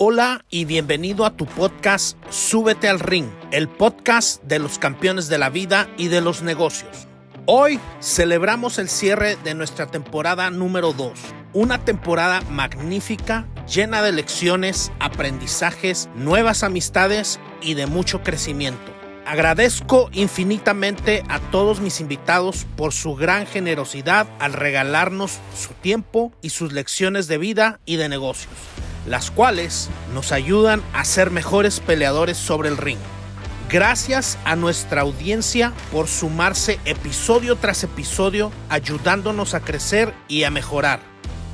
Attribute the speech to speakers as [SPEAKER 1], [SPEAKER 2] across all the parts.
[SPEAKER 1] Hola y bienvenido a tu podcast Súbete al Ring, el podcast de los campeones de la vida y de los negocios. Hoy celebramos el cierre de nuestra temporada número 2, una temporada magnífica, llena de lecciones, aprendizajes, nuevas amistades y de mucho crecimiento. Agradezco infinitamente a todos mis invitados por su gran generosidad al regalarnos su tiempo y sus lecciones de vida y de negocios las cuales nos ayudan a ser mejores peleadores sobre el ring. Gracias a nuestra audiencia por sumarse episodio tras episodio, ayudándonos a crecer y a mejorar.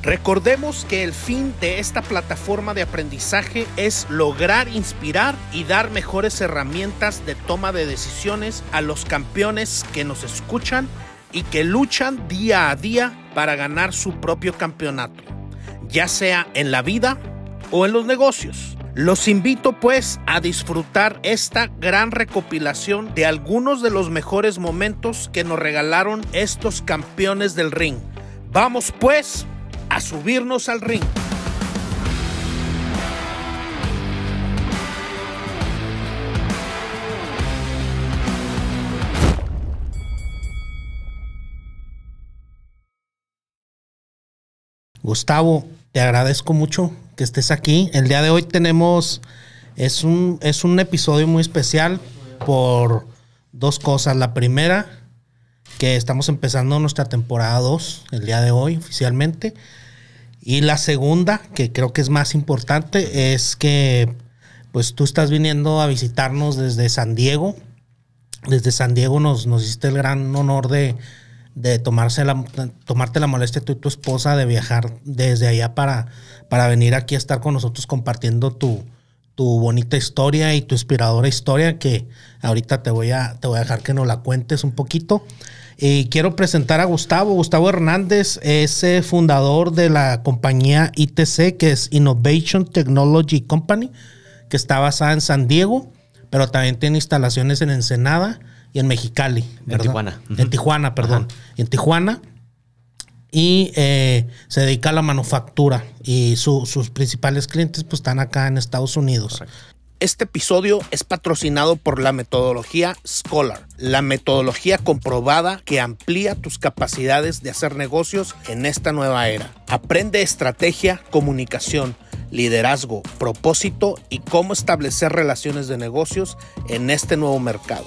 [SPEAKER 1] Recordemos que el fin de esta plataforma de aprendizaje es lograr inspirar y dar mejores herramientas de toma de decisiones a los campeones que nos escuchan y que luchan día a día para ganar su propio campeonato, ya sea en la vida o en los negocios. Los invito pues a disfrutar esta gran recopilación de algunos de los mejores momentos que nos regalaron estos campeones del ring. Vamos pues a subirnos al ring. Gustavo, te agradezco mucho que estés aquí. El día de hoy tenemos, es un, es un episodio muy especial por dos cosas. La primera, que estamos empezando nuestra temporada 2 el día de hoy oficialmente. Y la segunda, que creo que es más importante, es que pues tú estás viniendo a visitarnos desde San Diego. Desde San Diego nos, nos hiciste el gran honor de, de tomarse tomarte la molestia tú y tu esposa de viajar desde allá para, para venir aquí a estar con nosotros compartiendo tu, tu bonita historia y tu inspiradora historia que ahorita te voy, a, te voy a dejar que nos la cuentes un poquito. Y quiero presentar a Gustavo. Gustavo Hernández es eh, fundador de la compañía ITC, que es Innovation Technology Company, que está basada en San Diego, pero también tiene instalaciones en Ensenada y en Mexicali. En Tijuana. En Tijuana, perdón. En Tijuana. Y eh, se dedica a la manufactura y sus principales clientes pues están acá en Estados Unidos. Este episodio es patrocinado por la metodología Scholar, la metodología comprobada que amplía tus capacidades de hacer negocios en esta nueva era. Aprende estrategia, comunicación, liderazgo, propósito y cómo establecer relaciones de negocios en este nuevo mercado.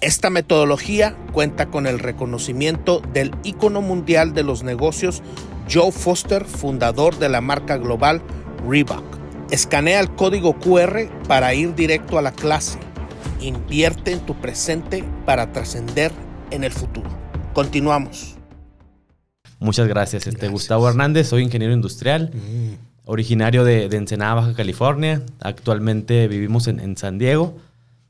[SPEAKER 1] Esta metodología cuenta con el reconocimiento del ícono mundial de los negocios Joe Foster, fundador de la marca global Reebok. Escanea el código QR para ir directo a la clase. Invierte en tu presente para trascender en el futuro. Continuamos.
[SPEAKER 2] Muchas gracias, este Gustavo Hernández, soy ingeniero industrial, mm. originario de, Ensenada, Baja California. Actualmente vivimos en, en San Diego.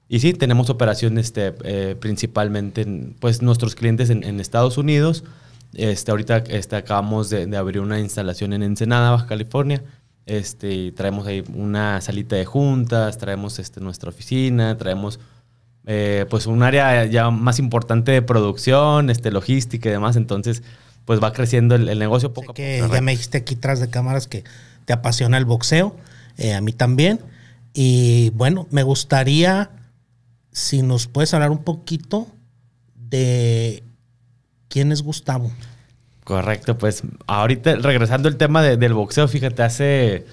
[SPEAKER 2] Y sí, tenemos operaciones este, eh, principalmente, en, pues nuestros clientes en, Estados Unidos. Este, ahorita este, acabamos de, abrir una instalación en Ensenada, Baja California. Este, traemos ahí una salita de juntas, traemos este, nuestra oficina, traemos eh, pues un área ya más importante de producción, este, logística y demás. Entonces, pues va creciendo el, negocio poco a poco. Ya me dijiste aquí tras de cámaras que te apasiona el boxeo, eh,
[SPEAKER 1] a mí también. Y bueno, me gustaría si nos puedes hablar un poquito de quién es Gustavo.
[SPEAKER 2] Correcto, pues ahorita regresando al tema del boxeo, fíjate, hace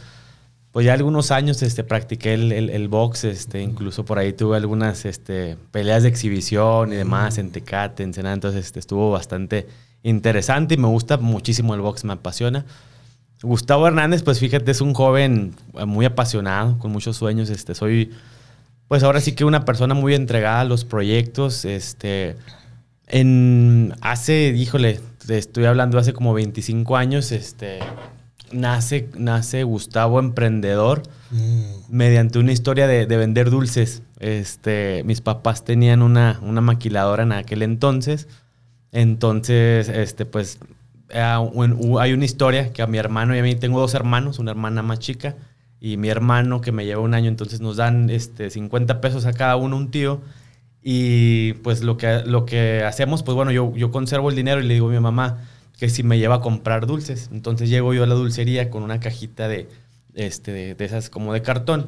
[SPEAKER 2] pues ya algunos años este, practiqué el, el, box, este, incluso por ahí tuve algunas este, peleas de exhibición y demás en Tecate, en Senado, entonces este, estuvo bastante interesante y me gusta muchísimo el box, me apasiona. Gustavo Hernández, pues fíjate, es un joven eh, muy apasionado, con muchos sueños, este, soy pues ahora sí que una persona muy entregada a los proyectos, este, en, hace, híjole, estoy hablando hace como 25 años, este, nace, nace Gustavo Emprendedor mm. mediante una historia de, vender dulces. Este, mis papás tenían una, una maquiladora en aquel entonces, entonces, este, pues, hay una historia que a mi hermano y a mí tengo dos hermanos, una hermana más chica, y mi hermano que me lleva un año, entonces nos dan este, 50 pesos a cada uno un tío. Y pues lo que, lo que hacemos, pues bueno, yo, yo conservo el dinero y le digo a mi mamá que si me lleva a comprar dulces. Entonces llego yo a la dulcería con una cajita de, este, de, esas como de cartón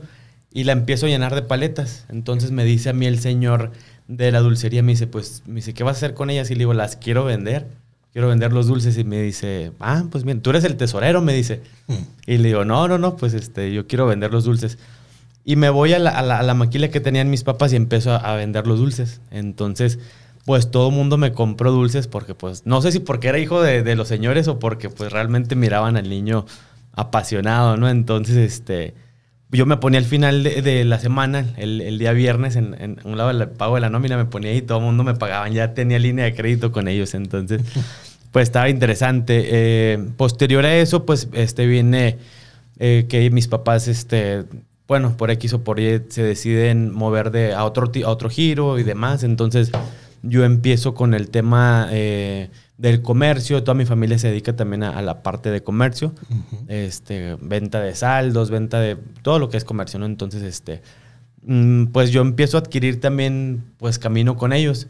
[SPEAKER 2] y la empiezo a llenar de paletas. Entonces me dice a mí el señor de la dulcería, me dice, pues, me dice, ¿qué vas a hacer con ellas? Y le digo, las quiero vender quiero vender los dulces. Y me dice, ah, pues bien, tú eres el tesorero, me dice. Hmm. Y le digo, no, no, no, pues este, yo quiero vender los dulces. Y me voy a la, a que tenían mis papás y empiezo a, vender los dulces. Entonces, pues todo mundo me compró dulces porque, pues, no sé si porque era hijo de, de los señores o porque, pues, realmente miraban al niño apasionado, ¿no? Entonces, este yo me ponía al final de, la semana, el, día viernes, en, un lado del pago de la nómina, me ponía y todo el mundo me pagaban, ya tenía línea de crédito con ellos, entonces, pues estaba interesante. Eh, posterior a eso, pues, este viene eh, que mis papás, este, bueno, por X o por Y se deciden mover de, a, otro, a otro giro y demás, entonces yo empiezo con el tema... Eh, del comercio. Toda mi familia se dedica también a, la parte de comercio. Este, venta de saldos, venta de todo lo que es comercio, Entonces, este, mm, pues yo empiezo a adquirir también, pues camino con ellos.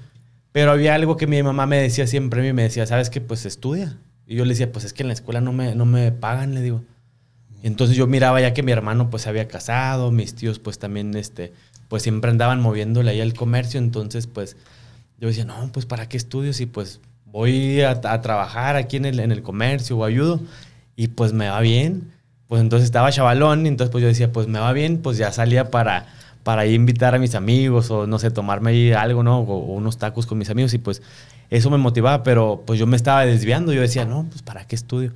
[SPEAKER 2] Pero había algo que mi mamá me decía siempre, me decía, ¿sabes qué? Pues estudia. Y yo le decía, pues es que en la escuela no me, no me pagan, le digo. Entonces yo miraba ya que mi hermano pues se había casado, mis tíos pues también, este, pues siempre andaban moviéndole ahí al comercio. Entonces, pues, yo decía, no, pues ¿para qué estudios? Y pues voy a, trabajar aquí en el, en el, comercio o ayudo y pues me va bien. Pues entonces estaba chavalón y entonces pues yo decía, pues me va bien, pues ya salía para, para invitar a mis amigos o no sé, tomarme ahí algo, ¿no? O, unos tacos con mis amigos y pues eso me motivaba, pero pues yo me estaba desviando. Yo decía, no, pues ¿para qué estudio?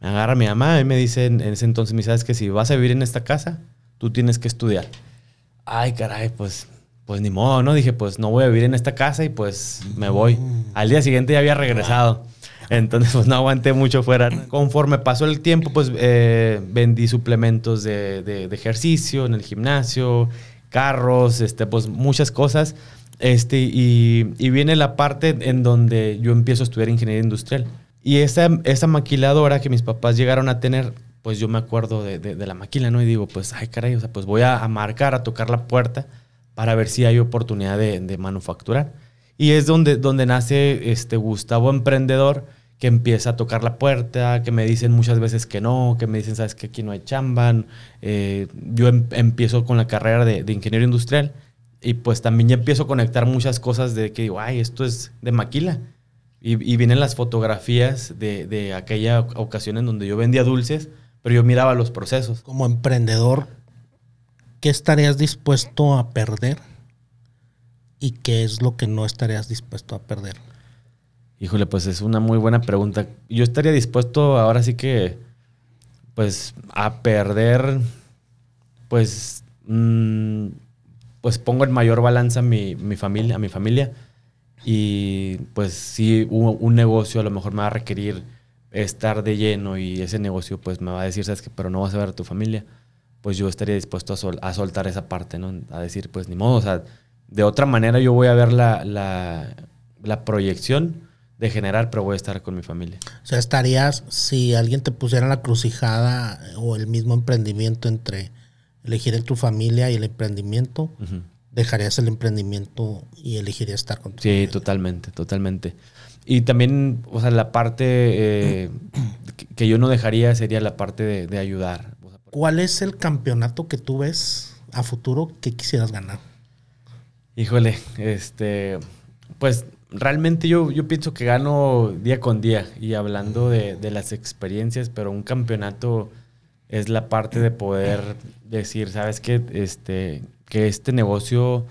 [SPEAKER 2] Me agarra mi mamá y me dice en ese entonces, me sabes que si vas a vivir en esta casa, tú tienes que estudiar. Ay, caray, pues, pues ni modo, ¿no? Dije, pues no voy a vivir en esta casa y pues me voy. Al día siguiente ya había regresado. Entonces, pues no aguanté mucho fuera. Conforme pasó el tiempo, pues eh, vendí suplementos de, de, ejercicio en el gimnasio, carros, este, pues muchas cosas. Este, y, y, viene la parte en donde yo empiezo a estudiar ingeniería industrial. Y esa, esa maquiladora que mis papás llegaron a tener, pues yo me acuerdo de, de la maquila, ¿no? Y digo, pues, ay, caray, o sea, pues voy a, a marcar, a tocar la puerta para ver si hay oportunidad de manufacturar. Y es donde, donde nace este Gustavo Emprendedor, que empieza a tocar la puerta, que me dicen muchas veces que no, que me dicen, sabes que aquí no hay chamban. Eh, yo em, empiezo con la carrera de, ingeniero industrial y pues también ya empiezo a conectar muchas cosas de que digo, ay, esto es de maquila. Y, vienen las fotografías de, de, aquella ocasión en donde yo vendía dulces, pero yo miraba los procesos.
[SPEAKER 1] Como emprendedor, ¿qué estarías dispuesto a perder? y qué es lo que no estarías dispuesto a perder?
[SPEAKER 2] Híjole, pues es una muy buena pregunta. Yo estaría dispuesto ahora sí que, pues, a perder, pues, mm, pues pongo en mayor balanza a mi, mi familia, a mi familia. Y pues si un, negocio a lo mejor me va a requerir estar de lleno y ese negocio pues me va a decir, sabes que, pero no vas a ver a tu familia. Pues yo estaría dispuesto a, a soltar esa parte, ¿no? A decir, pues ni modo, o sea, de otra manera yo voy a ver la, la, proyección de generar, pero voy a estar con mi familia.
[SPEAKER 1] O sea, estarías, si alguien te pusiera la crucijada eh, o el mismo emprendimiento entre elegir en tu familia y el emprendimiento, dejarías el emprendimiento y elegirías estar
[SPEAKER 2] con tu Sí, totalmente, totalmente. Y también, o sea, la parte eh, que yo no dejaría sería la parte de, de ayudar.
[SPEAKER 1] ¿Cuál es el campeonato que tú ves a futuro que quisieras ganar?
[SPEAKER 2] Híjole, este, pues realmente yo, yo pienso que gano día con día y hablando de, las experiencias, pero un campeonato es la parte de poder decir, ¿sabes qué? Este, que este negocio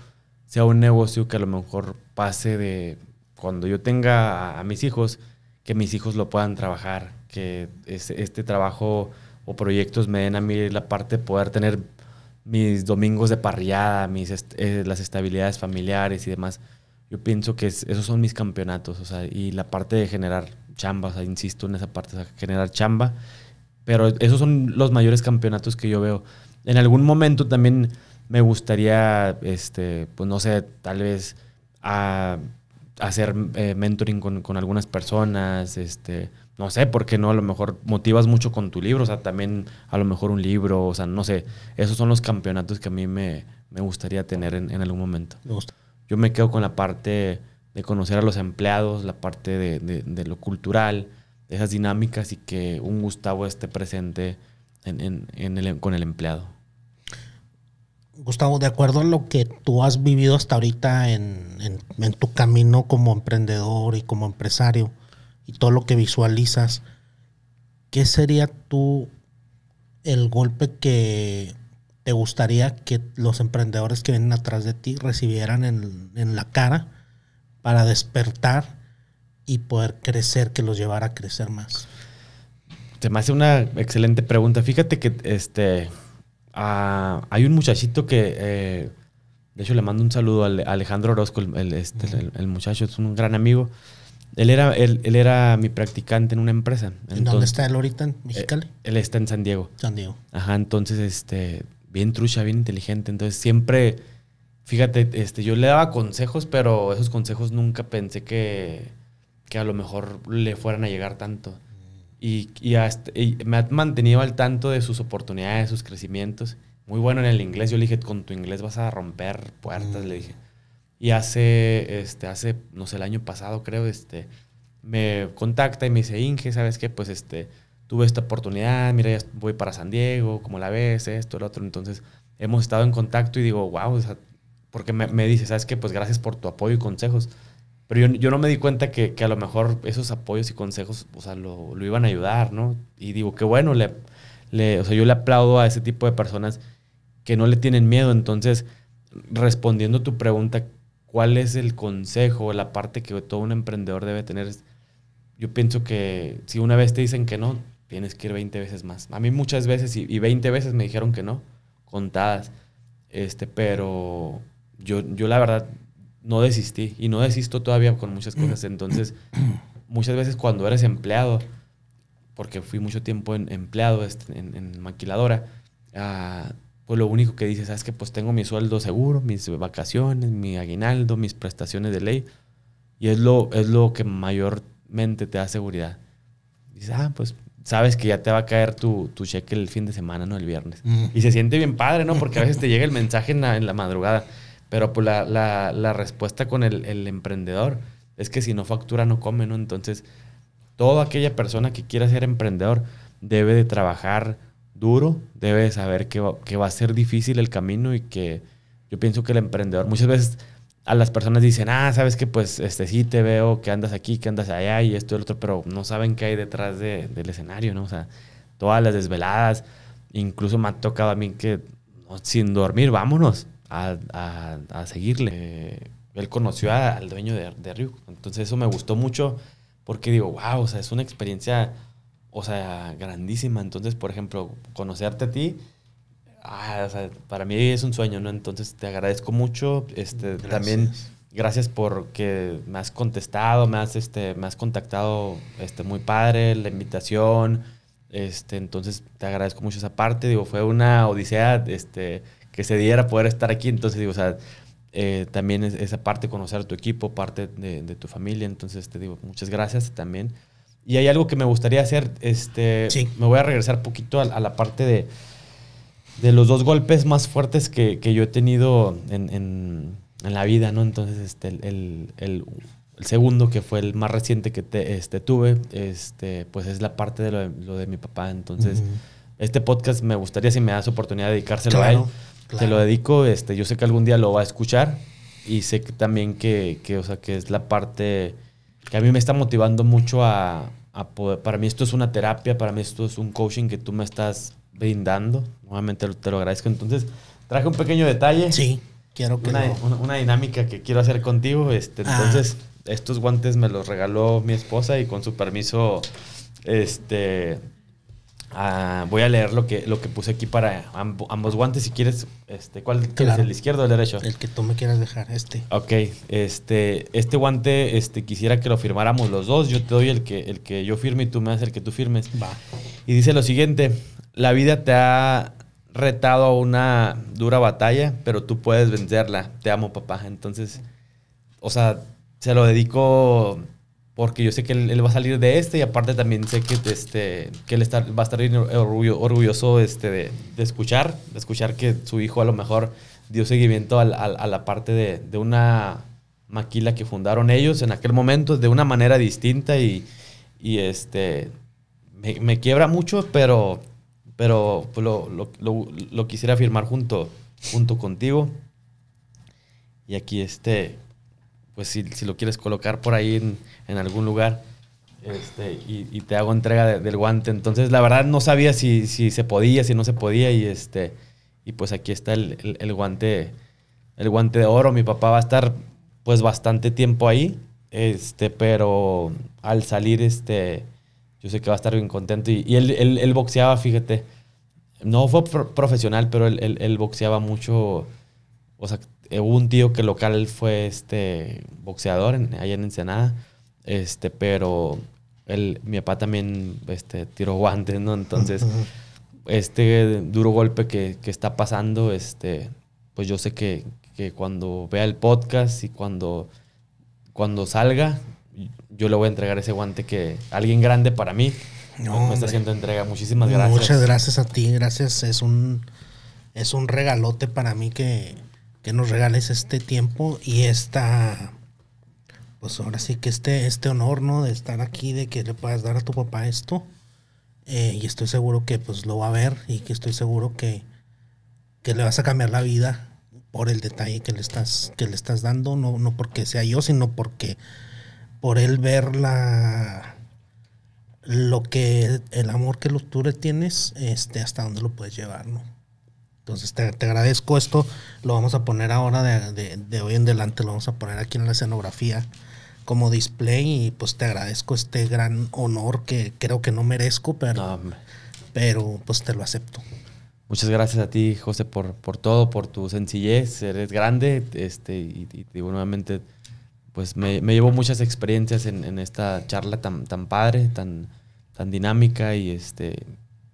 [SPEAKER 2] sea un negocio que a lo mejor pase de cuando yo tenga a, mis hijos, que mis hijos lo puedan trabajar, que este trabajo o proyectos me den a mí la parte de poder tener mis domingos de parrillada, mis eh, las estabilidades familiares y demás. Yo pienso que esos son mis campeonatos, o sea, y la parte de generar chamba, o sea, insisto en esa parte, o generar chamba, pero esos son los mayores campeonatos que yo veo. En algún momento también me gustaría, este, pues no sé, tal vez a ah, hacer eh, mentoring con, algunas personas, este, no sé, porque no? A lo mejor motivas mucho con tu libro, o sea, también a lo mejor un libro, o sea, no sé, esos son los campeonatos que a mí me, me gustaría tener en, algún momento. Me gusta. Yo me quedo con la parte de conocer a los empleados, la parte de, lo cultural, de esas dinámicas y que un Gustavo esté presente en, en, con el empleado.
[SPEAKER 1] Gustavo, de acuerdo a lo que tú has vivido hasta ahorita en, tu camino como emprendedor y como empresario y todo lo que visualizas, ¿qué sería tú el golpe que te gustaría que los emprendedores que vienen atrás de ti recibieran en, en la cara para despertar y poder crecer, que los llevara a crecer más?
[SPEAKER 2] Se me hace una excelente pregunta. Fíjate que este hay un muchachito que, eh, de hecho, le mando un saludo a Alejandro Orozco, este, el, muchacho, es un gran amigo. Él era, él, era mi practicante en una empresa. dónde está
[SPEAKER 1] él ahorita? ¿En eh, Mexicali?
[SPEAKER 2] Él, está en San Diego. San Diego. Ajá, entonces, este, bien trucha, bien inteligente. Entonces, siempre, fíjate, este, yo le daba consejos, pero esos consejos nunca pensé que, que a lo mejor le fueran a llegar tanto y, y, me ha mantenido al tanto de sus oportunidades, sus crecimientos. Muy bueno en el inglés. Yo le dije, con tu inglés vas a romper puertas, le dije. Y hace, este, hace, no sé, el año pasado creo, este, me contacta y me dice, Inge, ¿sabes qué? Pues este, tuve esta oportunidad, mira, voy para San Diego, como la ves, esto, el otro. Entonces hemos estado en contacto y digo, wow, porque me, me dice, ¿sabes qué? Pues gracias por tu apoyo y consejos. Pero yo, no me di cuenta que, que, a lo mejor esos apoyos y consejos, o sea, lo, iban a ayudar, ¿no? Y digo, qué bueno, le, le, o sea, yo le aplaudo a ese tipo de personas que no le tienen miedo. Entonces, respondiendo tu pregunta, ¿cuál es el consejo, la parte que todo un emprendedor debe tener? Yo pienso que si una vez te dicen que no, tienes que ir 20 veces más. A mí muchas veces y, 20 veces me dijeron que no, contadas. Este, pero yo, yo la verdad no desistí y no desisto todavía con muchas cosas. Entonces, muchas veces cuando eres empleado, porque fui mucho tiempo empleado este, en, maquiladora, ah, pues lo único que dices ah, es que pues tengo mi sueldo seguro, mis vacaciones, mi aguinaldo, mis prestaciones de ley, y es lo, es lo que mayormente te da seguridad. Dices, ah, pues sabes que ya te va a caer tu, tu cheque el fin de semana, no el viernes. Y se siente bien padre, ¿no? Porque a veces te llega el mensaje en la madrugada. Pero pues la, la, respuesta con el, emprendedor es que si no factura no come, ¿no? Entonces, toda aquella persona que quiera ser emprendedor debe de trabajar duro, debe de saber que va, que va a ser difícil el camino y que yo pienso que el emprendedor muchas veces a las personas dicen, ah, sabes que pues este sí te veo, que andas aquí, que andas allá y esto y el otro, pero no saben qué hay detrás del escenario, ¿no? O sea, todas las desveladas, incluso me ha tocado a mí que sin dormir, vámonos a, a, seguirle. Eh, él conoció al dueño de, de Ryuk. Entonces eso me gustó mucho porque digo, wow, o sea, es una experiencia, o sea, grandísima. Entonces, por ejemplo, conocerte a ti, ah, o sea, para mí es un sueño, ¿no? Entonces te agradezco mucho. Este, También gracias por que me has contestado, me has, este, me contactado este, muy padre, la invitación. Este, entonces te agradezco mucho esa parte. Digo, fue una odisea, este que se diera poder estar aquí. Entonces, digo, o sea, eh, también es, esa parte, conocer tu equipo, parte de, tu familia. Entonces, te digo, muchas gracias también. Y hay algo que me gustaría hacer, este, me voy a regresar poquito a, la parte de, de, los dos golpes más fuertes que, yo he tenido en, en, la vida, ¿no? Entonces, este, el, el, segundo, que fue el más reciente que te, este, tuve, este, pues es la parte de lo de, mi papá. Entonces, este podcast me gustaría, si me das oportunidad, de dedicárselo a él te lo dedico, este, yo sé que algún día lo va a escuchar y sé también que, que, o sea, que es la parte que a mí me está motivando mucho a, a poder, para mí esto es una terapia, para mí esto es un coaching que tú me estás brindando, nuevamente te lo agradezco. Entonces, traje un pequeño detalle. Sí, quiero que... Una, una, dinámica que quiero hacer contigo, este, ah. entonces, estos guantes me los regaló mi esposa y con su permiso, este Ah, voy a leer lo que, lo que puse aquí para ambos guantes. Si quieres, este, ¿cuál es ¿El izquierdo o el derecho? El que
[SPEAKER 1] tú me quieras dejar, este.
[SPEAKER 2] Ok, este, este guante este, quisiera que lo firmáramos los dos. Yo te doy el que, el que yo firme y tú me das el que tú firmes. Va. Y dice lo siguiente: La vida te ha retado a una dura batalla, pero tú puedes vencerla. Te amo, papá. Entonces, o sea, se lo dedico porque yo sé que él, va a salir de este y aparte también sé que, este, que él va a estar orgulloso este, de, escuchar, de escuchar que su hijo a lo mejor dio seguimiento a, la parte de, una maquila que fundaron ellos en aquel momento de una manera distinta y, este, me, quiebra mucho, pero, pero lo, quisiera firmar junto, junto contigo. Y aquí este, pues si, lo quieres colocar por ahí en, algún lugar. Este, y, te hago entrega del guante. Entonces, la verdad no sabía si, se podía, si no se podía. Y este, y pues aquí está el, guante, el guante de oro. Mi papá va a estar pues bastante tiempo ahí. Este, pero al salir, este, yo sé que va a estar bien contento. Y, y él, boxeaba, fíjate. No fue profesional, pero él, él, boxeaba mucho. O sea, eh, hubo un tío que local fue este boxeador allá en Ensenada, este, pero mi papá también este, tiró guantes, ¿no? Entonces, este duro golpe que, está pasando, este, pues yo sé que, cuando vea el podcast y cuando, cuando salga, yo le voy a entregar ese guante que alguien grande para mí pues me está haciendo entrega. Muchísimas gracias. Muchas gracias
[SPEAKER 1] a ti, gracias. Es un, es un regalote para mí que, que nos regales este tiempo y esta, pues ahora sí que este, este honor, ¿no? De estar aquí, de que le puedas dar a tu papá esto. Eh, y estoy seguro que pues lo va a ver y que estoy seguro que, que le vas a cambiar la vida por el detalle que le estás, que le estás dando, no, no porque sea yo, sino porque por él ver la lo que el amor que tú le tienes, este, hasta dónde lo puedes llevar, ¿no? Entonces te, agradezco esto, lo vamos a poner ahora de, hoy en adelante, lo vamos a poner aquí en la escenografía como display y pues te agradezco este gran honor que creo que no merezco, pero, pero pues te lo acepto.
[SPEAKER 2] Muchas gracias a ti, José, por, por todo, por tu sencillez, eres grande este, y, digo nuevamente, pues me, me llevo muchas experiencias en, esta charla tan, tan padre, tan, tan dinámica y este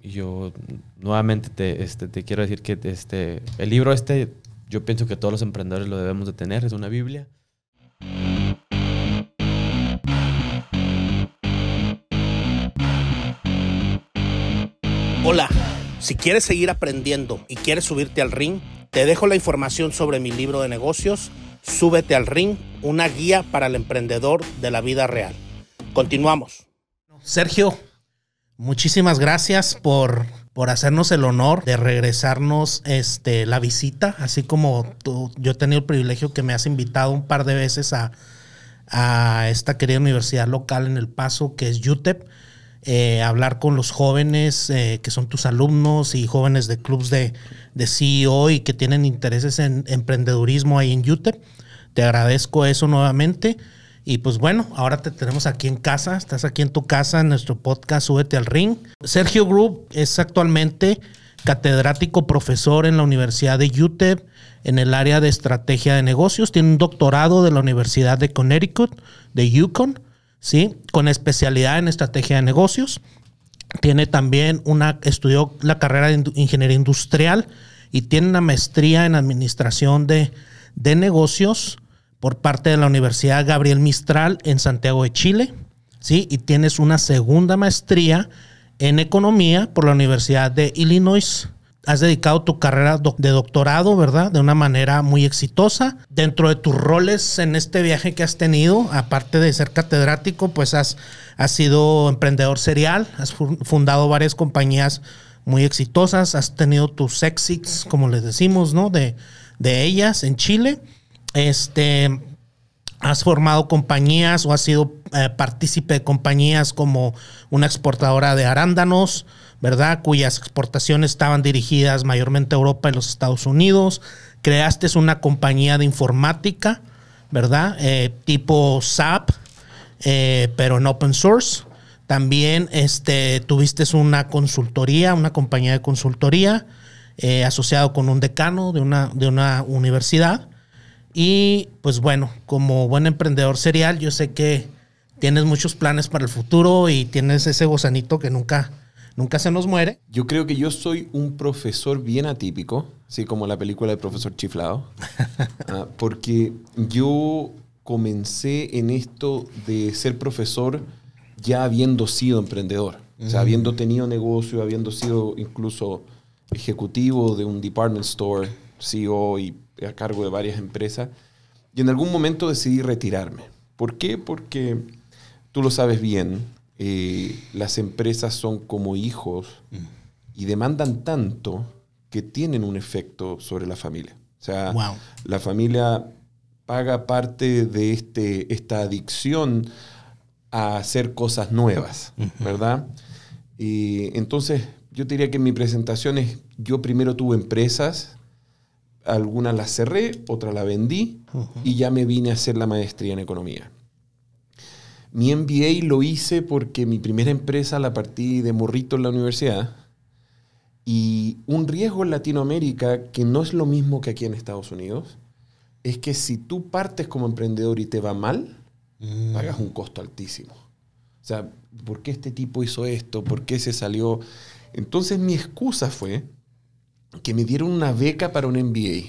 [SPEAKER 2] yo nuevamente este, te, quiero decir que este, el libro este, yo pienso que todos los emprendedores lo debemos de tener, es una Biblia.
[SPEAKER 1] Hola, si quieres seguir aprendiendo y quieres subirte al ring, te dejo la información sobre mi libro de negocios, Súbete al ring, una guía para el emprendedor de la vida real. Continuamos. Sergio, muchísimas gracias por hacernos el honor de regresarnos este, la visita, así como yo he tenido el privilegio que me has invitado un par de veces a, esta querida universidad local en El Paso, que es UTEP, eh, hablar con los jóvenes eh, que son tus alumnos y jóvenes de clubs de, de CEO y que tienen intereses en emprendedurismo ahí en UTEP. Te agradezco eso nuevamente. Y pues bueno, ahora te tenemos aquí en casa, estás aquí en tu casa, en nuestro podcast Súbete al Ring. Sergio Group es actualmente catedrático profesor en la Universidad de UTEP en el área de estrategia de negocios. Tiene un doctorado de la Universidad de Connecticut, de Yukon, ¿sí? con especialidad en estrategia de negocios. Tiene también una, estudió la carrera de ingeniería industrial y tiene una maestría en administración de, de negocios por parte de la Universidad Gabriel Mistral en Santiago de Chile, ¿sí? Y tienes una segunda maestría en economía por la Universidad de Illinois. Has dedicado tu carrera de doctorado, ¿verdad? De una manera muy exitosa. Dentro de tus roles en este viaje que has tenido, aparte de ser catedrático, pues has, sido emprendedor serial, has fundado varias compañías muy exitosas, has tenido tus exits, como les decimos, ¿no? De, de ellas en Chile este, has formado compañías o has sido eh, partícipe de compañías como una exportadora de arándanos, ¿verdad? Cuyas exportaciones estaban dirigidas mayormente a Europa y los Estados Unidos. Creaste una compañía de informática, ¿verdad? Eh, tipo SAP, eh, pero en open source. También este, tuviste una consultoría, una compañía de consultoría, asociado con un decano de una, de una universidad. Y pues bueno, como buen emprendedor serial, yo sé que tienes muchos planes para el futuro y tienes ese gozanito que nunca,
[SPEAKER 3] nunca se nos muere. Yo creo que yo soy un profesor bien atípico, así como la película del profesor chiflado, ah, porque yo comencé en esto de ser profesor ya habiendo sido emprendedor, o sea, habiendo tenido negocio, habiendo sido incluso ejecutivo de un department store, CEO y a cargo de varias empresas, y en algún momento decidí retirarme. ¿Por qué? Porque tú lo sabes bien, eh, las empresas son como hijos mm. y demandan tanto que tienen un efecto sobre la familia. O sea, la familia paga parte de este, esta adicción a hacer cosas nuevas, ¿verdad? Y entonces yo diría que en mi presentación es, yo primero tuve empresas, alguna la cerré, otra la vendí y ya me vine a hacer la maestría en economía. Mi MBA lo hice porque mi primera empresa la partí de morrito en la universidad y un riesgo en Latinoamérica que no es lo mismo que aquí en Estados Unidos es que si tú partes como emprendedor y te va mal, mm. pagas un costo altísimo. O sea, ¿por qué este tipo hizo esto? ¿Por qué se salió? Entonces mi excusa fue, que me dieron una beca para un MBA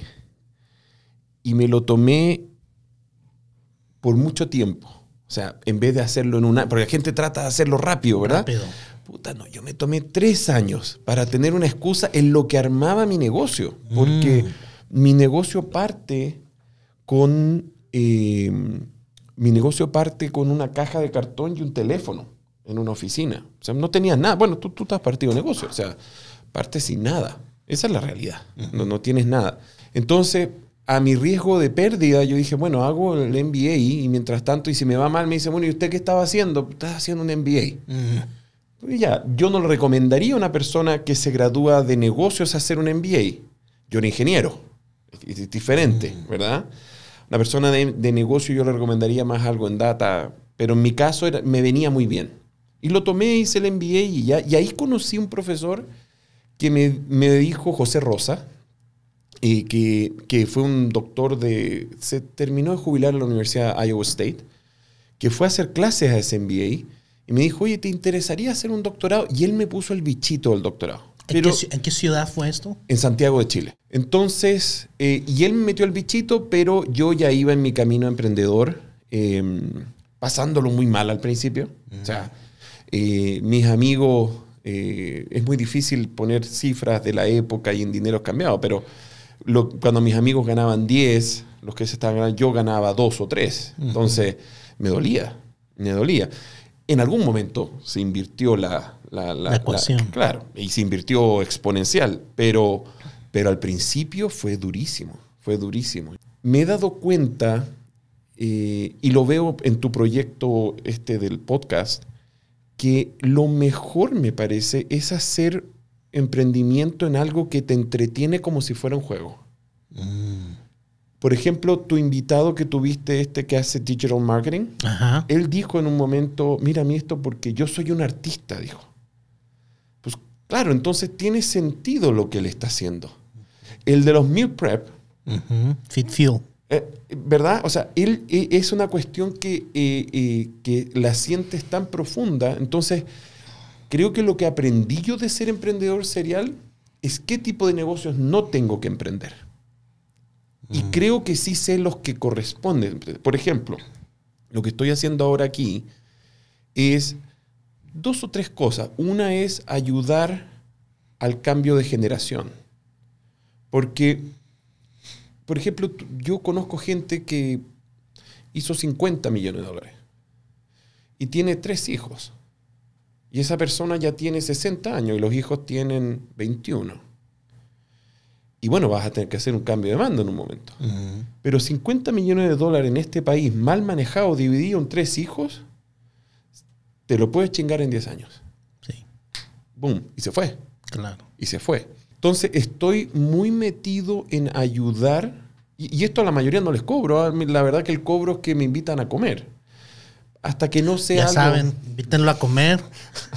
[SPEAKER 3] y me lo tomé por mucho tiempo. O sea, en vez de hacerlo en una... Porque la gente trata de hacerlo rápido, ¿verdad? Puta, no, yo me tomé tres años para tener una excusa en lo que armaba mi negocio. Porque mm. mi negocio parte con... Eh, mi negocio parte con una caja de cartón y un teléfono en una oficina. O sea, no tenía nada. Bueno, tú, tú estás partido de negocio. O sea, parte sin nada. Esa es la realidad. No, tienes nada. Entonces, a mi riesgo de pérdida, yo dije, bueno, hago el MBA y mientras tanto, y si me va mal, me dice, bueno, ¿y usted qué estaba haciendo? estás haciendo un MBA.
[SPEAKER 4] Mm.
[SPEAKER 3] ya, yo no le recomendaría a una persona que se gradúa de negocios hacer un MBA. Yo era ingeniero. Es diferente, mm. ¿verdad? Una persona de, de, negocio yo le recomendaría más algo en data, pero en mi caso era, me venía muy bien. Y lo tomé, hice el MBA y, ya, y ahí conocí un profesor que me, dijo José Rosa, y que, fue un doctor de... Se terminó de jubilar en la Universidad de Iowa State, que fue a hacer clases a ese MBA y me dijo, oye, ¿te interesaría hacer un doctorado? Y él me puso el bichito del doctorado.
[SPEAKER 1] ¿En, qué, ciudad fue esto?
[SPEAKER 3] En Santiago de Chile. Entonces, eh, y él me metió el bichito, pero yo ya iba en mi camino emprendedor, em, pasándolo muy mal al principio. O sea, eh, mis amigos eh, es muy difícil poner cifras de la época y en dinero cambiado, pero cuando mis amigos ganaban 10, los que se estaban ganando, yo ganaba 2 o 3. Entonces, me dolía, me dolía. En algún momento se invirtió la, la, ecuación. claro, y se invirtió exponencial, pero, pero al principio fue durísimo, fue durísimo. Me he dado cuenta, eh, y lo veo en tu proyecto este del podcast, que lo mejor me parece es hacer emprendimiento en algo que te entretiene como si fuera un juego. Mm. Por ejemplo, tu invitado que tuviste, este que hace digital marketing, él dijo en un momento, mira mí esto porque yo soy un artista, dijo. Pues claro, entonces tiene sentido lo que él está haciendo. El de los meal prep. Fit feel. Eh, ¿Verdad? O sea, él, eh, es una cuestión que, eh, que la sientes tan profunda. Entonces, creo que lo que aprendí yo de ser emprendedor serial es qué tipo de negocios no tengo que emprender. Y mm. creo que sí sé los que corresponden. Por ejemplo, lo que estoy haciendo ahora aquí es dos o tres cosas. Una es ayudar al cambio de generación. Porque por ejemplo, yo conozco gente que hizo 50 millones de dólares y tiene tres hijos. Y esa persona ya tiene 60 años y los hijos tienen 21. Y bueno, vas a tener que hacer un cambio de mando en un momento. Pero 50 millones de dólares en este país mal manejado, dividido en tres hijos, te lo puedes chingar en 10 años. Sí. Boom. Y se fue. Claro. Y se fue. Entonces estoy muy metido en ayudar, y, esto a la mayoría no les cobro, ah, la verdad que el cobro es que me invitan a comer. Hasta que no sea. Ya saben, invítenlo a comer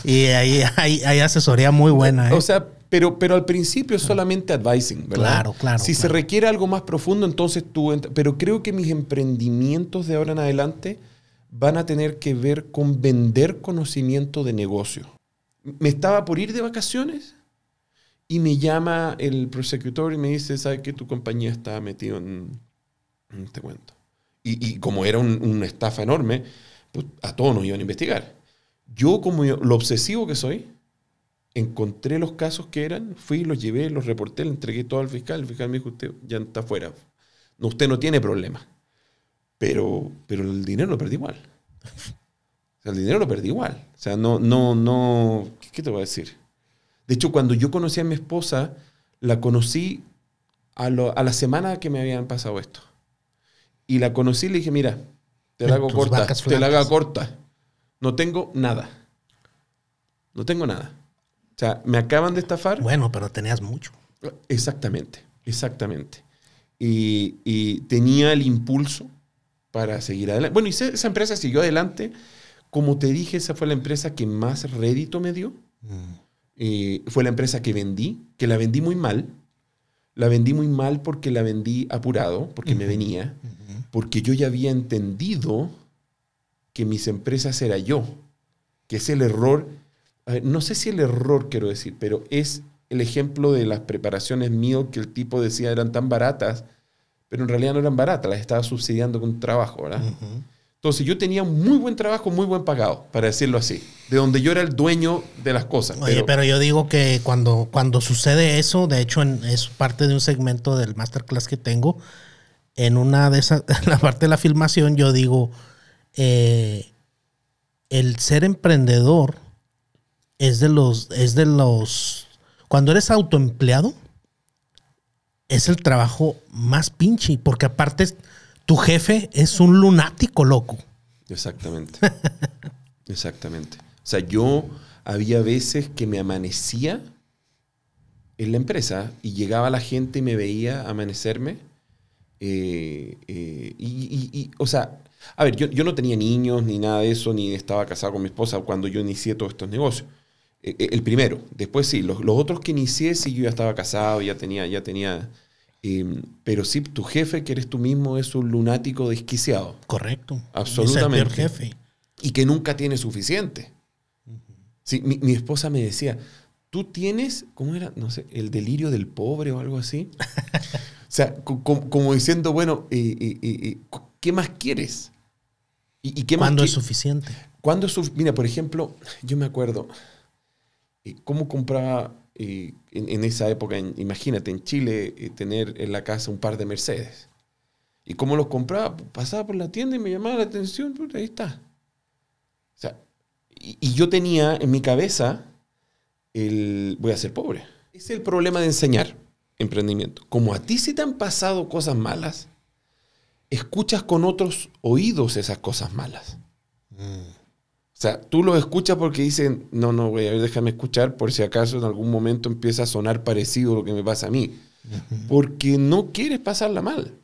[SPEAKER 3] y ahí hay, asesoría muy buena. ¿eh? O sea, pero, pero al principio es solamente advising, ¿verdad? Claro, claro. Si se requiere algo más profundo, entonces tú. pero creo que mis emprendimientos de ahora en adelante van a tener que ver con vender conocimiento de negocio. Me estaba por ir de vacaciones y me llama el prosecutor y me dice, ¿sabe que tu compañía está metido en, este cuento? Y, y como era un, una estafa enorme, pues a todos nos iban a investigar. Yo, como lo obsesivo que soy, encontré los casos que eran, fui, los llevé, los reporté, le entregué todo al fiscal. El fiscal me dijo, usted ya está fuera. No, usted no tiene problema. Pero, pero el dinero lo perdí igual. O sea, el dinero lo perdí igual. O sea, no, no, no, ¿qué te voy a decir? De hecho, cuando yo conocí a mi esposa, la conocí a, la semana que me habían pasado esto. Y la conocí y le dije, mira, te la hago corta, te la hago corta. No tengo nada. No tengo nada. O sea, me acaban de estafar. Bueno, pero tenías mucho. Exactamente, exactamente. Y, tenía el impulso para seguir adelante. Bueno, y esa empresa siguió adelante. Como te dije, esa fue la empresa que más rédito me dio. Mm. Eh, fue la empresa que vendí, que la vendí muy mal. La vendí muy mal porque la vendí apurado, porque me venía, porque yo ya había entendido que mis empresas era yo, que es el error, no sé si el error quiero decir, pero es el ejemplo de las preparaciones mío que el tipo decía eran tan baratas, pero en realidad no eran baratas, las estaba subsidiando con trabajo, ¿verdad? Entonces yo tenía muy buen trabajo, muy buen pagado, para decirlo así, de donde yo era el dueño de las cosas. Oye, pero,
[SPEAKER 1] yo digo que cuando, cuando sucede eso, de hecho es parte de un segmento del masterclass que tengo, en una de esas, la parte de la filmación, yo digo, eh, el ser emprendedor es de los, es de los, cuando eres autoempleado, es el trabajo más pinche, porque aparte tu jefe es un lunático loco.
[SPEAKER 3] Exactamente. Exactamente. O sea, yo había veces que me amanecía en la empresa y llegaba la gente y me veía amanecerme. Eh, eh, y, o sea, a ver, yo, yo, no tenía niños ni nada de eso, ni estaba casado con mi esposa cuando yo inicié todos estos negocios. Eh, el primero, después sí, los, los, otros que inicié, sí, yo ya estaba casado, ya tenía, ya tenía, Em, pero si tu jefe, que eres tú mismo, es un lunático desquiciado.
[SPEAKER 1] Correcto. Absolutamente. jefe.
[SPEAKER 3] Y que nunca tiene suficiente. sí, mi, esposa me decía, tú tienes, ¿cómo era? No sé, el delirio del pobre o algo así. o sea, como, diciendo, bueno, eh, eh, eh, ¿qué más quieres? ¿Y, qué ¿Cuándo es suficiente? cuando mira, por ejemplo, yo me acuerdo, ¿cómo compraba y en, esa época, imagínate, en Chile, eh, tener en la casa un par de Mercedes. Y cómo los compraba, pasaba por la tienda y me llamaba la atención, ahí está. y, yo tenía en mi cabeza el voy a ser pobre. Ese es el problema de enseñar emprendimiento. Como a ti se te han pasado cosas malas, escuchas con otros oídos esas cosas malas. Mm. O sea, tú lo escuchas porque dicen, no, no, güey, a ver, déjame escuchar por si acaso en algún momento empieza a sonar parecido lo que me pasa a mí. Porque no quieres pasarla mal.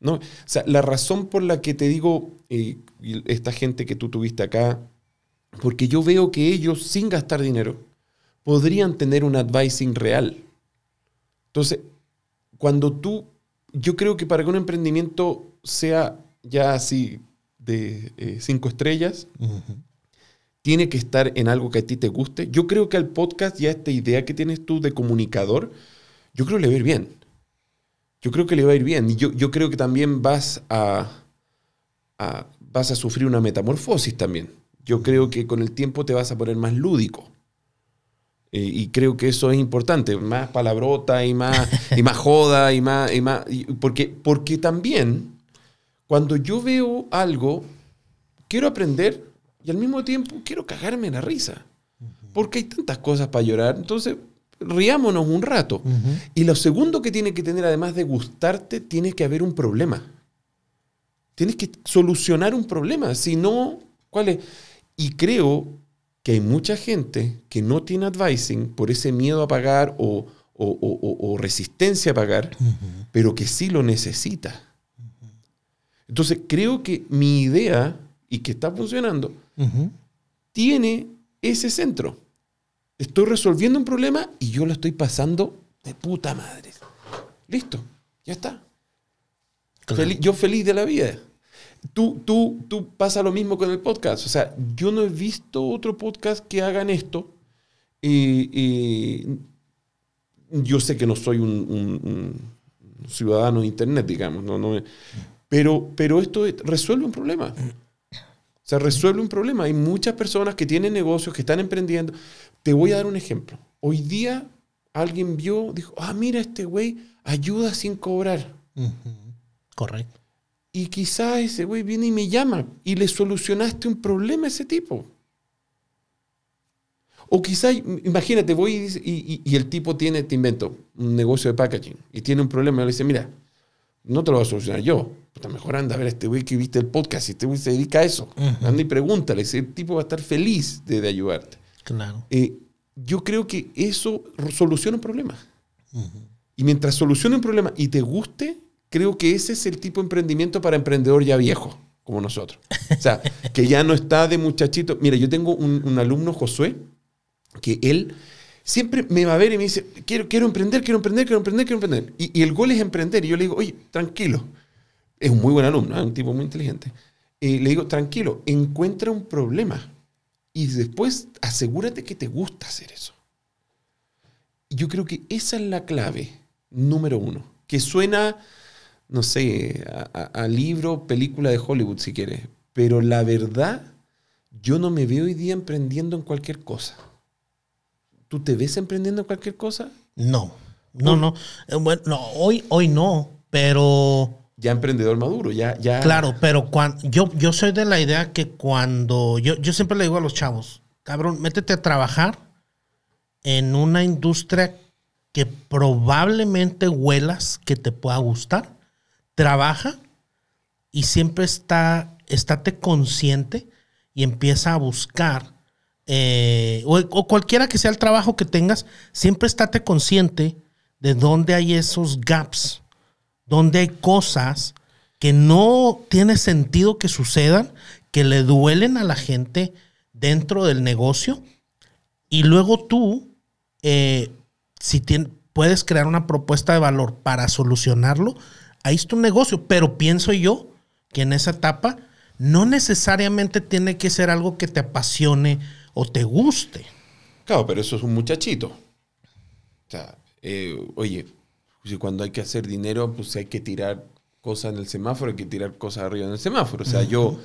[SPEAKER 3] No, o sea, la razón por la que te digo, eh, esta gente que tú tuviste acá, porque yo veo que ellos, sin gastar dinero, podrían tener un advising real. Entonces, cuando tú, yo creo que para que un emprendimiento sea ya así de eh, cinco estrellas, tiene que estar en algo que a ti te guste. Yo creo que al podcast y a esta idea que tienes tú de comunicador, yo creo que le va a ir bien. Yo creo que le va a ir bien. Y yo, yo creo que también vas a, vas a sufrir una metamorfosis también. Yo creo que con el tiempo te vas a poner más lúdico. Eh, y creo que eso es importante. Más palabrota y más, y más joda y más... Y más porque, porque también cuando yo veo algo, quiero aprender y al mismo tiempo quiero cagarme en la risa. Porque hay tantas cosas para llorar. Entonces, riámonos un rato. Y lo segundo que tiene que tener, además de gustarte, tiene que haber un problema. Tienes que solucionar un problema. Si no, ¿cuál es? Y creo que hay mucha gente que no tiene advising por ese miedo a pagar o, resistencia a pagar, pero que sí lo necesita. Entonces, creo que mi idea, y que está funcionando, tiene ese centro. Estoy resolviendo un problema y yo lo estoy pasando de puta madre. Listo, ya está. yo feliz de la vida. Tú, tú, tú pasa lo mismo con el podcast. O sea, yo no he visto otro podcast que hagan esto. Y, yo sé que no soy un, ciudadano de Internet, digamos, no, pero, pero esto resuelve un problema. Se resuelve un problema. Hay muchas personas que tienen negocios, que están emprendiendo. Te voy a dar un ejemplo. Hoy día alguien vio, dijo, ah, mira, este güey ayuda sin cobrar. Correcto. Y quizás ese güey viene y me llama y le solucionaste un problema a ese tipo. O quizás, imagínate, voy y, y, el tipo tiene, te invento, un negocio de packaging y tiene un problema. Y le dice, mira, no te lo voy a solucionar yo, está mejorando a ver a este güey que viste el podcast. Este güey se dedica a eso. Anda y pregúntale. Ese tipo va a estar feliz de, de ayudarte. Claro. Eh, yo creo que eso soluciona un problema Y mientras solucione un problema y te guste, creo que ese es el tipo de emprendimiento para emprendedor ya viejo, como nosotros. O sea, que ya no está de muchachito. Mira, yo tengo un, alumno, Josué, que él siempre me va a ver y me dice, quiero, quiero emprender, quiero emprender, quiero emprender, quiero emprender. Y, y el gol es emprender. Y yo le digo, oye, tranquilo es un muy buen alumno, es ¿eh? un tipo muy inteligente. Y eh, le digo, tranquilo, encuentra un problema y después asegúrate que te gusta hacer eso. Yo creo que esa es la clave número uno, que suena, no sé, a, libro, película de Hollywood si quieres, pero la verdad, yo no me veo hoy día emprendiendo en cualquier cosa. ¿Tú te ves emprendiendo en cualquier cosa?
[SPEAKER 1] No, no, no.
[SPEAKER 3] Eh, bueno, hoy, hoy no, pero ya emprendedor maduro, ya... ya... Claro,
[SPEAKER 1] pero yo, yo soy de la idea que cuando... Yo, yo siempre le digo a los chavos, cabrón, métete a trabajar en una industria que probablemente huelas que te pueda gustar. Trabaja y siempre está, estate consciente y empieza a buscar. Eh, o, o, cualquiera que sea el trabajo que tengas, siempre estate consciente de dónde hay esos gaps donde hay cosas que no tiene sentido que sucedan, que le duelen a la gente dentro del negocio. Y luego tú, eh, si puedes crear una propuesta de valor para solucionarlo, ahí es tu negocio. Pero pienso yo que en esa etapa no necesariamente tiene que ser algo que te apasione o te guste.
[SPEAKER 3] Claro, pero eso es un muchachito. O sea, eh, oye, pues, y cuando hay que hacer dinero, pues hay que tirar cosas en el semáforo, hay que tirar cosas arriba en el semáforo. O sea, yo,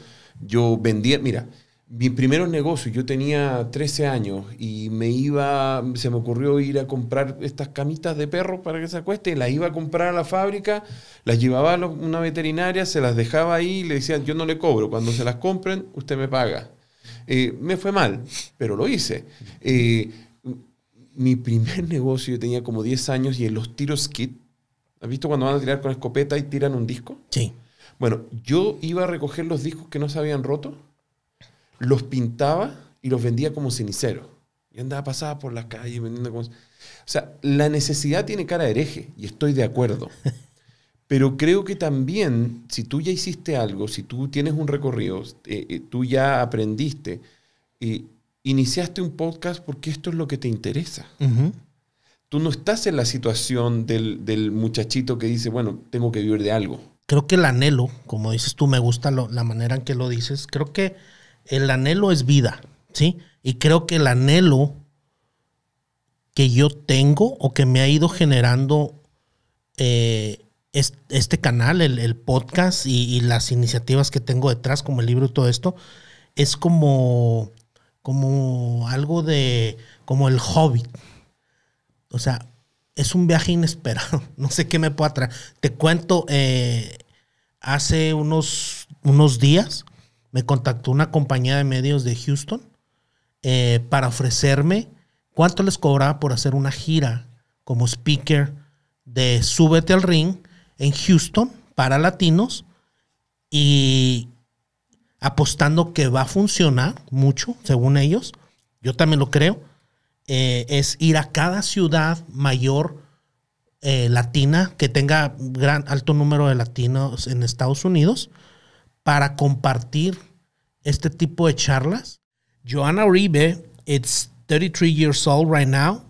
[SPEAKER 3] yo vendía, mira, mi primer negocio, yo tenía 13 años y me iba, se me ocurrió ir a comprar estas camitas de perros para que se acueste las iba a comprar a la fábrica, las llevaba a una veterinaria, se las dejaba ahí y le decían, yo no le cobro, cuando se las compren, usted me paga. Eh, me fue mal, pero lo hice. Eh, mi primer negocio, yo tenía como 10 años y en los tiros kit, ¿has visto cuando van a tirar con escopeta y tiran un disco? Sí. Bueno, yo iba a recoger los discos que no se habían roto, los pintaba y los vendía como cenicero. Y andaba pasada por la calles vendiendo como... O sea, la necesidad tiene cara de hereje y estoy de acuerdo. Pero creo que también, si tú ya hiciste algo, si tú tienes un recorrido, eh, eh, tú ya aprendiste, y iniciaste un podcast porque esto es lo que te interesa. Tú no estás en la situación del, muchachito que dice, bueno, tengo que vivir de algo.
[SPEAKER 1] Creo que el anhelo, como dices tú, me gusta la manera en que lo dices, creo que el anhelo es vida, ¿sí? Y creo que el anhelo que yo tengo o que me ha ido generando eh, este canal, el, podcast y, las iniciativas que tengo detrás, como el libro y todo esto, es como como algo de, como el hobbit. O sea, es un viaje inesperado. No sé qué me pueda traer. Te cuento, eh, hace unos, unos días me contactó una compañía de medios de Houston eh, para ofrecerme cuánto les cobraba por hacer una gira como speaker de Súbete al Ring en Houston para latinos y apostando que va a funcionar mucho, según ellos, yo también lo creo, eh, es ir a cada ciudad mayor eh, latina que tenga gran alto número de latinos en Estados Unidos para compartir este tipo de charlas. Joanna Uribe, it's 33 years old right now.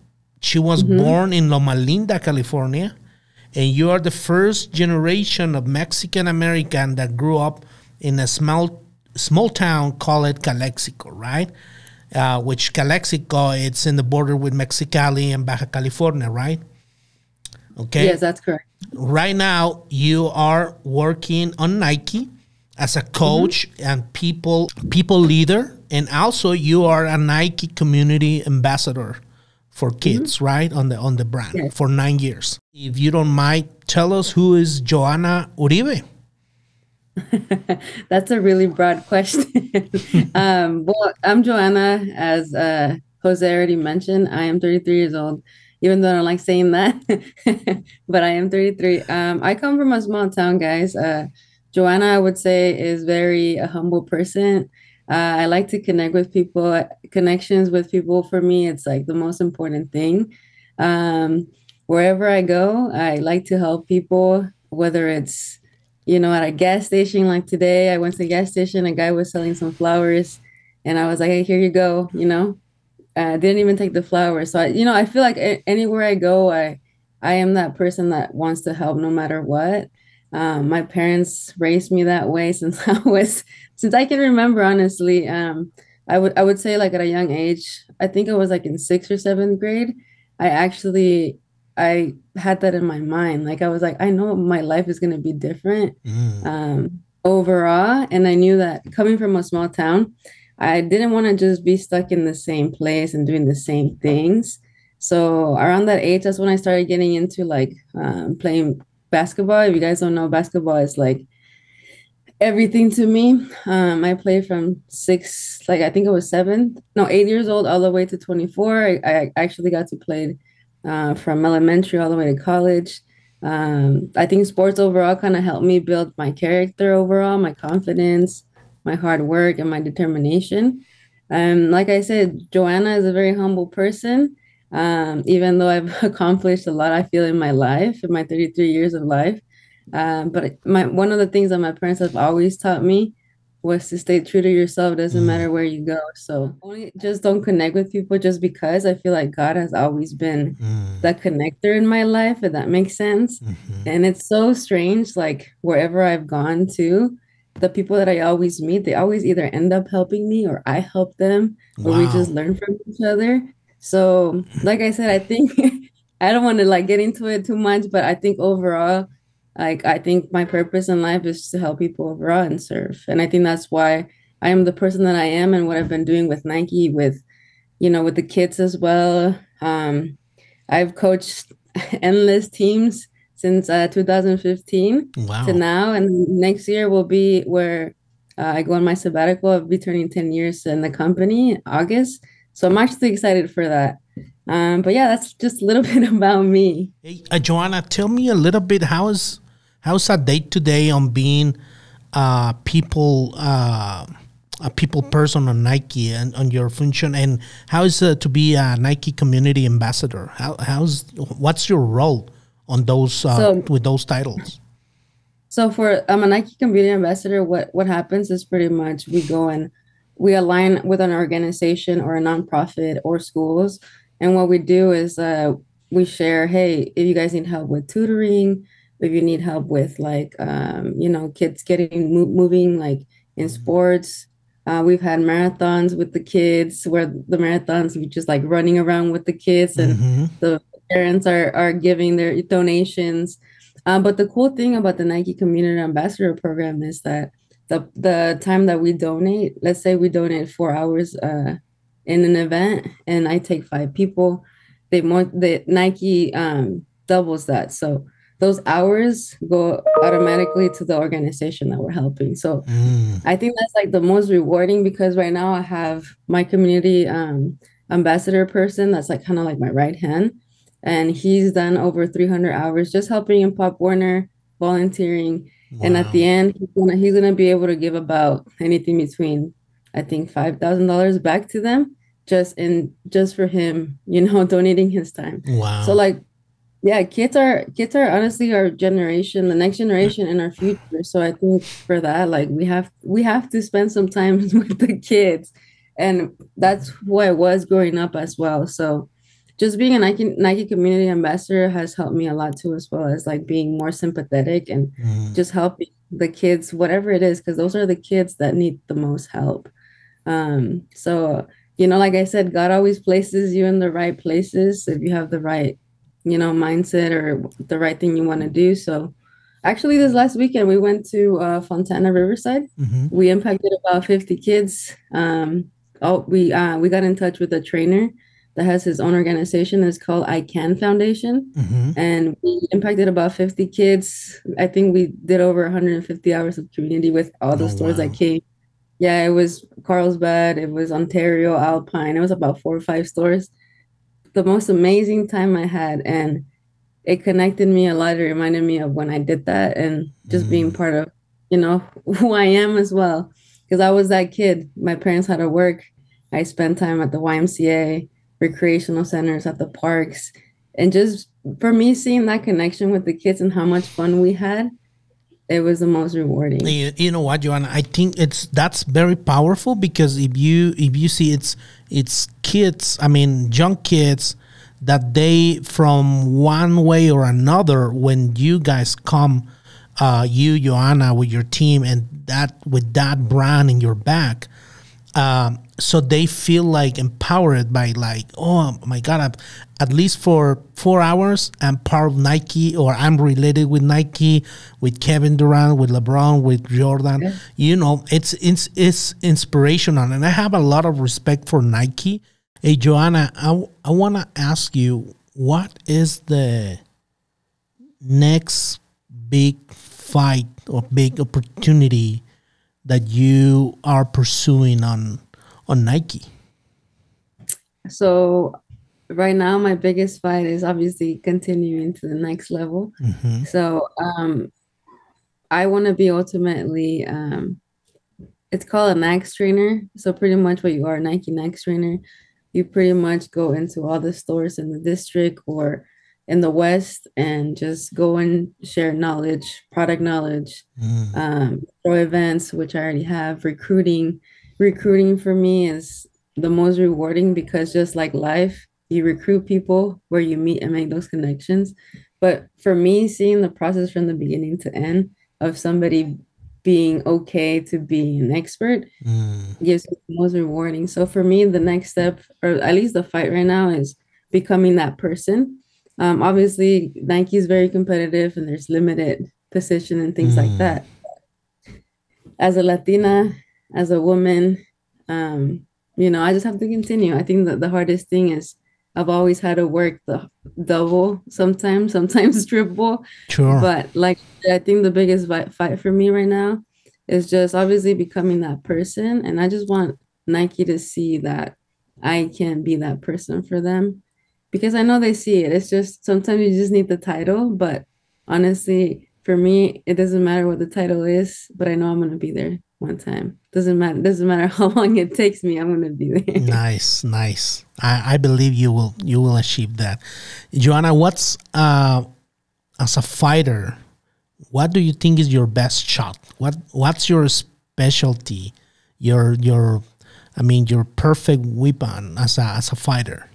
[SPEAKER 1] She was born in Loma Linda, California, and you are the first generation of Mexican American that grew up in a small small town called Calexico, right? Uh, which Calexico, it's in the border with Mexicali and Baja California, right? Okay. Yes, that's correct. Right now, you are working on Nike as a mm-hmm. coach mm-hmm. and people people leader, and also you are a Nike community ambassador for mm-hmm. kids, mm-hmm. right? On the on the brand yes. for nine years. If you don't mind, tell us who is Joanna Uribe.
[SPEAKER 5] That's a really broad question. um, well, I'm Joanna. As uh, Jose already mentioned, I am 33 years old, even though I don't like saying that, but I am 33. Um, I come from a small town, guys. Uh, Joanna, I would say, is very a humble person. Uh, I like to connect with people. Connections with people for me, it's like the most important thing. Um, wherever I go, I like to help people, whether it's you know, at a gas station like today, I went to a gas station, a guy was selling some flowers and I was like, hey, here you go, you know. I didn't even take the flowers. So I, you know, I feel like anywhere I go, I I am that person that wants to help no matter what. Um, my parents raised me that way since I was since I can remember honestly. Um, I would I would say like at a young age, I think I was like in sixth or seventh grade. I actually I had that in my mind. Like I was like, I know my life is going to be different mm. um, overall, and I knew that coming from a small town, I didn't want to just be stuck in the same place and doing the same things. So around that age, that's when I started getting into like um, playing basketball. If you guys don't know, basketball is like everything to me. Um, I played from six, like I think it was seven, no, eight years old, all the way to 24. I, I actually got to play uh, from elementary all the way to college. Um, I think sports overall kind of helped me build my character overall, my confidence, my hard work, and my determination. Um, like I said, Joanna is a very humble person. Um, even though I've accomplished a lot, I feel in my life, in my 33 years of life. Um, but my one of the things that my parents have always taught me was to stay true to yourself. Doesn't mm-hmm. matter where you go. So only just don't connect with people just because I feel like God has always been mm. that connector in my life, if that makes sense. Mm-hmm. And it's so strange, like wherever I've gone to, the people that I always meet, they always either end up helping me or I help them, or we just learn from each other. So, like I said, I think I don't want to like get into it too much, but I think overall like i think my purpose in life is to help people overall and serve and i think that's why i am the person that i am and what i've been doing with nike with you know with the kids as well um, i've coached endless teams since uh, 2015 wow. to now and next year will be where uh, i go on my sabbatical i'll be turning 10 years in the company august so i'm actually excited for that um, but yeah, that's just a little bit about me. Hey,
[SPEAKER 1] uh, Joanna, tell me a little bit how's How's that day to day on being a uh, people uh, a people person on Nike and on your function? And how is it to be a Nike community ambassador? How, how's what's your role on those uh, so, with those titles?
[SPEAKER 5] So for I'm a Nike community ambassador. What what happens is pretty much we go and we align with an organization or a nonprofit or schools, and what we do is uh, we share, hey, if you guys need help with tutoring if you need help with like um, you know kids getting mo- moving like in mm-hmm. sports uh, we've had marathons with the kids where the marathons we just like running around with the kids and mm-hmm. the parents are are giving their donations um, but the cool thing about the nike community ambassador program is that the the time that we donate let's say we donate four hours uh, in an event and i take five people they more the nike um, doubles that so those hours go automatically to the organization that we're helping. So mm. I think that's like the most rewarding because right now I have my community um, ambassador person that's like kind of like my right hand. And he's done over 300 hours just helping in Pop Warner, volunteering. Wow. And at the end, he's gonna, he's gonna be able to give about anything between, I think, five thousand dollars back to them, just in just for him, you know, donating his time. Wow. So like yeah, kids are kids are honestly our generation, the next generation, and our future. So I think for that, like we have we have to spend some time with the kids, and that's who I was growing up as well. So just being a Nike Nike community ambassador has helped me a lot too, as well as like being more sympathetic and mm. just helping the kids, whatever it is, because those are the kids that need the most help. Um, so you know, like I said, God always places you in the right places if you have the right you know, mindset or the right thing you want to do. So actually this last weekend we went to uh, Fontana Riverside. Mm-hmm. We impacted about 50 kids. Um, oh, we, uh, we got in touch with a trainer that has his own organization. It's called I Can Foundation. Mm-hmm. And we impacted about 50 kids. I think we did over 150 hours of community with all the oh, stores wow. that came. Yeah, it was Carlsbad, it was Ontario, Alpine. It was about four or five stores the most amazing time I had. And it connected me a lot. It reminded me of when I did that and just mm being part of, you know, who I am as well. Because I was that kid. My parents had to work. I spent time at the YMCA, recreational centers, at the parks. And just for me, seeing that connection with the kids and how much fun we had it was the most rewarding.
[SPEAKER 1] You, you know what, Joanna? I think it's that's very powerful because if you if you see it's it's kids, I mean young kids that they from one way or another when you guys come uh, you Joanna with your team and that with that brand in your back um, so they feel like empowered by like oh my god I'm, at least for four hours i'm part of nike or i'm related with nike with kevin durant with lebron with jordan yeah. you know it's, it's it's inspirational and i have a lot of respect for nike hey joanna i, I want to ask you what is the next big fight or big opportunity that you are pursuing on on Nike?
[SPEAKER 5] So right now my biggest fight is obviously continuing to the next level. Mm-hmm. So um, I want to be ultimately um, it's called a Nike trainer. So pretty much what you are, Nike Nike trainer, you pretty much go into all the stores in the district or in the West and just go and share knowledge, product knowledge, mm. um, pro events, which I already have, recruiting, recruiting for me is the most rewarding because just like life, you recruit people where you meet and make those connections. But for me, seeing the process from the beginning to end of somebody being okay to be an expert mm. gives me the most rewarding. So for me, the next step, or at least the fight right now, is becoming that person. Um, obviously, Nike is very competitive and there's limited position and things mm. like that. As a Latina, as a woman, um, you know, I just have to continue. I think that the hardest thing is I've always had to work the double, sometimes, sometimes triple. Sure. But like I think the biggest fight for me right now is just obviously becoming that person, and I just want Nike to see that I can be that person for them because I know they see it. It's just sometimes you just need the title, but honestly, for me, it doesn't matter what the title is, but I know I'm going to be there one time. Doesn't matter. Doesn't matter how long it takes me. I'm gonna be there.
[SPEAKER 1] Nice, nice. I, I believe you will. You will achieve that, Joanna. What's uh, as a fighter? What do you think is your best shot? What What's your specialty? Your your, I mean, your perfect weapon as a as a fighter.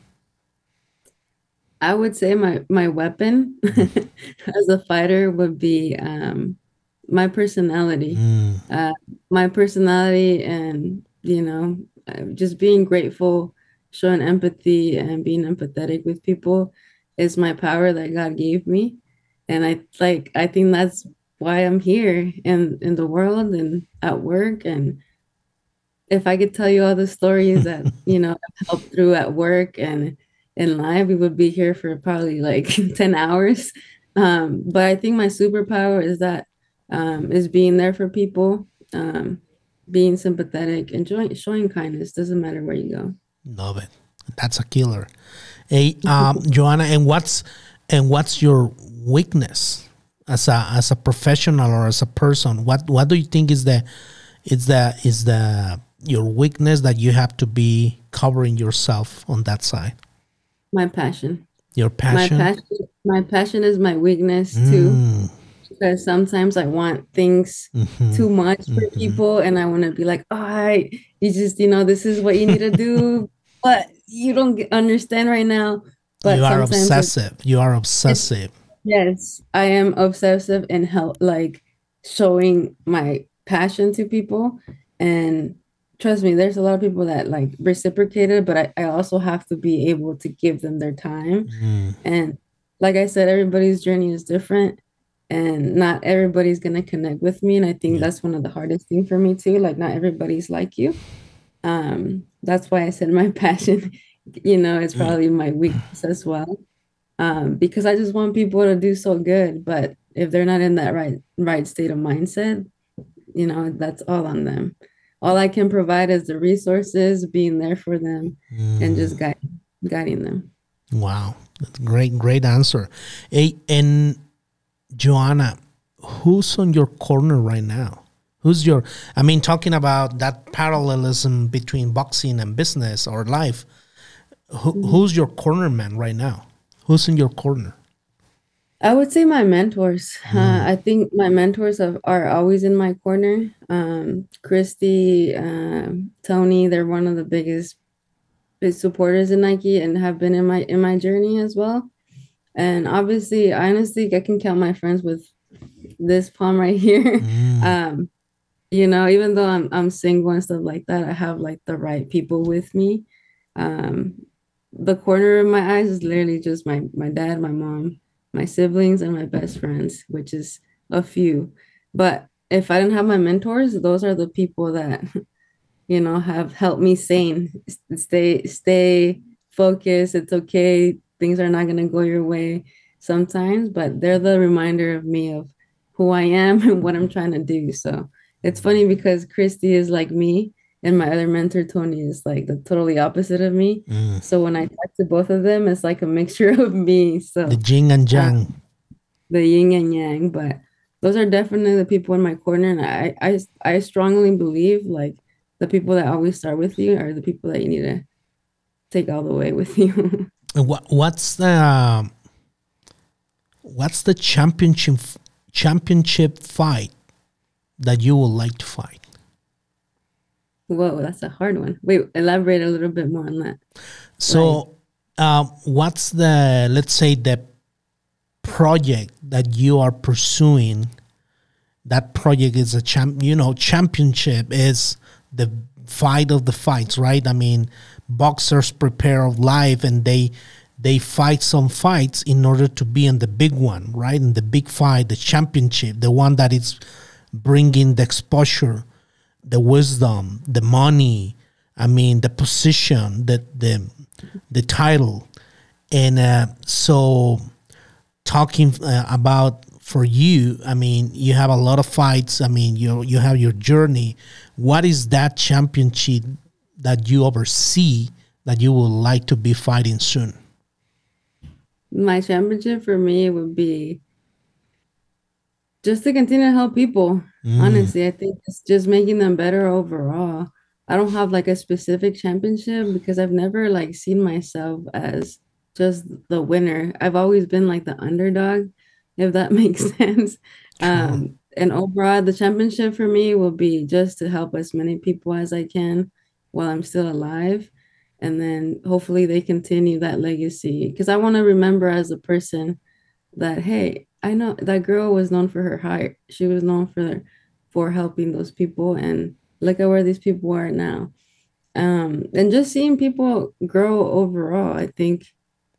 [SPEAKER 5] I would say my my weapon mm-hmm. as a fighter would be um, my personality mm. uh, my personality and you know uh, just being grateful showing empathy and being empathetic with people is my power that god gave me and i like i think that's why i'm here in in the world and at work and if i could tell you all the stories that you know i've helped through at work and in life we would be here for probably like 10 hours um, but i think my superpower is that um, is being there for people, um, being sympathetic, and showing kindness. Doesn't matter where you go. Love
[SPEAKER 1] it. That's a killer. Hey, um, Joanna, and what's and what's your weakness as a as a professional or as a person? What what do you think is the is the is the your weakness that you have to be covering yourself on that side?
[SPEAKER 5] My passion. Your passion. My passion. My passion is my weakness mm. too because sometimes I want things mm-hmm. too much for mm-hmm. people, and I want to be like, all right, you just, you know, this is what you need to do, but you don't understand right now. But you are obsessive.
[SPEAKER 1] you are obsessive.
[SPEAKER 5] Yes, I am obsessive in help like showing my passion to people. And trust me, there's a lot of people that like reciprocated, but I, I also have to be able to give them their time. Mm. And like I said, everybody's journey is different and not everybody's going to connect with me and i think yeah. that's one of the hardest thing for me too like not everybody's like you um that's why i said my passion you know it's mm. probably my weakness as well um because i just want people to do so good but if they're not in that right right state of mindset you know that's all on them all i can provide is the resources being there for them mm. and just mm. guide, guiding them
[SPEAKER 1] wow that's great great answer and Joanna, who's on your corner right now? Who's your, I mean, talking about that parallelism between boxing and business or life, who, mm-hmm. who's your corner man right now? Who's in your corner?
[SPEAKER 5] I would say my mentors. Mm. Uh, I think my mentors have, are always in my corner. Um, Christy, uh, Tony, they're one of the biggest, biggest supporters in Nike and have been in my in my journey as well. And obviously, honestly, I can count my friends with this palm right here. Mm. Um, you know, even though I'm I'm single and stuff like that, I have like the right people with me. Um, the corner of my eyes is literally just my my dad, my mom, my siblings, and my best friends, which is a few. But if I didn't have my mentors, those are the people that you know have helped me sane, stay stay focused. It's okay things are not going to go your way sometimes, but they're the reminder of me of who I am and what I'm trying to do. So it's funny because Christy is like me, and my other mentor Tony is like the totally opposite of me. Mm. So when I talk to both of them, it's like a mixture of me. So the jing and yang, the yin and yang. But those are definitely the people in my corner, and I I I strongly believe like the people that always start with you are the people that you need to take all the way with you.
[SPEAKER 1] What what's the um, what's the championship championship fight that you would like to fight?
[SPEAKER 5] Whoa, that's a hard one. Wait, elaborate a little bit more on that. So, like,
[SPEAKER 1] um, what's the let's say the project that you are pursuing? That project is a champ. You know, championship is the fight of the fights, right? I mean, boxers prepare live and they they fight some fights in order to be in the big one, right? In the big fight, the championship, the one that is bringing the exposure, the wisdom, the money. I mean, the position, the the the title, and uh, so talking uh, about for you. I mean, you have a lot of fights. I mean, you you have your journey. What is that championship that you oversee that you would like to be fighting soon?
[SPEAKER 5] My championship for me would be just to continue to help people. Mm. Honestly, I think it's just making them better overall. I don't have like a specific championship because I've never like seen myself as just the winner. I've always been like the underdog, if that makes sense. Um, and overall, the championship for me will be just to help as many people as I can while I'm still alive. And then hopefully they continue that legacy because I want to remember as a person that, hey, I know that girl was known for her heart. She was known for for helping those people and look at where these people are now. Um, and just seeing people grow overall, I think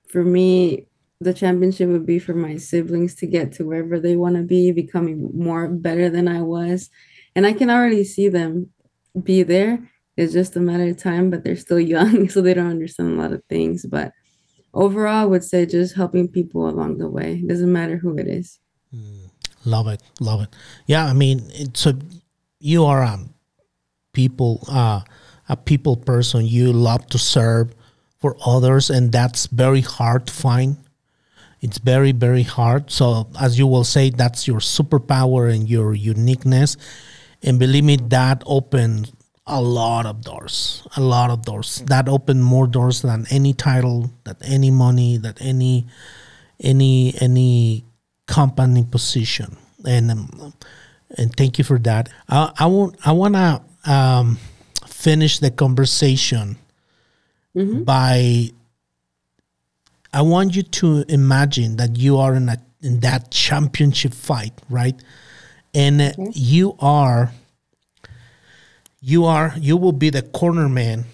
[SPEAKER 5] for me, the championship would be for my siblings to get to wherever they want to be, becoming more better than I was. And I can already see them be there. It's just a matter of time, but they're still young, so they don't understand a lot of things. But overall, I would say just helping people along the way. It doesn't matter who it is.
[SPEAKER 1] Mm, love it. Love it. Yeah. I mean, so you are a people, uh, a people person. You love to serve for others, and that's very hard to find. It's very, very hard. So, as you will say, that's your superpower and your uniqueness. And believe me, that opens a lot of doors, a lot of doors. Mm. That opened more doors than any title, that any money, that any any any company position. And um, and thank you for that. I I want I want to um, finish the conversation mm -hmm. by. I want you to imagine that you are in a in that championship fight, right? And okay. you are you are you will be the corner man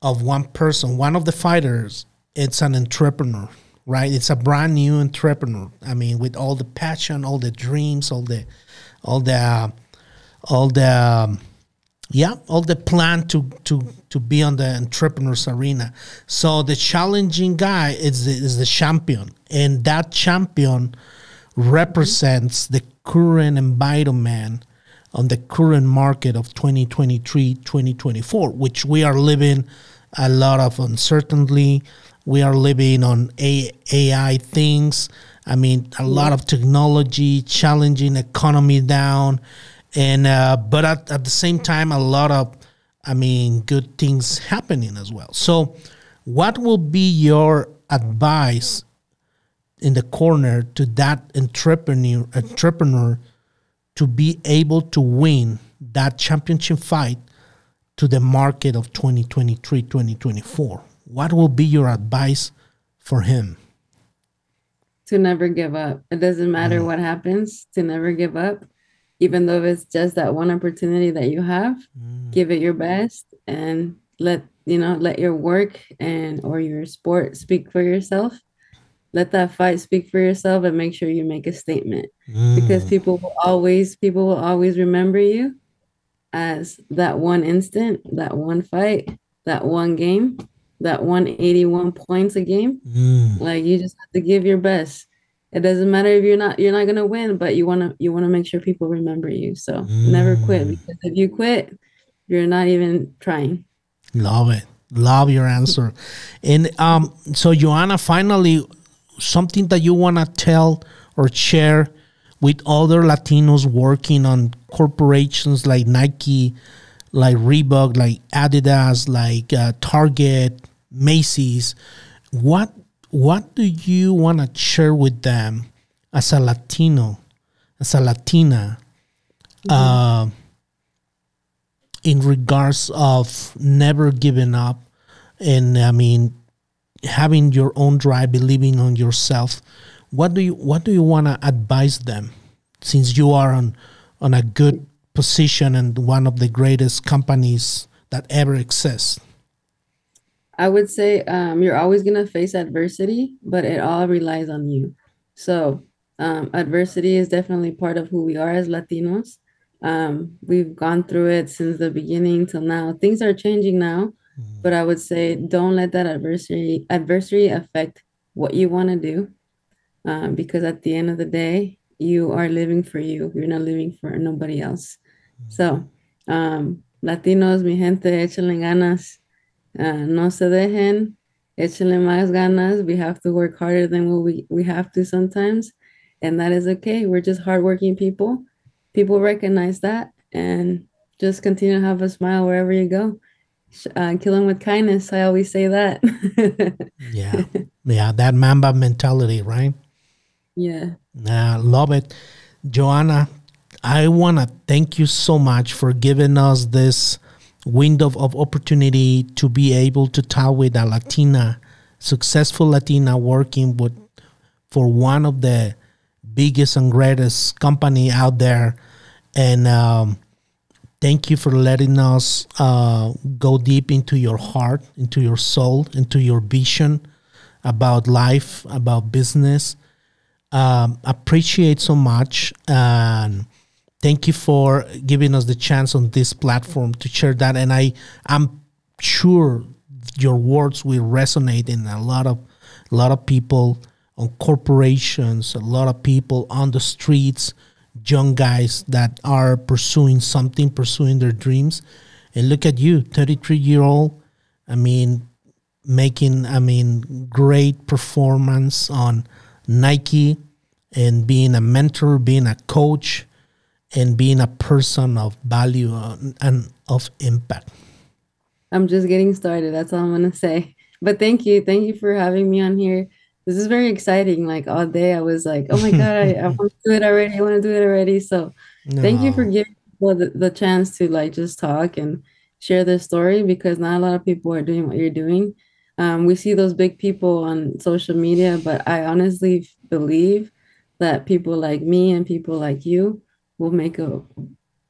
[SPEAKER 1] of one person, one of the fighters. It's an entrepreneur, right? It's a brand new entrepreneur. I mean, with all the passion, all the dreams, all the, all the, all the, um, yeah, all the plan to to to be on the entrepreneurs arena. So the challenging guy is the, is the champion, and that champion represents the current environment on the current market of 2023 2024 which we are living a lot of uncertainty we are living on ai things i mean a lot of technology challenging economy down and uh, but at, at the same time a lot of i mean good things happening as well so what will be your advice in the corner to that entrepreneur entrepreneur to be able to win that championship fight to the market of 2023 2024 what will be your advice for him
[SPEAKER 5] to never give up it doesn't matter mm. what happens to never give up even though it's just that one opportunity that you have mm. give it your best and let you know let your work and or your sport speak for yourself let that fight speak for yourself and make sure you make a statement mm. because people will always people will always remember you as that one instant, that one fight, that one game, that 181 points a game. Mm. Like you just have to give your best. It doesn't matter if you're not you're not gonna win, but you wanna you wanna make sure people remember you. So mm. never quit mm. because if you quit, you're not even trying.
[SPEAKER 1] Love it. Love your answer. And um so Joanna finally something that you want to tell or share with other Latinos working on corporations like Nike, like Reebok, like Adidas, like uh, Target, Macy's, what what do you want to share with them as a Latino, as a Latina, mm -hmm. uh, in regards of never giving up? And I mean, having your own drive, believing on yourself, what do you what do you want to advise them since you are on on a good position and one of the greatest companies that ever exists?
[SPEAKER 5] I would say um, you're always going to face adversity, but it all relies on you. So, um, adversity is definitely part of who we are as Latinos. Um, we've gone through it since the beginning till now. Things are changing now, Mm-hmm. But I would say don't let that adversity adversity affect what you want to do, um, because at the end of the day, you are living for you. You're not living for nobody else. Mm-hmm. So, um, Latinos, mi gente, échenle ganas. Uh, no se dejen. Échenle más ganas. We have to work harder than what we, we have to sometimes. And that is okay. We're just hardworking people. People recognize that and just continue to have a smile wherever you go uh, killing with kindness. I always say that. yeah.
[SPEAKER 1] Yeah. That Mamba mentality, right? Yeah. I uh, love it. Joanna, I want to thank you so much for giving us this window of opportunity to be able to talk with a Latina, successful Latina working with for one of the biggest and greatest company out there. And, um, Thank you for letting us uh, go deep into your heart, into your soul, into your vision about life, about business. Um, appreciate so much. And thank you for giving us the chance on this platform to share that. And I, I'm sure your words will resonate in a lot of, a lot of people on corporations, a lot of people on the streets, young guys that are pursuing something, pursuing their dreams. And look at you, 33 year old. I mean, making, I mean, great performance on Nike and being a mentor, being a coach, and being a person of value uh, and of impact.
[SPEAKER 5] I'm just getting started. That's all I'm going to say. But thank you. Thank you for having me on here this is very exciting. Like all day, I was like, oh my God, I, I want to do it already. I want to do it already. So no. thank you for giving people the, the chance to like just talk and share their story because not a lot of people are doing what you're doing. Um, we see those big people on social media, but I honestly believe that people like me and people like you will make a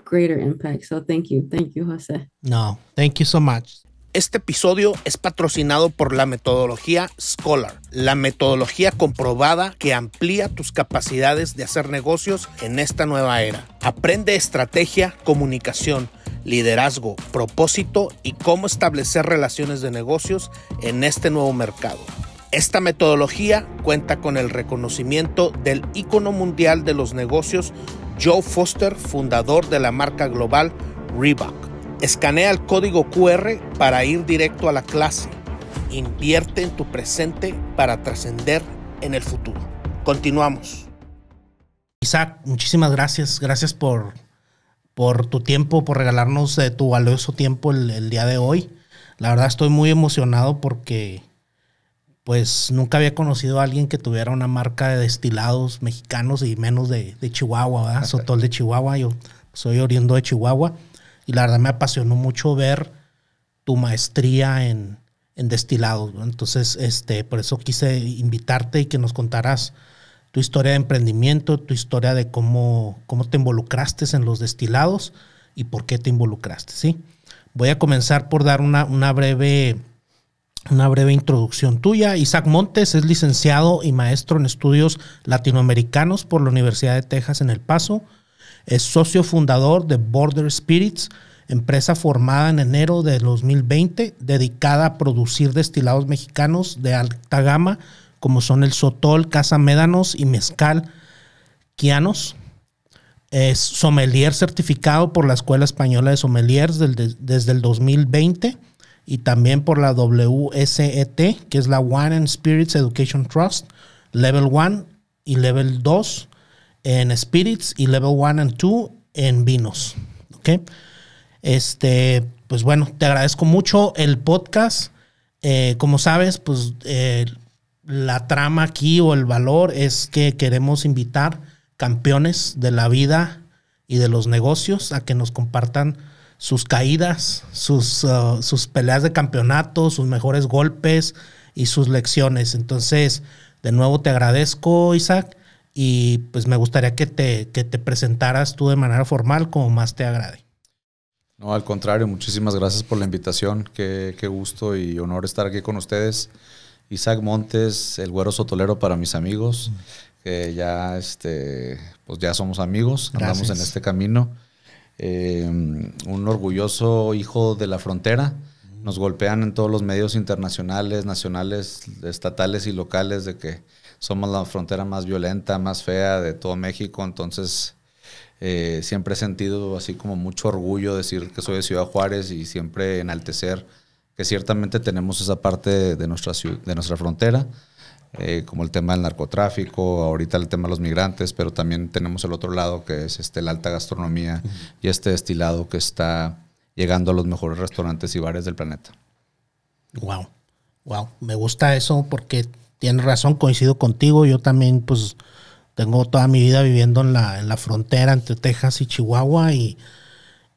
[SPEAKER 5] greater impact. So thank you. Thank you, Jose.
[SPEAKER 1] No, thank you so much. Este episodio es patrocinado por la metodología Scholar, la metodología comprobada que amplía tus capacidades de hacer negocios en esta nueva era. Aprende estrategia, comunicación, liderazgo, propósito y cómo establecer relaciones de negocios en este nuevo mercado. Esta metodología cuenta con el reconocimiento del ícono mundial de los negocios Joe Foster, fundador de la marca global Reebok. Escanea el código QR para ir directo a la clase. Invierte en tu presente para trascender en el futuro. Continuamos. Isaac, muchísimas gracias. Gracias por, por tu tiempo, por regalarnos eh, tu valioso tiempo el, día de hoy. La verdad estoy muy emocionado porque pues nunca había conocido a alguien que tuviera una marca de destilados mexicanos y menos de, de Chihuahua, ¿verdad? Sotol de Chihuahua. Yo soy oriundo de Chihuahua. Y la verdad me apasionó mucho ver tu maestría en, destilados. Entonces, este, por eso quise invitarte y que nos contarás tu historia de emprendimiento, tu historia de cómo, te involucraste en los destilados y por qué te involucraste, ¿sí? Voy a comenzar por dar una, breve una breve introducción tuya. Isaac Montes es licenciado y maestro en estudios latinoamericanos por la Universidad de Texas en El Paso. Es socio fundador de Border Spirits, empresa formada en enero de 2020 dedicada a producir destilados mexicanos de alta gama como son el sotol, médanos y mezcal quianos. Es sommelier certificado por la Escuela Española de Sommeliers desde el 2020 y también por la WSET, que es la Wine and Spirits Education Trust, Level 1 y Level 2 en spirits y level 1 and 2 en vinos. ¿Ok? Este, pues bueno, te agradezco mucho el podcast. Eh, como sabes, pues eh, la trama aquí o el valor es que queremos invitar campeones de la vida y de los negocios a que nos compartan sus caídas, sus, uh, sus peleas de campeonato, sus mejores golpes y sus lecciones. Entonces, de nuevo te agradezco, Isaac y pues me gustaría que te, que presentaras tú de manera formal como más te agrade.
[SPEAKER 6] No, al contrario, muchísimas gracias por la invitación. Qué, gusto y honor estar aquí con ustedes. Isaac Montes, el güero sotolero para mis amigos, que ya, este, pues ya somos amigos, andamos en este camino. Eh, un orgulloso hijo de la frontera. Nos golpean en todos los medios internacionales, nacionales, estatales y locales de que somos la frontera más violenta, más fea de todo México, entonces eh, siempre he sentido así como mucho orgullo decir que soy de Ciudad Juárez y siempre enaltecer que ciertamente tenemos esa parte de nuestra, de nuestra frontera, eh, como el tema del narcotráfico, ahorita el tema de los migrantes, pero también tenemos el otro lado que es este, la alta gastronomía y este destilado que está llegando a los mejores restaurantes y bares del planeta.
[SPEAKER 1] Wow, wow, me gusta eso porque tienes razón, coincido contigo. Yo también, pues, tengo toda mi vida viviendo en la, en la frontera entre Texas y Chihuahua y,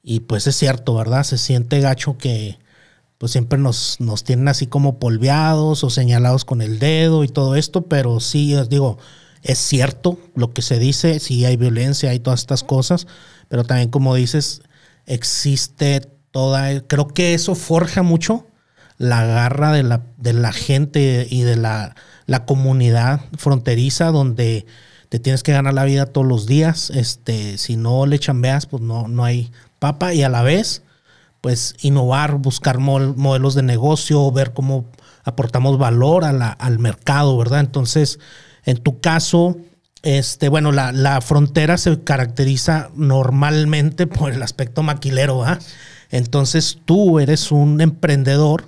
[SPEAKER 1] y pues es cierto, ¿verdad? Se siente gacho que pues siempre nos, nos tienen así como polveados o señalados con el dedo y todo esto, pero sí, os digo, es cierto lo que se dice, sí hay violencia, hay todas estas cosas, pero también como dices, existe toda, creo que eso forja mucho la garra de la, de la gente y de la la comunidad fronteriza donde te tienes que ganar la vida todos los días. Este, si no le chambeas, pues no, no hay papa. Y a la vez, pues innovar, buscar modelos de negocio, ver cómo aportamos valor al mercado, ¿verdad? Entonces, en tu caso, este, bueno, la, la frontera se caracteriza normalmente por el aspecto maquilero, ¿ah? Entonces tú eres un emprendedor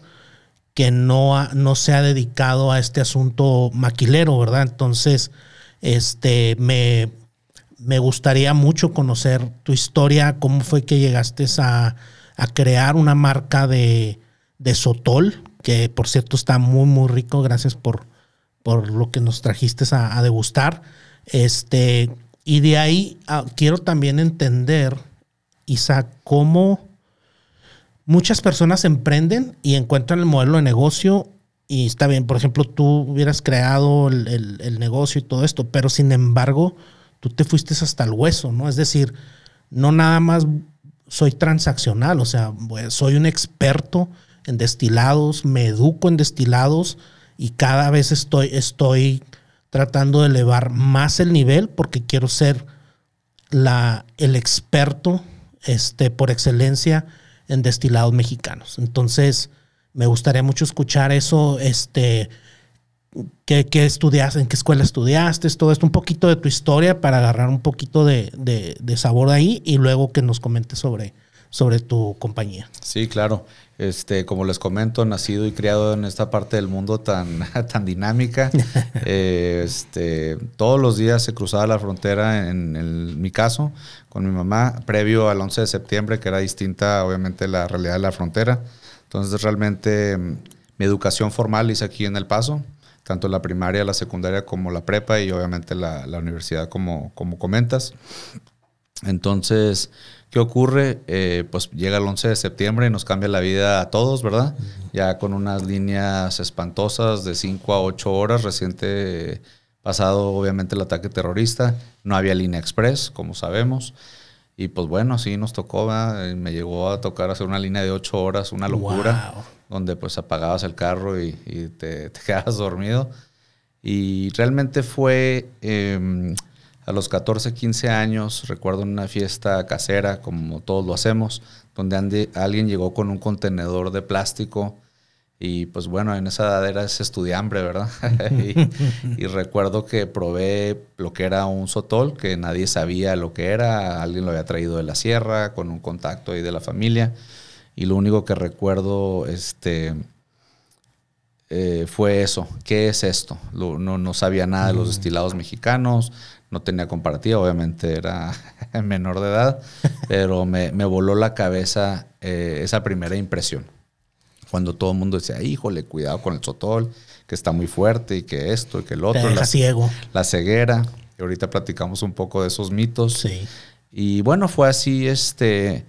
[SPEAKER 1] que no, no se ha dedicado a este asunto maquilero, ¿verdad? Entonces, este, me, me gustaría mucho conocer tu historia, cómo fue que llegaste a, crear una marca de, de, Sotol, que por cierto está muy, muy rico, gracias por, por lo que nos trajiste a, degustar. Este, y de ahí ah, quiero también entender, Isa, cómo muchas personas emprenden y encuentran el modelo de negocio y está bien, por ejemplo, tú hubieras creado el, negocio y todo esto, pero sin embargo, tú te fuiste hasta el hueso, ¿no? Es decir, no nada más soy transaccional, o sea, pues, soy un experto en destilados, me educo en destilados y cada vez estoy, estoy tratando de elevar más el nivel porque quiero ser la, el experto este, por excelencia en destilados mexicanos. Entonces, me gustaría mucho escuchar eso, este, qué, qué en qué escuela estudiaste, todo esto, un poquito de tu historia para agarrar un poquito de, de, de sabor de ahí y luego que nos comentes sobre, sobre tu compañía.
[SPEAKER 6] Sí, claro. Este, como les comento, nacido y criado en esta parte del mundo tan, tan dinámica, eh, este, todos los días se cruzaba la frontera, en, mi caso, con mi mamá, previo al 11 de septiembre, que era distinta, obviamente, la realidad de la frontera. Entonces, realmente, mm, mi educación formal hice aquí en El Paso, tanto la primaria, la secundaria como la prepa y obviamente la, la universidad, como, como comentas. Entonces, ¿Qué ocurre? Eh, pues llega el 11 de septiembre y nos cambia la vida a todos, ¿verdad? Ya con unas líneas espantosas de 5 a 8 horas reciente pasado obviamente el ataque terrorista, no había línea express, como sabemos. Y pues bueno, sí nos tocó, eh, me llegó a tocar hacer una línea de 8 horas, una locura, donde pues apagabas el carro y, te, quedabas dormido. Y realmente fue em, a los 14, 15 años, recuerdo una fiesta casera, como todos lo hacemos, donde alguien llegó con un contenedor de plástico y pues bueno, en esa edad eras estudiambre, ¿verdad? y, recuerdo que probé lo que era un sotol, que nadie sabía lo que era, alguien lo había traído de la sierra con un contacto ahí de la familia. Y lo único que recuerdo este, eh, fue eso, ¿qué es esto? no, no sabía nada de los mm. destilados mexicanos, no tenía comparativa, obviamente era menor de edad, pero me, voló la cabeza eh, esa primera impresión. Cuando todo el mundo decía, híjole, cuidado con el sotol, que está muy fuerte y que esto y que el otro. la, ciego. La ceguera. Y ahorita platicamos un poco de esos mitos. Y bueno, fue así este,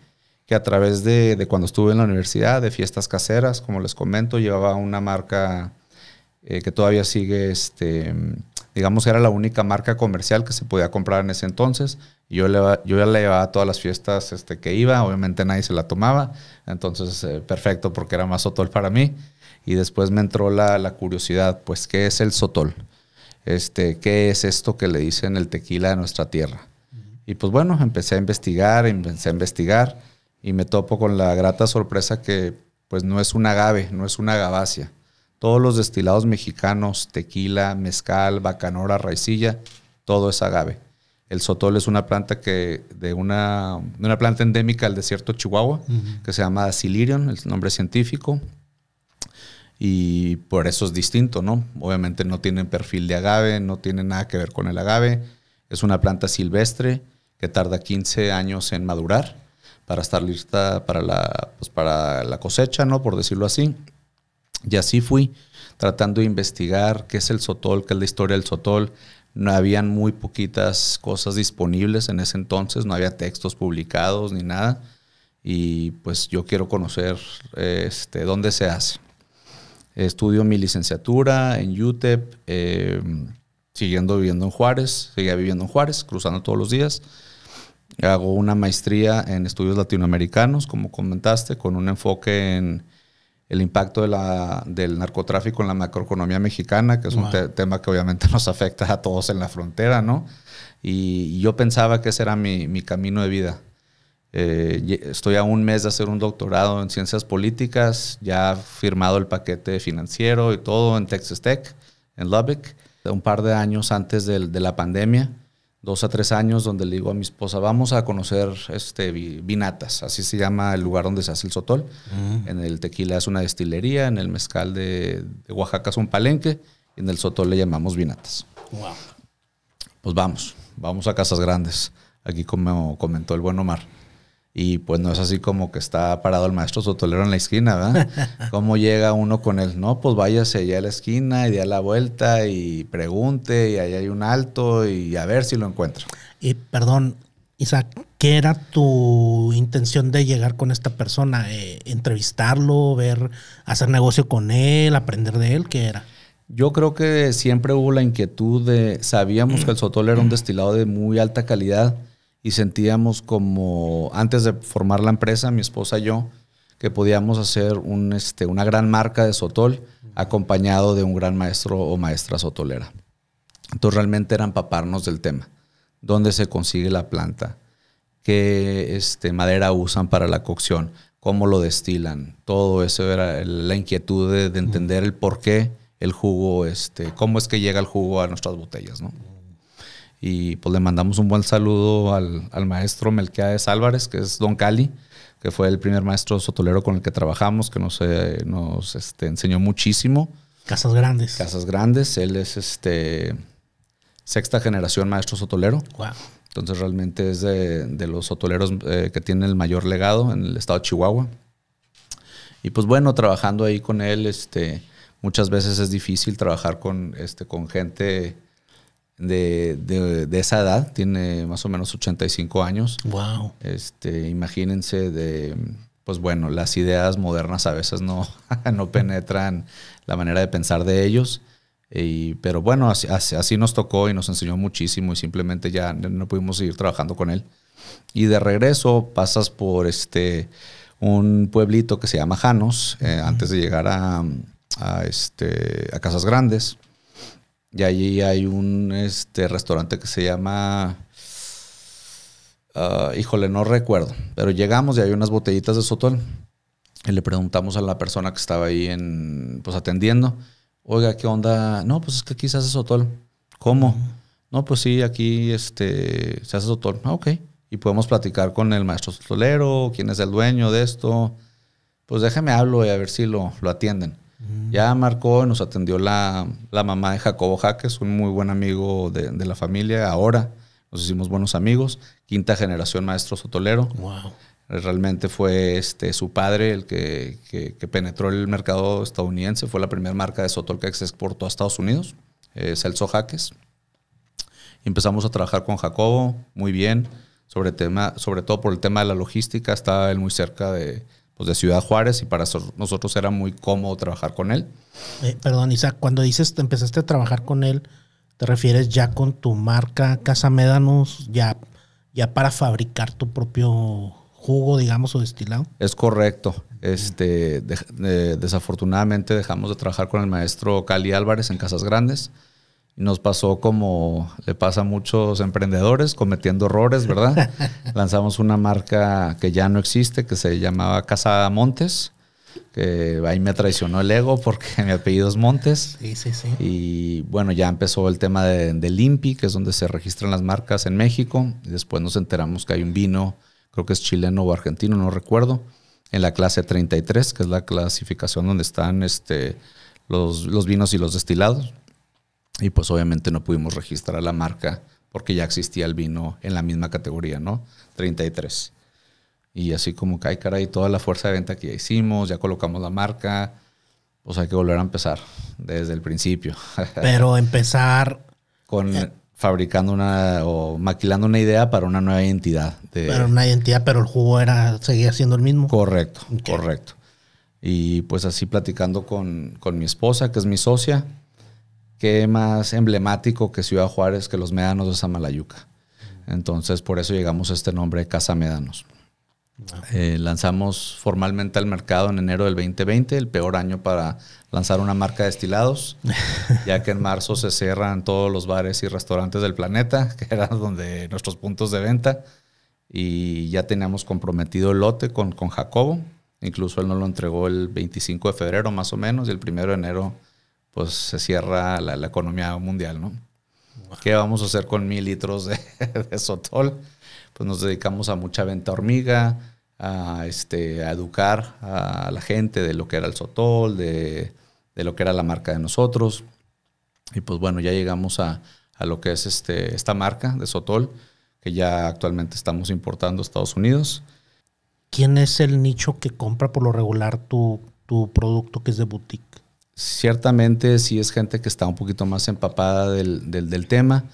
[SPEAKER 6] que a través de, cuando estuve en la universidad, de fiestas caseras, como les comento, llevaba una marca eh, que todavía sigue este, digamos, era la única marca comercial que se podía comprar en ese entonces. yo, le, yo ya la llevaba a todas las fiestas este, que iba, obviamente nadie se la tomaba, entonces eh, perfecto porque era más sotol para mí. Y después me entró la, curiosidad, pues, ¿qué es el sotol? Este, ¿Qué es esto que le dicen el tequila de nuestra tierra? Y pues bueno, empecé a investigar, empecé a investigar y me topo con la grata sorpresa que pues no es un agave, no es una gabacia todos los destilados mexicanos, tequila, mezcal, bacanora, raicilla, todo es agave. El sotol es una planta que de una, una planta endémica del desierto de Chihuahua, que se llama Silirion, el nombre científico. Y por eso es distinto, ¿no? Obviamente no tienen perfil de agave, no tiene nada que ver con el agave. Es una planta silvestre que tarda 15 años en madurar para estar lista para la, pues, para la cosecha, ¿no? Por decirlo así. Y así fui tratando de investigar qué es el Sotol, qué es la historia del Sotol. No habían muy poquitas cosas disponibles en ese entonces, no había textos publicados ni nada. Y pues yo quiero conocer este, dónde se hace. Estudio mi licenciatura en UTEP, em, siguiendo viviendo en Juárez, seguía viviendo en Juárez, cruzando todos los días. Hago una maestría en estudios latinoamericanos, como comentaste, con un enfoque en el impacto de la, del narcotráfico en la macroeconomía mexicana, que es un tema que obviamente nos afecta a todos en la frontera, ¿no? Y, yo pensaba que ese era mi, mi camino de vida. Eh, estoy a un mes de hacer un doctorado en ciencias políticas, ya firmado el paquete financiero y todo en Texas Tech, en Lubbock, un par de años antes de la pandemia dos a tres años donde le digo a mi esposa, vamos a conocer este, vinatas, así se llama el lugar donde se hace el sotol. Mm. En el tequila es una destilería, en el mezcal de, de, Oaxaca es un palenque, y en el sotol le llamamos vinatas. Wow. Pues vamos, vamos a Casas Grandes, aquí como comentó el buen Omar. Y pues no es así como que está parado el maestro Sotolero en la esquina, ¿verdad? ¿Cómo llega uno con él? No, pues váyase allá a la esquina y dé la vuelta y pregunte y ahí hay un alto y a ver si lo encuentra.
[SPEAKER 1] Y perdón, Isaac, ¿qué era tu intención de llegar con esta persona? Eh, ¿Entrevistarlo, ver, hacer negocio con él, aprender de él? ¿Qué era?
[SPEAKER 6] Yo creo que siempre hubo la inquietud de, sabíamos que el Sotolero era un destilado de muy alta calidad y sentíamos como, antes de formar la empresa, mi esposa y yo, que podíamos hacer un, este, una gran marca de Sotol acompañado de un gran maestro o maestra sotolera. Entonces realmente era empaparnos del tema, dónde se consigue la planta, qué este, madera usan para la cocción, cómo lo destilan, todo eso era la inquietud de, entender el por qué el jugo, este, cómo es que llega el jugo a nuestras botellas, ¿no? Y pues le mandamos un buen saludo al, al maestro Melquiades Álvarez, que es Don Cali, que fue el primer maestro sotolero con el que trabajamos, que nos, eh, nos este, enseñó muchísimo. Casas Grandes. Casas Grandes. Él es este sexta generación maestro sotolero. Wow. Entonces realmente es de, los sotoleros eh, que tiene el mayor legado en el estado de Chihuahua. Y pues bueno, trabajando ahí con él, este, muchas veces es difícil trabajar con, este, con gente de, de, esa edad, tiene más o menos 85 años. Wow. Este, imagínense de, pues bueno, las ideas modernas a veces no, no penetran la manera de pensar de ellos. Y, pero bueno, así, así, nos tocó y nos enseñó muchísimo y simplemente ya no pudimos seguir trabajando con él. Y de regreso pasas por este un pueblito que se llama Janos, eh, antes de llegar este, a Casas Grandes. Y allí hay un este, restaurante que se llama... Ah, híjole, no recuerdo. Pero llegamos y hay unas botellitas de Sotol. Y le preguntamos a la persona que estaba ahí en, pues, atendiendo. Oiga, ¿qué onda? No, pues es que aquí se hace Sotol. ¿Cómo? No, pues sí, aquí este, se hace Sotol. Ah, ok. Y podemos platicar con el maestro Sotolero, quién es el dueño de esto. Pues déjeme hablo y a ver si lo, lo atienden. Ya marcó, nos atendió la, mamá de Jacobo Jaques, un muy buen amigo de, la familia. Ahora nos hicimos buenos amigos. Quinta generación maestro sotolero. Realmente fue este, su padre el que, penetró el mercado estadounidense. Fue la primera marca de sotol que se exportó a Estados Unidos, eh, Celso Jaques. Empezamos a trabajar con Jacobo muy bien, sobre, tema, sobre todo por el tema de la logística. Estaba él muy cerca de, pues, de Ciudad Juárez y para nosotros era muy cómodo trabajar con él.
[SPEAKER 1] Eh, perdón, Isaac, cuando dices empezaste a trabajar con él, ¿te refieres ya con tu marca Casa Médanos, ya, ya para fabricar tu propio jugo, digamos, o destilado?
[SPEAKER 6] Es correcto. Este, eh, desafortunadamente dejamos de trabajar con el maestro Cali Álvarez en Casas Grandes. Nos pasó como le pasa a muchos emprendedores cometiendo errores, ¿verdad? Lanzamos una marca que ya no existe, que se llamaba Casa Montes, que ahí me traicionó el ego porque mi apellido es Montes. Sí, sí, Y bueno, ya empezó el tema de, del INPI, que es donde se registran las marcas en México. Y después nos enteramos que hay un vino, creo que es chileno o argentino, no recuerdo, en la clase 33, que es la clasificación donde están este, los vinos y los destilados. Y pues obviamente no pudimos registrar la marca porque ya existía el vino en la misma categoría, ¿no? 33. Y así como que, cara caray, toda la fuerza de venta que ya hicimos, ya colocamos la marca, pues hay que volver a empezar desde el principio. Pero empezar... Con... Eh, fabricando una o maquilando una idea para una nueva identidad. De, una identidad, pero el jugo era, seguía siendo el mismo. Correcto, correcto. Y pues así platicando con, con, mi esposa, que es mi socia, qué más emblemático que Ciudad Juárez que los médanos de Samalayuca. Entonces, por eso llegamos a este nombre, Casa Médanos. Eh, lanzamos formalmente al mercado en enero del 2020, el peor año para lanzar una marca de destilados, ya que en marzo se cierran todos los bares y restaurantes del planeta, que eran donde nuestros puntos de venta, y ya teníamos comprometido el lote con, con Jacobo, incluso él nos lo entregó el 25 de febrero más o menos, y el 1 de enero pues se cierra la, economía mundial, ¿no? ¿Qué vamos a hacer con mil litros de, sotol? Pues nos dedicamos a mucha venta hormiga, a, este, a educar a la gente de lo que era el sotol, de, lo que era la marca de nosotros. Y pues bueno, ya llegamos a, lo que es este, esta marca de Sotol, que ya actualmente estamos importando a Estados Unidos.
[SPEAKER 1] ¿Quién es el nicho que compra por lo regular tu, tu producto que es de
[SPEAKER 6] boutique? ciertamente sí es gente que está un poquito más empapada del, tema.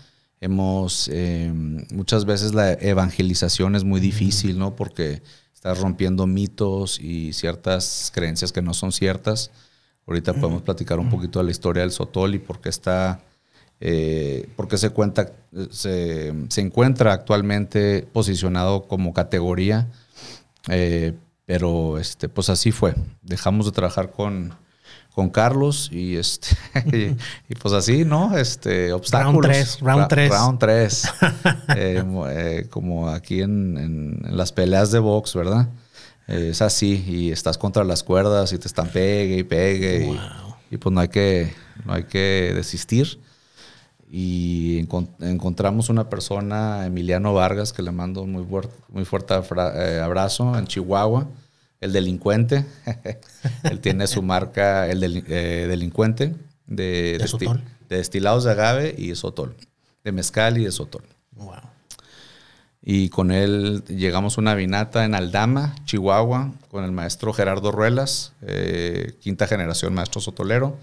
[SPEAKER 6] Hemos, eh, muchas veces la evangelización es muy difícil, ¿no? Porque estás rompiendo mitos y ciertas creencias que no son ciertas. Ahorita podemos platicar un poquito de la historia del Sotol y por qué está, eh, por qué se, cuenta, se, encuentra actualmente posicionado como categoría. Eh, pero este, pues así fue. Dejamos de trabajar con, con Carlos y este y, pues así, ¿no? Este obstáculos. Round 3, round 3. round 3. como aquí en, las peleas de box, ¿verdad? Eh, es así y estás contra las cuerdas y te están pegue y pegue y, pues no hay que no hay que desistir. Y encontramos una persona, Emiliano Vargas, que le mando un muy, muy fuerte eh, abrazo en Chihuahua el delincuente. Él tiene su marca, el eh, delincuente, de, destilados de agave y de sotol, de mezcal y de sotol. Wow. Y con él llegamos a una vinata en Aldama, Chihuahua, con el maestro Gerardo Ruelas, eh, quinta generación maestro sotolero,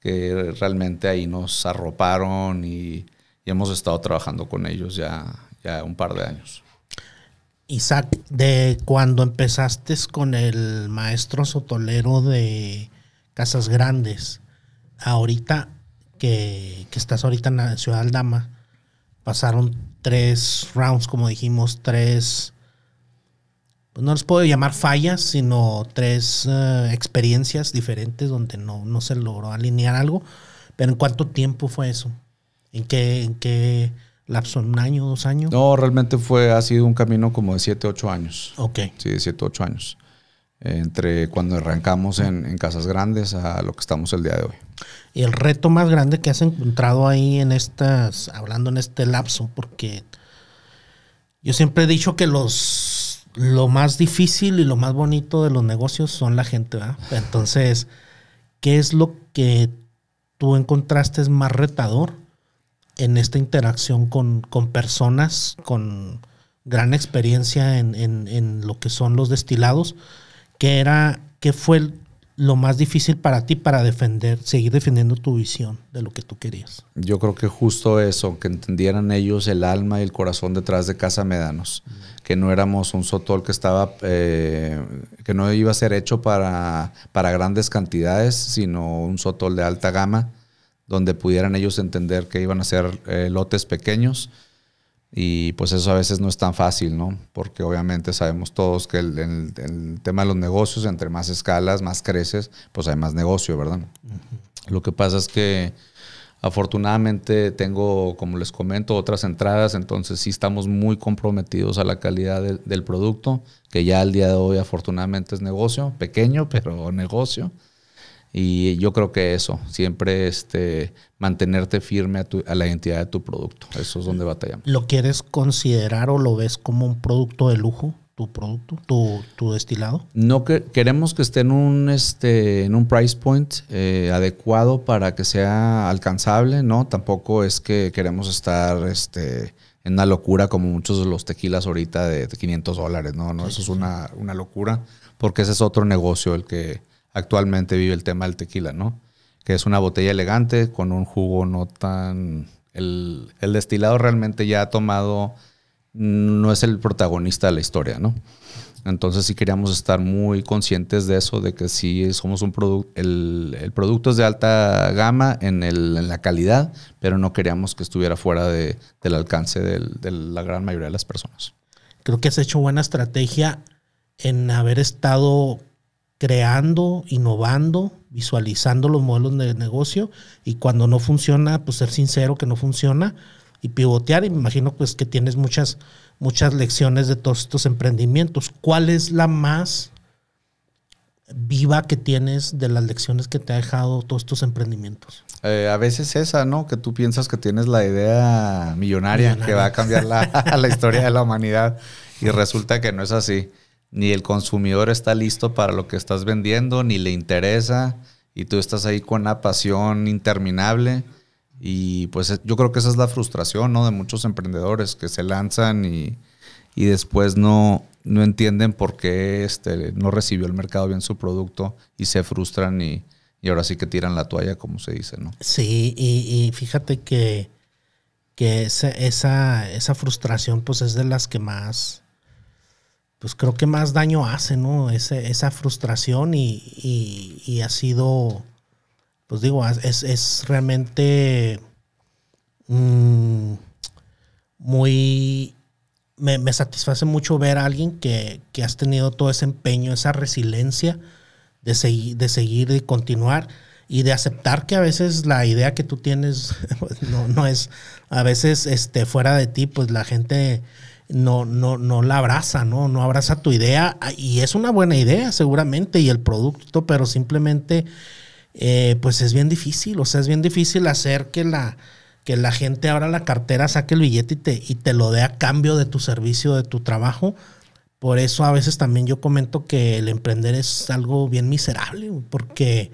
[SPEAKER 6] que realmente ahí nos arroparon y, y hemos estado trabajando con ellos ya, ya un par de años.
[SPEAKER 1] Isaac, de cuando empezaste con el maestro sotolero de Casas Grandes, ahorita que, estás ahorita en la Ciudad Dama, pasaron tres rounds, como dijimos, tres, pues no les puedo llamar fallas, sino tres eh, experiencias diferentes donde no, no se logró alinear algo. Pero ¿en cuánto tiempo fue eso? ¿En qué, en qué lapso, un año, dos años?
[SPEAKER 6] No, realmente fue, ha sido un camino como de siete, ocho años. Ok. Sí, de siete, ocho años. Entre cuando arrancamos en, Casas Grandes a lo que estamos el día de hoy.
[SPEAKER 1] Y el reto más grande que has encontrado ahí en estas, hablando en este lapso, porque yo siempre he dicho que los, lo más difícil y lo más bonito de los negocios son la gente, ¿verdad? Entonces, ¿qué es lo que tú encontraste más retador? en esta interacción con, personas con gran experiencia en, lo que son los destilados, que era, ¿qué fue lo más difícil para ti para defender, seguir defendiendo tu visión de lo que tú querías?
[SPEAKER 6] Yo creo que justo eso, que entendieran ellos el alma y el corazón detrás de Casa Medanos, que no éramos un sotol que estaba, eh, que no iba a ser hecho para, para grandes cantidades, sino un sotol de alta gama donde pudieran ellos entender que iban a ser eh, lotes pequeños. Y pues eso a veces no es tan fácil, ¿no? Porque obviamente sabemos todos que el, el, tema de los negocios, entre más escalas, más creces, pues hay más negocio, ¿verdad? Lo que pasa es que afortunadamente tengo, como les comento, otras entradas, entonces sí estamos muy comprometidos a la calidad del producto, que ya al día de hoy afortunadamente es negocio, pequeño, pero negocio. Y yo creo que eso, siempre este, mantenerte firme a, tu, a, la identidad de tu producto. Eso es donde batallamos.
[SPEAKER 1] ¿Lo quieres considerar o lo ves como un producto de lujo, tu producto, tu, tu destilado?
[SPEAKER 6] No queremos que esté en un, este, en un price point eh, adecuado para que sea alcanzable, ¿no? Tampoco es que queremos estar este, en una locura como muchos de los tequilas ahorita de 500 dólares, ¿no? no eso es una, una locura, porque ese es otro negocio el que actualmente vive el tema del tequila, ¿no? Que es una botella elegante con un jugo no tan... El, destilado realmente ya ha tomado, no es el protagonista de la historia, ¿no? Entonces sí queríamos estar muy conscientes de eso, de que sí somos un producto, el, producto es de alta gama en, la calidad, pero no queríamos que estuviera fuera del alcance de la gran mayoría de las personas. Creo que has hecho buena estrategia
[SPEAKER 1] en haber estado creando, innovando, visualizando los modelos de negocio y cuando no funciona, pues ser sincero que no funciona y pivotear. Y me imagino pues que tienes muchas, muchas lecciones de todos estos emprendimientos. ¿Cuál es la más viva que tienes de las lecciones que te ha dejado todos estos emprendimientos?
[SPEAKER 6] Eh, a veces esa, ¿no? Que tú piensas que tienes la idea millonaria, que va a cambiar la historia de la humanidad y resulta que no es así ni el consumidor está listo para lo que estás vendiendo, ni le interesa, y tú estás ahí con una pasión interminable. Y pues yo creo que esa es la frustración, ¿no? De muchos emprendedores que se lanzan y, después no, no entienden por qué este, no recibió el mercado bien su producto y se frustran y, ahora sí que tiran la toalla, como se dice, ¿no?
[SPEAKER 1] Sí, y, fíjate que, que esa, esa, esa, frustración pues es de las que más pues creo que más daño hace, ¿no? esa frustración y, ha sido, pues digo, es, realmente mm, muy... Me, satisface mucho ver a alguien que, has tenido todo ese empeño, esa resiliencia de, seguir de seguir y continuar y de aceptar que a veces la idea que tú tienes pues, no, no, es, a veces este, fuera de ti, pues la gente no, no, no la abraza, ¿no? No abraza tu idea y es una buena idea seguramente y el producto, pero simplemente eh, pues es bien difícil, o sea, es bien difícil hacer que la, que la gente abra la cartera, saque el billete y te, y te lo dé a cambio de tu servicio, de tu trabajo. Por eso a veces también yo comento que el emprender es algo bien miserable, porque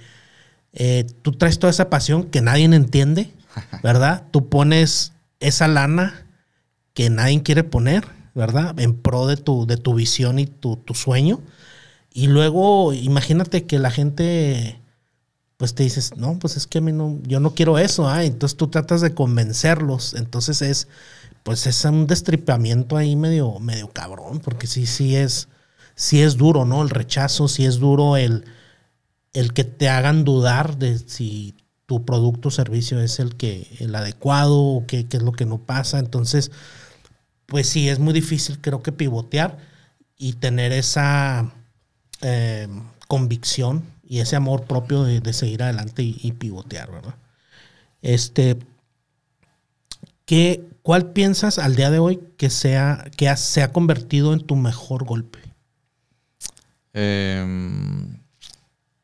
[SPEAKER 1] eh, tú traes toda esa pasión que nadie entiende, ¿verdad? Tú pones esa lana que nadie quiere poner, ¿verdad? En pro de tu, de tu visión y tu, sueño. Y luego imagínate que la gente, pues te dices, no, pues es que a mí no, yo no quiero eso, ah entonces tú tratas de convencerlos, entonces es, pues es un destripamiento ahí medio, medio cabrón, porque sí, sí es, sí es duro, ¿no? El rechazo, sí es duro el, el que te hagan dudar de si tu producto o servicio es el que, el adecuado o qué, qué es lo que no pasa, entonces pues sí, es muy difícil creo que pivotear y tener esa eh, convicción y ese amor propio de, seguir adelante y, pivotear, ¿verdad? Este, ¿qué, ¿Cuál piensas al día de hoy que, sea, que se ha convertido en tu mejor golpe?
[SPEAKER 6] Em,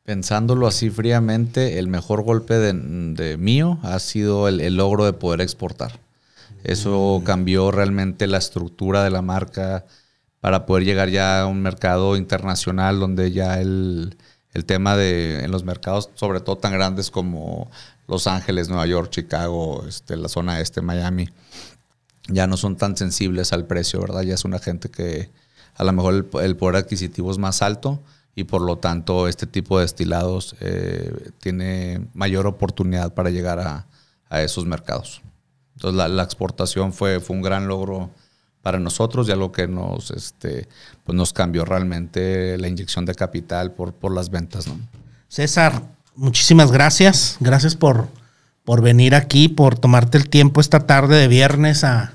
[SPEAKER 6] pensándolo así fríamente, el mejor golpe de, mío ha sido el logro de poder exportar. Eso cambió realmente la estructura de la marca para poder llegar ya a un mercado internacional donde ya el, tema de en los mercados, sobre todo tan grandes como Los Ángeles, Nueva York, Chicago, este, la zona este, Miami, ya no son tan sensibles al precio, ¿verdad? Ya es una gente que a lo mejor el, poder adquisitivo es más alto y por lo tanto este tipo de destilados eh, tiene mayor oportunidad para llegar a esos mercados. Entonces la, exportación fue, fue un gran logro para nosotros ya lo que nos, este, pues nos cambió realmente la inyección de capital por, por las ventas.
[SPEAKER 1] César, muchísimas gracias. Gracias por, por venir aquí, por tomarte el tiempo esta tarde de viernes a,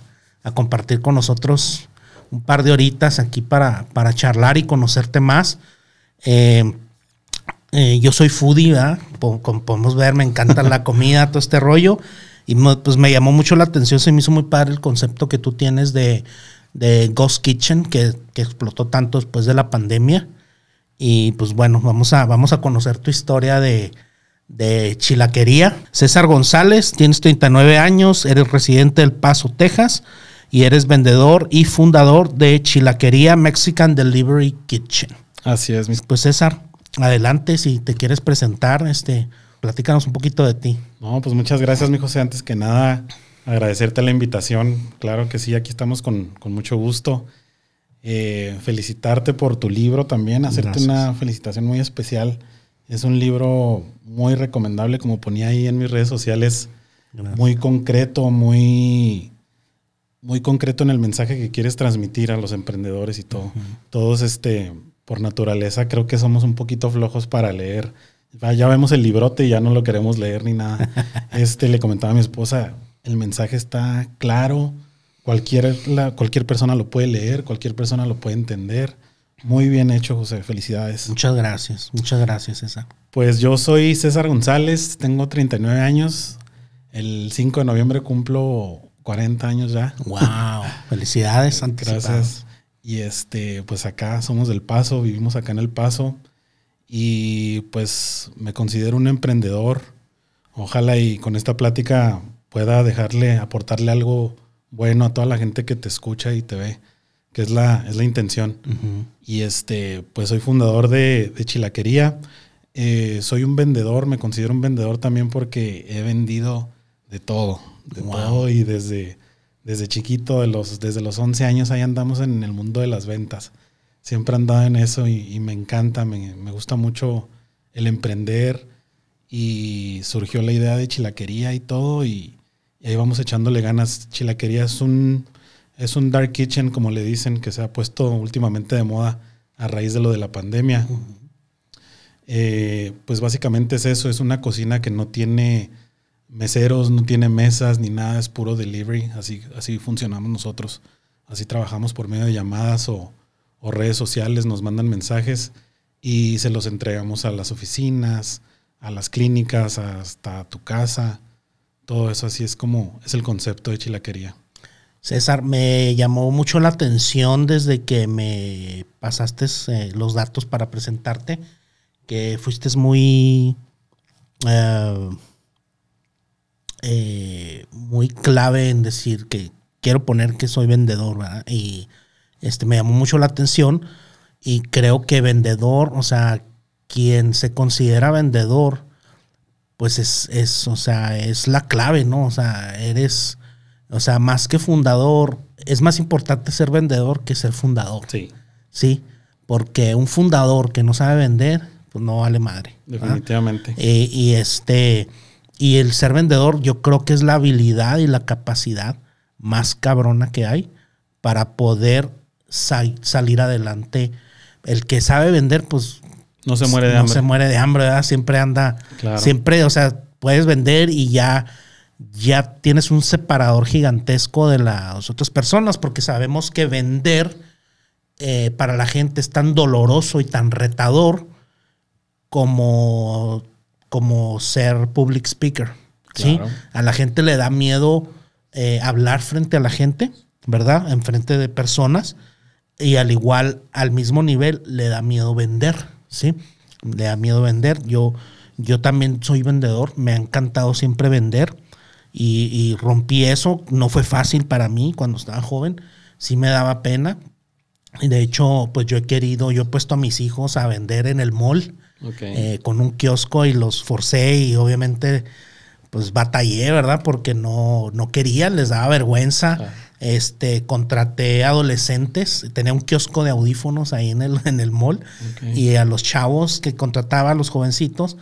[SPEAKER 1] compartir con nosotros un par de horitas aquí para, para charlar y conocerte más. Eh, eh, yo soy foodie, Como podemos ver, me encanta la comida, todo este rollo. Y pues me llamó mucho la atención, se me hizo muy padre el concepto que tú tienes de, Ghost Kitchen, que, explotó tanto después de la pandemia. Y pues bueno, vamos a, vamos a conocer tu historia de, de chilaquería. César González, tienes 39 años, eres residente del Paso, Texas, y eres vendedor y fundador de Chilaquería Mexican Delivery Kitchen. Así es. Pues César, adelante, si te quieres presentar, este, platícanos un poquito de ti.
[SPEAKER 7] No, pues muchas gracias, mi José. Antes que nada, agradecerte la invitación. Claro que sí, aquí estamos con, mucho gusto. Eh, felicitarte por tu libro también, hacerte una felicitación muy especial. Es un libro muy recomendable, como ponía ahí en mis redes sociales, muy concreto, muy, muy concreto en el mensaje que quieres transmitir a los emprendedores y todo. Todos, este, por naturaleza, creo que somos un poquito flojos para leer ya vemos el librote y ya no lo queremos leer ni nada. Este, le comentaba a mi esposa, el mensaje está claro, cualquier, la, cualquier persona lo puede leer, cualquier persona lo puede entender. Muy bien hecho, José, felicidades. Muchas gracias, muchas gracias, César. Pues yo soy César González, tengo 39 años, el 5 de noviembre cumplo 40 años ya. ¡Wow! felicidades, gracias. Y este, pues acá somos del Paso, vivimos acá en el Paso y pues me considero un emprendedor. Ojalá y con esta plática pueda dejarle, aportarle algo bueno a toda la gente que te escucha y te ve, que es la, es la intención. Y este, pues soy fundador de, Chilaquería. Eh, soy un vendedor, me considero un vendedor también porque he vendido de todo. De todo y desde, chiquito, de los, desde los 11 años, ahí andamos en el mundo de las ventas siempre andaba en eso y, me encanta, me, gusta mucho el emprender y surgió la idea de chilaquería y todo y, ahí vamos echándole ganas. Chilaquería es un, es un dark kitchen, como le dicen, que se ha puesto últimamente de moda a raíz de lo de la pandemia. Eh, pues básicamente es eso, es una cocina que no tiene meseros, no tiene mesas ni nada, es puro delivery, así, así funcionamos nosotros, así trabajamos por medio de llamadas o o redes sociales, nos mandan mensajes y se los entregamos a las oficinas, a las clínicas, hasta tu casa. Todo eso así es como es el concepto de chilaquería. César, me llamó mucho la atención desde que me pasaste
[SPEAKER 1] eh, los datos para presentarte, que fuiste muy, eh, eh, muy clave en decir que quiero poner que soy vendedor, ¿verdad? Y este, me llamó mucho la atención y creo que vendedor, o sea, quien se considera vendedor, pues es, o sea, es la clave, ¿no? O sea, eres, o sea, más que fundador, es más importante ser vendedor que ser fundador. Sí. Sí, porque un fundador que no sabe vender, pues no vale madre.
[SPEAKER 7] Definitivamente. Eh, y
[SPEAKER 1] este, y el ser vendedor yo creo que es la habilidad y la capacidad más cabrona que hay para poder salir adelante. El que sabe vender, pues... No se muere de no hambre. No se muere de hambre, ¿verdad? Siempre anda... Siempre, o sea, puedes vender y ya, ya tienes un separador gigantesco de las otras personas porque sabemos que vender eh, para la gente es tan doloroso y tan retador como, como ser public speaker. ¿sí? A la gente le da miedo eh, hablar frente a la gente, ¿verdad? En frente de personas y al igual, al mismo nivel, le da miedo vender, ¿sí? Le da miedo vender. Yo, yo también soy vendedor, me ha encantado siempre vender y, rompí eso. No fue fácil para mí cuando estaba joven, sí me daba pena. Y de hecho, pues yo he querido, yo he puesto a mis hijos a vender en el mall eh, con un kiosco y los forcé y obviamente pues batallé, ¿verdad? Porque no, no querían, les daba vergüenza. Ah. Este, contraté adolescentes, tenía un kiosco de audífonos ahí en el, en el mall y a los chavos que contrataba, a los jovencitos,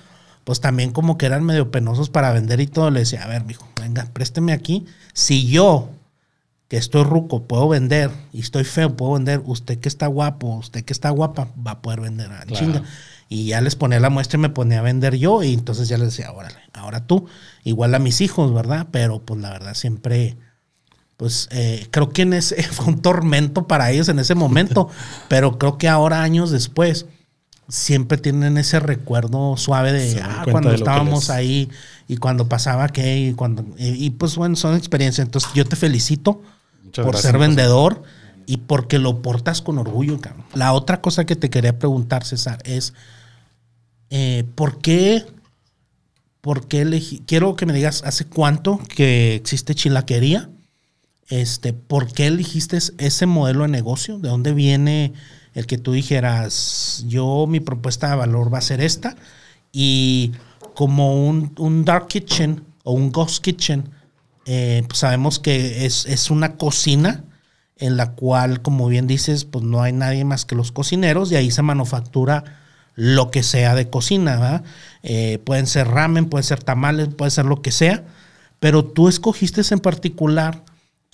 [SPEAKER 1] pues también como que eran medio penosos para vender y todo, le decía, a ver, mijo, venga, présteme aquí. Si yo, que estoy ruco, puedo vender y estoy feo, puedo vender, usted que está guapo, usted que está guapa, va a poder vender. Ah, y ya les ponía la muestra y me ponía a vender yo y entonces ya les decía, órale, ahora tú. Igual a mis hijos, ¿verdad? Pero pues la verdad siempre pues eh, creo que en ese, fue un tormento para ellos en ese momento, pero creo que ahora, años después, siempre tienen ese recuerdo suave de ah, cuando estábamos ahí y cuando pasaba que y cuando y, pues bueno son experiencias entonces yo te felicito por ser vendedor y porque lo portas con orgullo cabrón. la otra cosa que te quería preguntar César es eh, por qué por qué elegí? quiero que me digas hace cuánto que existe chilaquería este, ¿por qué eligiste ese modelo de negocio? ¿De dónde viene el que tú dijeras, yo mi propuesta de valor va a ser esta? Y como un, dark kitchen o un ghost kitchen, eh, pues sabemos que es, una cocina en la cual, como bien dices, pues no hay nadie más que los cocineros y ahí se manufactura lo que sea de cocina, eh, pueden ser ramen, pueden ser tamales, puede ser lo que sea, pero tú escogiste en particular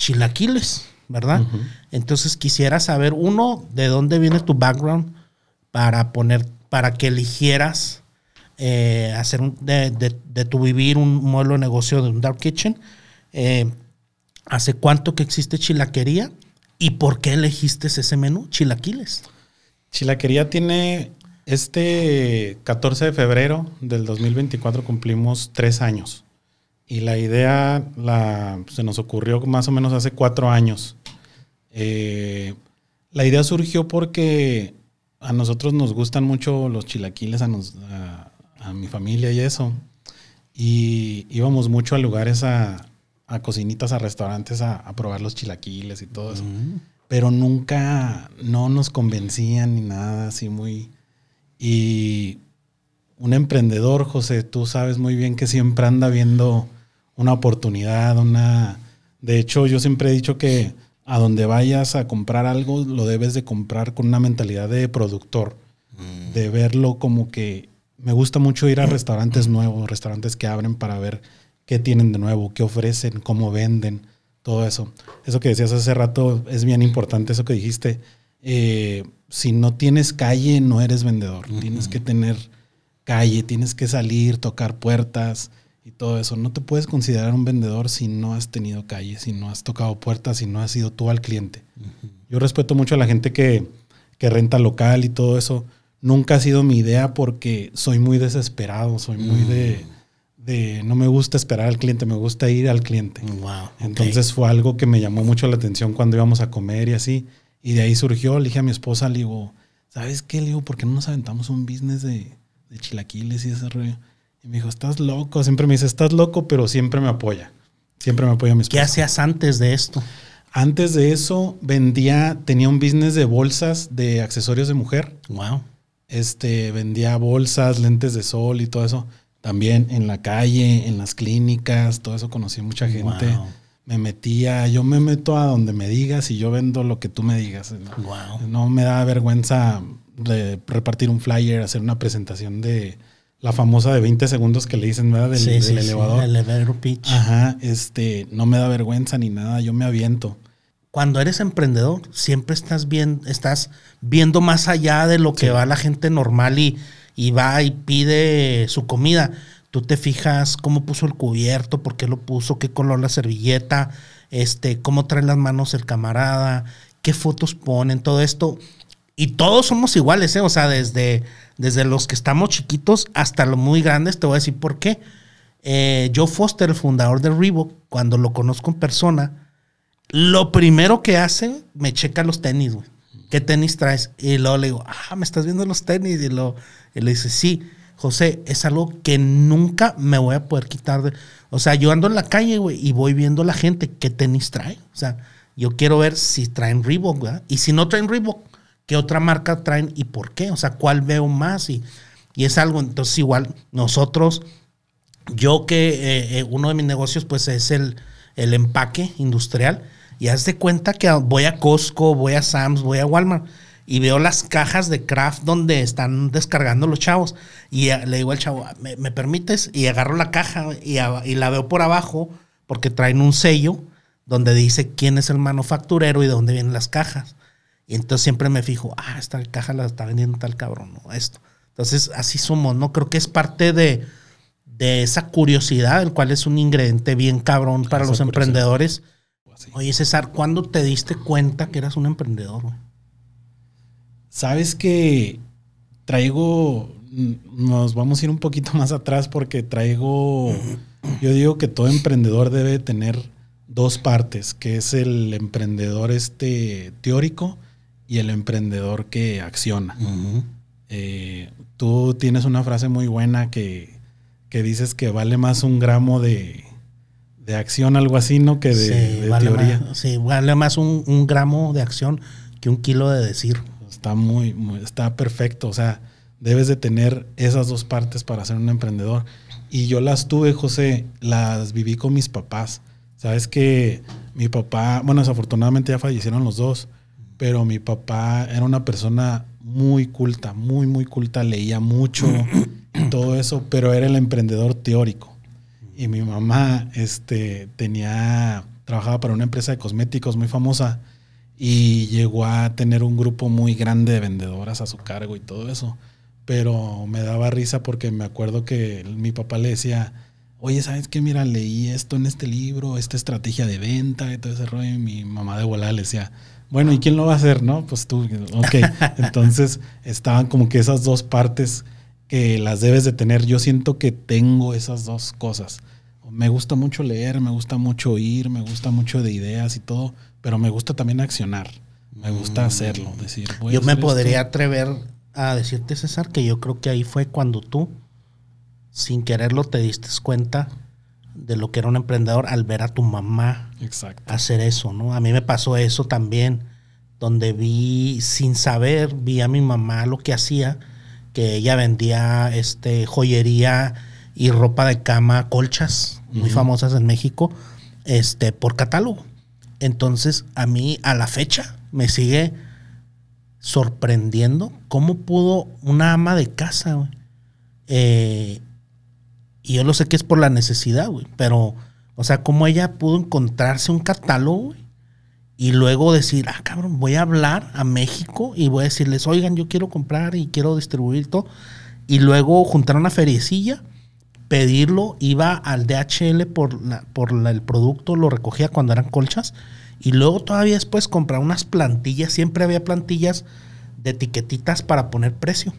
[SPEAKER 1] chilaquiles, ¿verdad? Entonces quisiera saber, uno, de dónde viene tu background para poner, para que eligieras eh, hacer un, de, tu vivir un modelo de negocio de un dark kitchen. Eh, ¿Hace cuánto que existe chilaquería? ¿Y por qué elegiste ese menú, chilaquiles?
[SPEAKER 7] Chilaquería tiene, este 14 de febrero del 2024 cumplimos tres años. Y la idea la, se nos ocurrió más o menos hace cuatro años. Eh, la idea surgió porque a nosotros nos gustan mucho los chilaquiles, a, mi familia y eso. Y íbamos mucho a lugares, a, cocinitas, a restaurantes a, probar los chilaquiles y todo eso. Mm. Pero nunca, no nos convencían ni nada así muy un emprendedor, José, tú sabes muy bien que siempre anda viendo una oportunidad, una... De hecho, yo siempre he dicho que a donde vayas a comprar algo, lo debes de comprar con una mentalidad de productor, mm. de verlo como que... Me gusta mucho ir a restaurantes mm. nuevos, restaurantes que abren para ver qué tienen de nuevo, qué ofrecen, cómo venden, todo eso. Eso que decías hace rato es bien importante, eso que dijiste. Eh, si no tienes calle, no eres vendedor. Tienes que tener calle, tienes que salir, tocar puertas y todo eso. No te puedes considerar un vendedor si no has tenido calle, si no has tocado puertas, si no has sido tú al cliente. Yo respeto mucho a la gente que, renta local y todo eso. Nunca ha sido mi idea porque soy muy desesperado, soy muy de, mm. no me gusta esperar al cliente, me gusta ir al cliente. Wow, Entonces fue algo que me llamó mucho la atención cuando íbamos a comer y así. Y de ahí surgió, le dije a mi esposa, le digo, ¿sabes qué? Le digo, ¿por qué no nos aventamos un business de, de chilaquiles y ese rollo. Y me dijo, estás loco. Siempre me dice, estás loco, pero siempre me apoya. Siempre me apoya mis ¿Qué hacías antes de esto? Antes de eso, vendía, tenía un business de bolsas de accesorios de mujer. Wow. Este, vendía bolsas, lentes de sol y todo eso. También en la calle, en las clínicas, todo eso conocí mucha gente. Me metía, yo me meto a donde me digas y yo vendo lo que tú me digas. Wow. No me da vergüenza de repartir un flyer, hacer una presentación de la famosa de 20 segundos que le dicen, ¿verdad? Del, elevador. el elevator pitch. Ajá, este, no me da vergüenza ni nada, yo me aviento. Cuando eres emprendedor, siempre estás, bien, estás viendo más allá
[SPEAKER 1] de lo que va la gente normal y, y va y pide su comida. Tú te fijas cómo puso el cubierto, por qué lo puso, qué color la servilleta, este, cómo trae las manos el camarada, qué fotos ponen, todo esto. Y todos somos iguales, ¿eh? O sea, desde, desde los que estamos chiquitos hasta los muy grandes, te voy a decir por qué. Eh, Joe Foster, el fundador de Reebok, cuando lo conozco en persona, lo primero que hace, me checa los tenis, güey. ¿Qué tenis traes? Y luego le digo, ah, me estás viendo los tenis. Y, lo, le dice, sí, José, es algo que nunca me voy a poder quitar. O sea, yo ando en la calle, güey, y voy viendo a la gente qué tenis trae. O sea, yo quiero ver si traen Reebok, ¿verdad? Y si no traen Reebok, qué otra marca traen y por qué, o sea, cuál veo más y, y es algo, entonces igual nosotros, yo que eh, eh, uno de mis negocios pues es el, el empaque industrial y haz de cuenta que voy a Costco, voy a Sam's, voy a Walmart y veo las cajas de craft donde están descargando los chavos. Y eh, le digo al chavo, ah, ¿me, permites? Y agarro la caja y, y, la veo por abajo porque traen un sello donde dice quién es el manufacturero y de dónde vienen las cajas. Y entonces siempre me fijo, ah, esta caja la está vendiendo tal cabrón, ¿no? Esto. Entonces, así somos, ¿no? Creo que es parte de, esa curiosidad, el cual es un ingrediente bien cabrón para los emprendedores. Pues Oye,
[SPEAKER 7] César, ¿cuándo te diste cuenta que eras un emprendedor, güey? Sabes que traigo, mm, nos vamos a ir un poquito más atrás porque traigo, yo digo que todo emprendedor debe tener dos partes, que es el emprendedor este teórico y el emprendedor que acciona. Eh, tú tienes una frase muy buena que, dices que vale más un gramo de, de acción, algo así, ¿no? Que de, sí, vale teoría. Más, sí, vale más un, un, gramo de acción que un kilo de decir. Está muy, muy, está perfecto. O sea, debes de tener esas dos partes para ser un emprendedor. Y yo las tuve, José, las viví con mis papás. Sabes que mi papá, bueno, desafortunadamente ya fallecieron los dos, pero mi papá era una persona muy culta, muy, muy culta, leía mucho, todo eso, pero era el emprendedor teórico. Y mi mamá este, tenía, trabajaba para una empresa de cosméticos muy famosa y llegó a tener un grupo muy grande de vendedoras a su cargo y todo eso. Pero me daba risa porque me acuerdo que mi papá le decía, oye, ¿sabes qué? Mira, leí esto en este libro, esta estrategia de venta y todo ese rollo. Y mi mamá de volada le decía, bueno, ¿y quién lo va a hacer? No, pues tú, ok. Entonces estaban como que esas dos partes que las debes de tener. Yo siento que tengo esas dos cosas. Me gusta mucho leer, me gusta mucho oír, me gusta mucho de ideas y todo, pero me gusta también accionar. Me gusta mm. hacerlo, decir. Yo me podría
[SPEAKER 1] atrever a decirte, César, que yo creo que ahí fue cuando tú, sin quererlo, te diste cuenta de lo que era un emprendedor al ver a tu mamá hacer eso, ¿no? A mí me pasó eso también, donde vi, sin saber, vi a mi mamá lo que hacía, que ella vendía este, joyería y ropa de cama, colchas, muy famosas en México, este, por catálogo. Entonces, a mí, a la fecha, me sigue sorprendiendo cómo pudo una ama de casa, eh, y yo lo sé que es por la necesidad, güey. Pero, o sea, cómo ella pudo encontrarse un catálogo, Y luego decir, ah, cabrón, voy a hablar a México y voy a decirles, oigan, yo quiero comprar y quiero distribuir todo. Y luego juntar una feriecilla, pedirlo, iba al DHL por, la, por el producto, lo recogía cuando eran colchas. Y luego todavía después comprar unas plantillas, siempre había plantillas de etiquetitas para poner precio.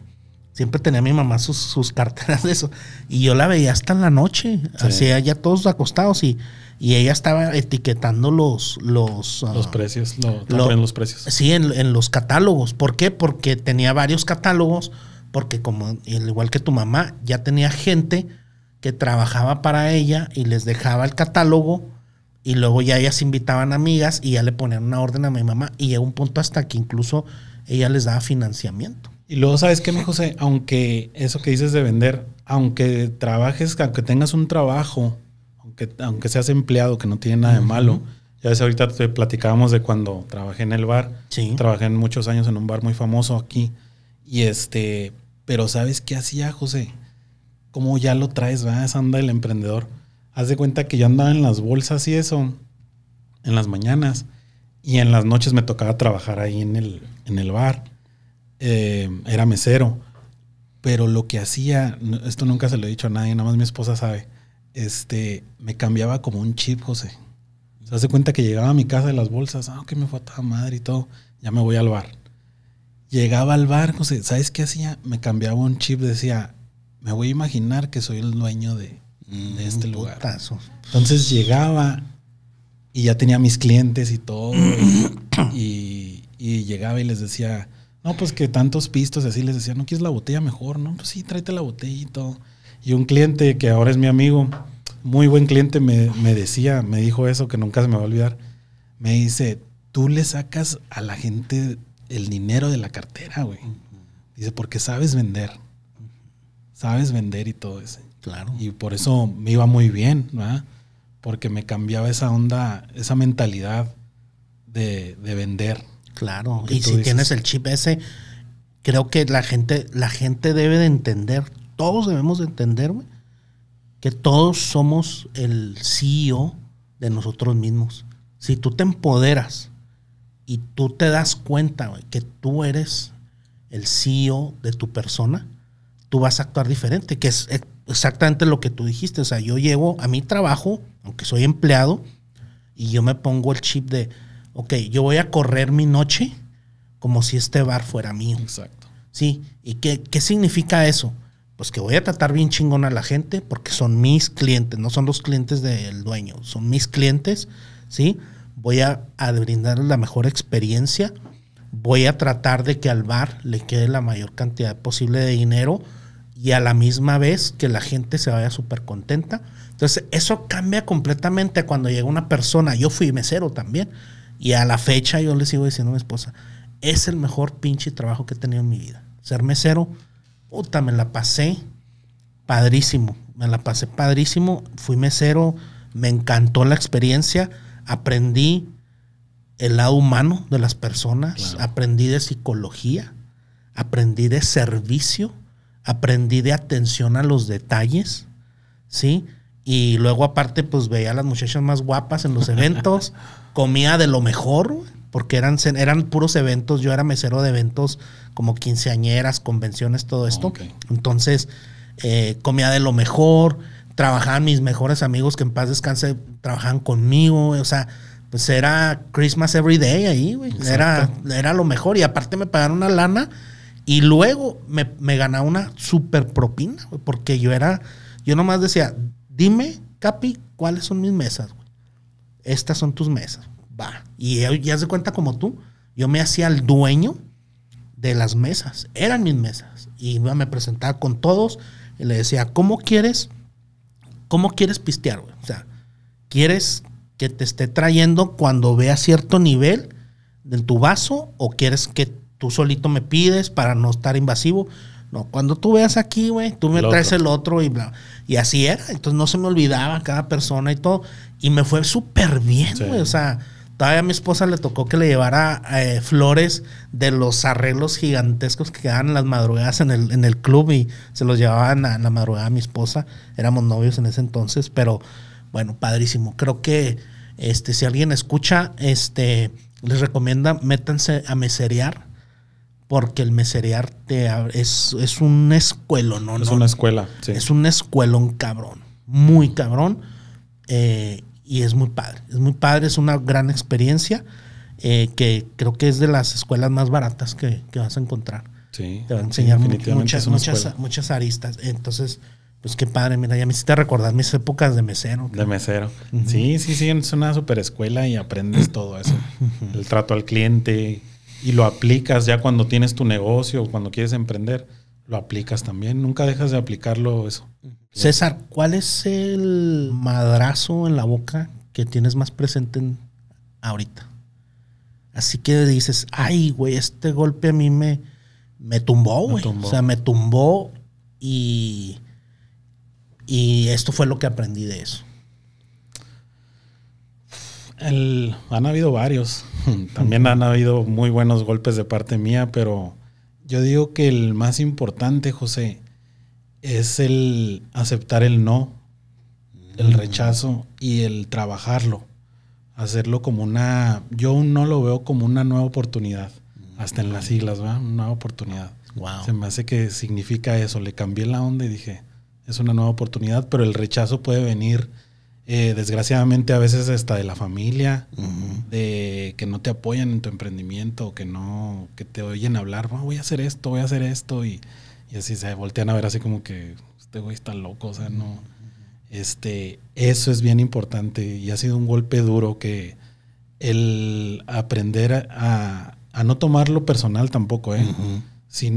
[SPEAKER 1] Siempre tenía mi mamá sus, sus, carteras de eso. Y yo la veía hasta en la noche. así Hacía ya todos acostados y, y ella estaba etiquetando los... Los, ah, los precios, los precios. Sí, en, los catálogos. ¿Por qué? Porque tenía varios catálogos, porque como igual que tu mamá, ya tenía gente que trabajaba para ella y les dejaba el catálogo y luego ya ellas invitaban amigas y ya le ponían una orden a mi mamá y llegó un punto hasta que incluso ella les daba financiamiento.
[SPEAKER 7] Y luego, ¿sabes qué, mi José? Aunque eso que dices de vender, aunque trabajes, aunque tengas un trabajo, aunque, aunque seas empleado, que no tiene nada de malo, ya ves, ahorita te platicábamos de cuando trabajé en el bar. Trabajé en muchos años en un bar muy famoso aquí. Y este, pero ¿sabes qué hacía, José? Como ya lo traes, ¿verdad? anda el emprendedor. Haz de cuenta que yo andaba en las bolsas y eso, en las mañanas. Y en las noches me tocaba trabajar ahí en el, en el bar. Eh, era mesero, pero lo que hacía, esto nunca se lo he dicho a nadie, nada más mi esposa sabe, este, me cambiaba como un chip, José. Se hace cuenta que llegaba a mi casa de las bolsas, ah, que me fue a toda madre y todo, ya me voy al bar. Llegaba al bar, José, ¿sabes qué hacía? Me cambiaba un chip, decía, me voy a imaginar que soy el dueño de, mm, este lugar. Entonces llegaba y ya tenía mis clientes y todo, y llegaba y les decía, no, pues que tantos pistos, así les decía, ¿no quieres la botella mejor? No, pues sí, tráete la botella y todo. Y un cliente que ahora es mi amigo, muy buen cliente, me, decía, me dijo eso que nunca se me va a olvidar. Me dice, tú le sacas a la gente el dinero de la cartera, güey. Dice, porque sabes vender. Sabes vender y todo eso. Claro. Y por eso me iba muy bien, ¿verdad? Porque me cambiaba esa onda, esa mentalidad de, de vender. Claro, y si tienes el chip ese, creo
[SPEAKER 1] que la gente, la gente debe de entender, todos debemos de entender, güey, que todos somos el CEO de nosotros mismos. Si tú te empoderas y tú te das cuenta que tú eres el CEO de tu persona, tú vas a actuar diferente, que es exactamente lo que tú dijiste. O sea, yo llevo a mi trabajo, aunque soy empleado, y yo me pongo el chip de, ok, yo voy a correr mi noche como si este bar fuera mío. Exacto. Sí, ¿y qué, qué significa eso? Pues que voy a tratar bien chingón a la gente porque son mis clientes, no son los clientes del dueño, son mis clientes, ¿sí? Voy a, a brindarles la mejor experiencia, voy a tratar de que al bar le quede la mayor cantidad posible de dinero y a la misma vez que la gente se vaya súper contenta. Entonces, eso cambia completamente cuando llega una persona. Yo fui mesero también. Y a la fecha yo le sigo diciendo a mi esposa, es el mejor pinche trabajo que he tenido en mi vida. Ser mesero, puta, me la pasé padrísimo, me la pasé padrísimo, fui mesero, me encantó la experiencia, aprendí el lado humano de las personas, aprendí de psicología, aprendí de servicio, aprendí de atención a los detalles, ¿sí? Y luego aparte pues veía a las muchachas más guapas en los eventos comía de lo mejor, porque eran, eran puros eventos, yo era mesero de eventos como quinceañeras, convenciones, todo esto. Entonces, eh, comía de lo mejor, trabajaban mis mejores amigos que en paz descanse, trabajaban conmigo, o sea, pues era Christmas every day ahí, güey. Era, era lo mejor. Y aparte me pagaron una lana y luego me, me ganaba una super propina, güey, porque yo era, yo nomás decía, dime, Capi, cuáles son mis mesas, güey estas son tus mesas, va. Y ya se cuenta como tú, yo me hacía el dueño de las mesas, eran mis mesas. Y me presentaba con todos y le decía, ¿cómo quieres? ¿Cómo quieres pistear, güey? O sea, ¿quieres que te esté trayendo cuando vea cierto nivel en tu vaso o quieres que tú solito me pides para no estar invasivo? cuando tú veas aquí, güey, tú me traes el otro y bla. Y así era. Entonces no se me olvidaba cada persona y todo. Y me fue súper bien, güey. O sea, todavía a mi esposa le tocó que le llevara eh, flores de los arreglos gigantescos que quedaban las madrugadas en el, en el club y se los llevaban a, la madrugada a mi esposa. Éramos novios en ese entonces, pero bueno, padrísimo. Creo que este, si alguien escucha, este, les recomienda, métanse a meserear porque el meserear es, es un escuelo, ¿no? Es una escuela, Es un escuelón cabrón, muy cabrón. Eh, y es muy padre, es muy padre, es una gran experiencia eh, que creo que es de las escuelas más baratas que, vas a encontrar. Sí, te va a enseñar muchas, muchas, aristas. Entonces, pues qué padre, mira, ya me hiciste recordar mis épocas de mesero. De mesero.
[SPEAKER 7] Sí, sí, sí, es una super escuela y aprendes todo eso. El trato al cliente, y lo aplicas ya cuando tienes tu negocio, cuando quieres emprender, lo aplicas también. Nunca dejas de aplicarlo eso. César, ¿cuál es
[SPEAKER 1] el madrazo en la boca que tienes más presente ahorita? Así que dices, ay, güey, este golpe a mí me, me tumbó, güey. O sea, me tumbó y, y esto fue lo que aprendí de eso
[SPEAKER 7] han habido varios. También han habido muy buenos golpes de parte mía, pero yo digo que el más importante, José, es el aceptar el no, el mm. rechazo y el trabajarlo. Hacerlo como una. Yo no lo veo como una nueva oportunidad. Hasta en las siglas, ¿verdad? Una nueva oportunidad. Wow. Se me hace que significa eso. Le cambié la onda y dije, es una nueva oportunidad, pero el rechazo puede venir eh, desgraciadamente a veces hasta de la familia, de que no te apoyan en tu emprendimiento, que no, te oyen hablar, voy a hacer esto, voy a hacer esto, y, así se voltean a ver así como que este güey está loco, o sea, no. Este, eso es bien importante y ha sido un golpe duro que el aprender a, a no tomarlo personal tampoco, ¿eh? Si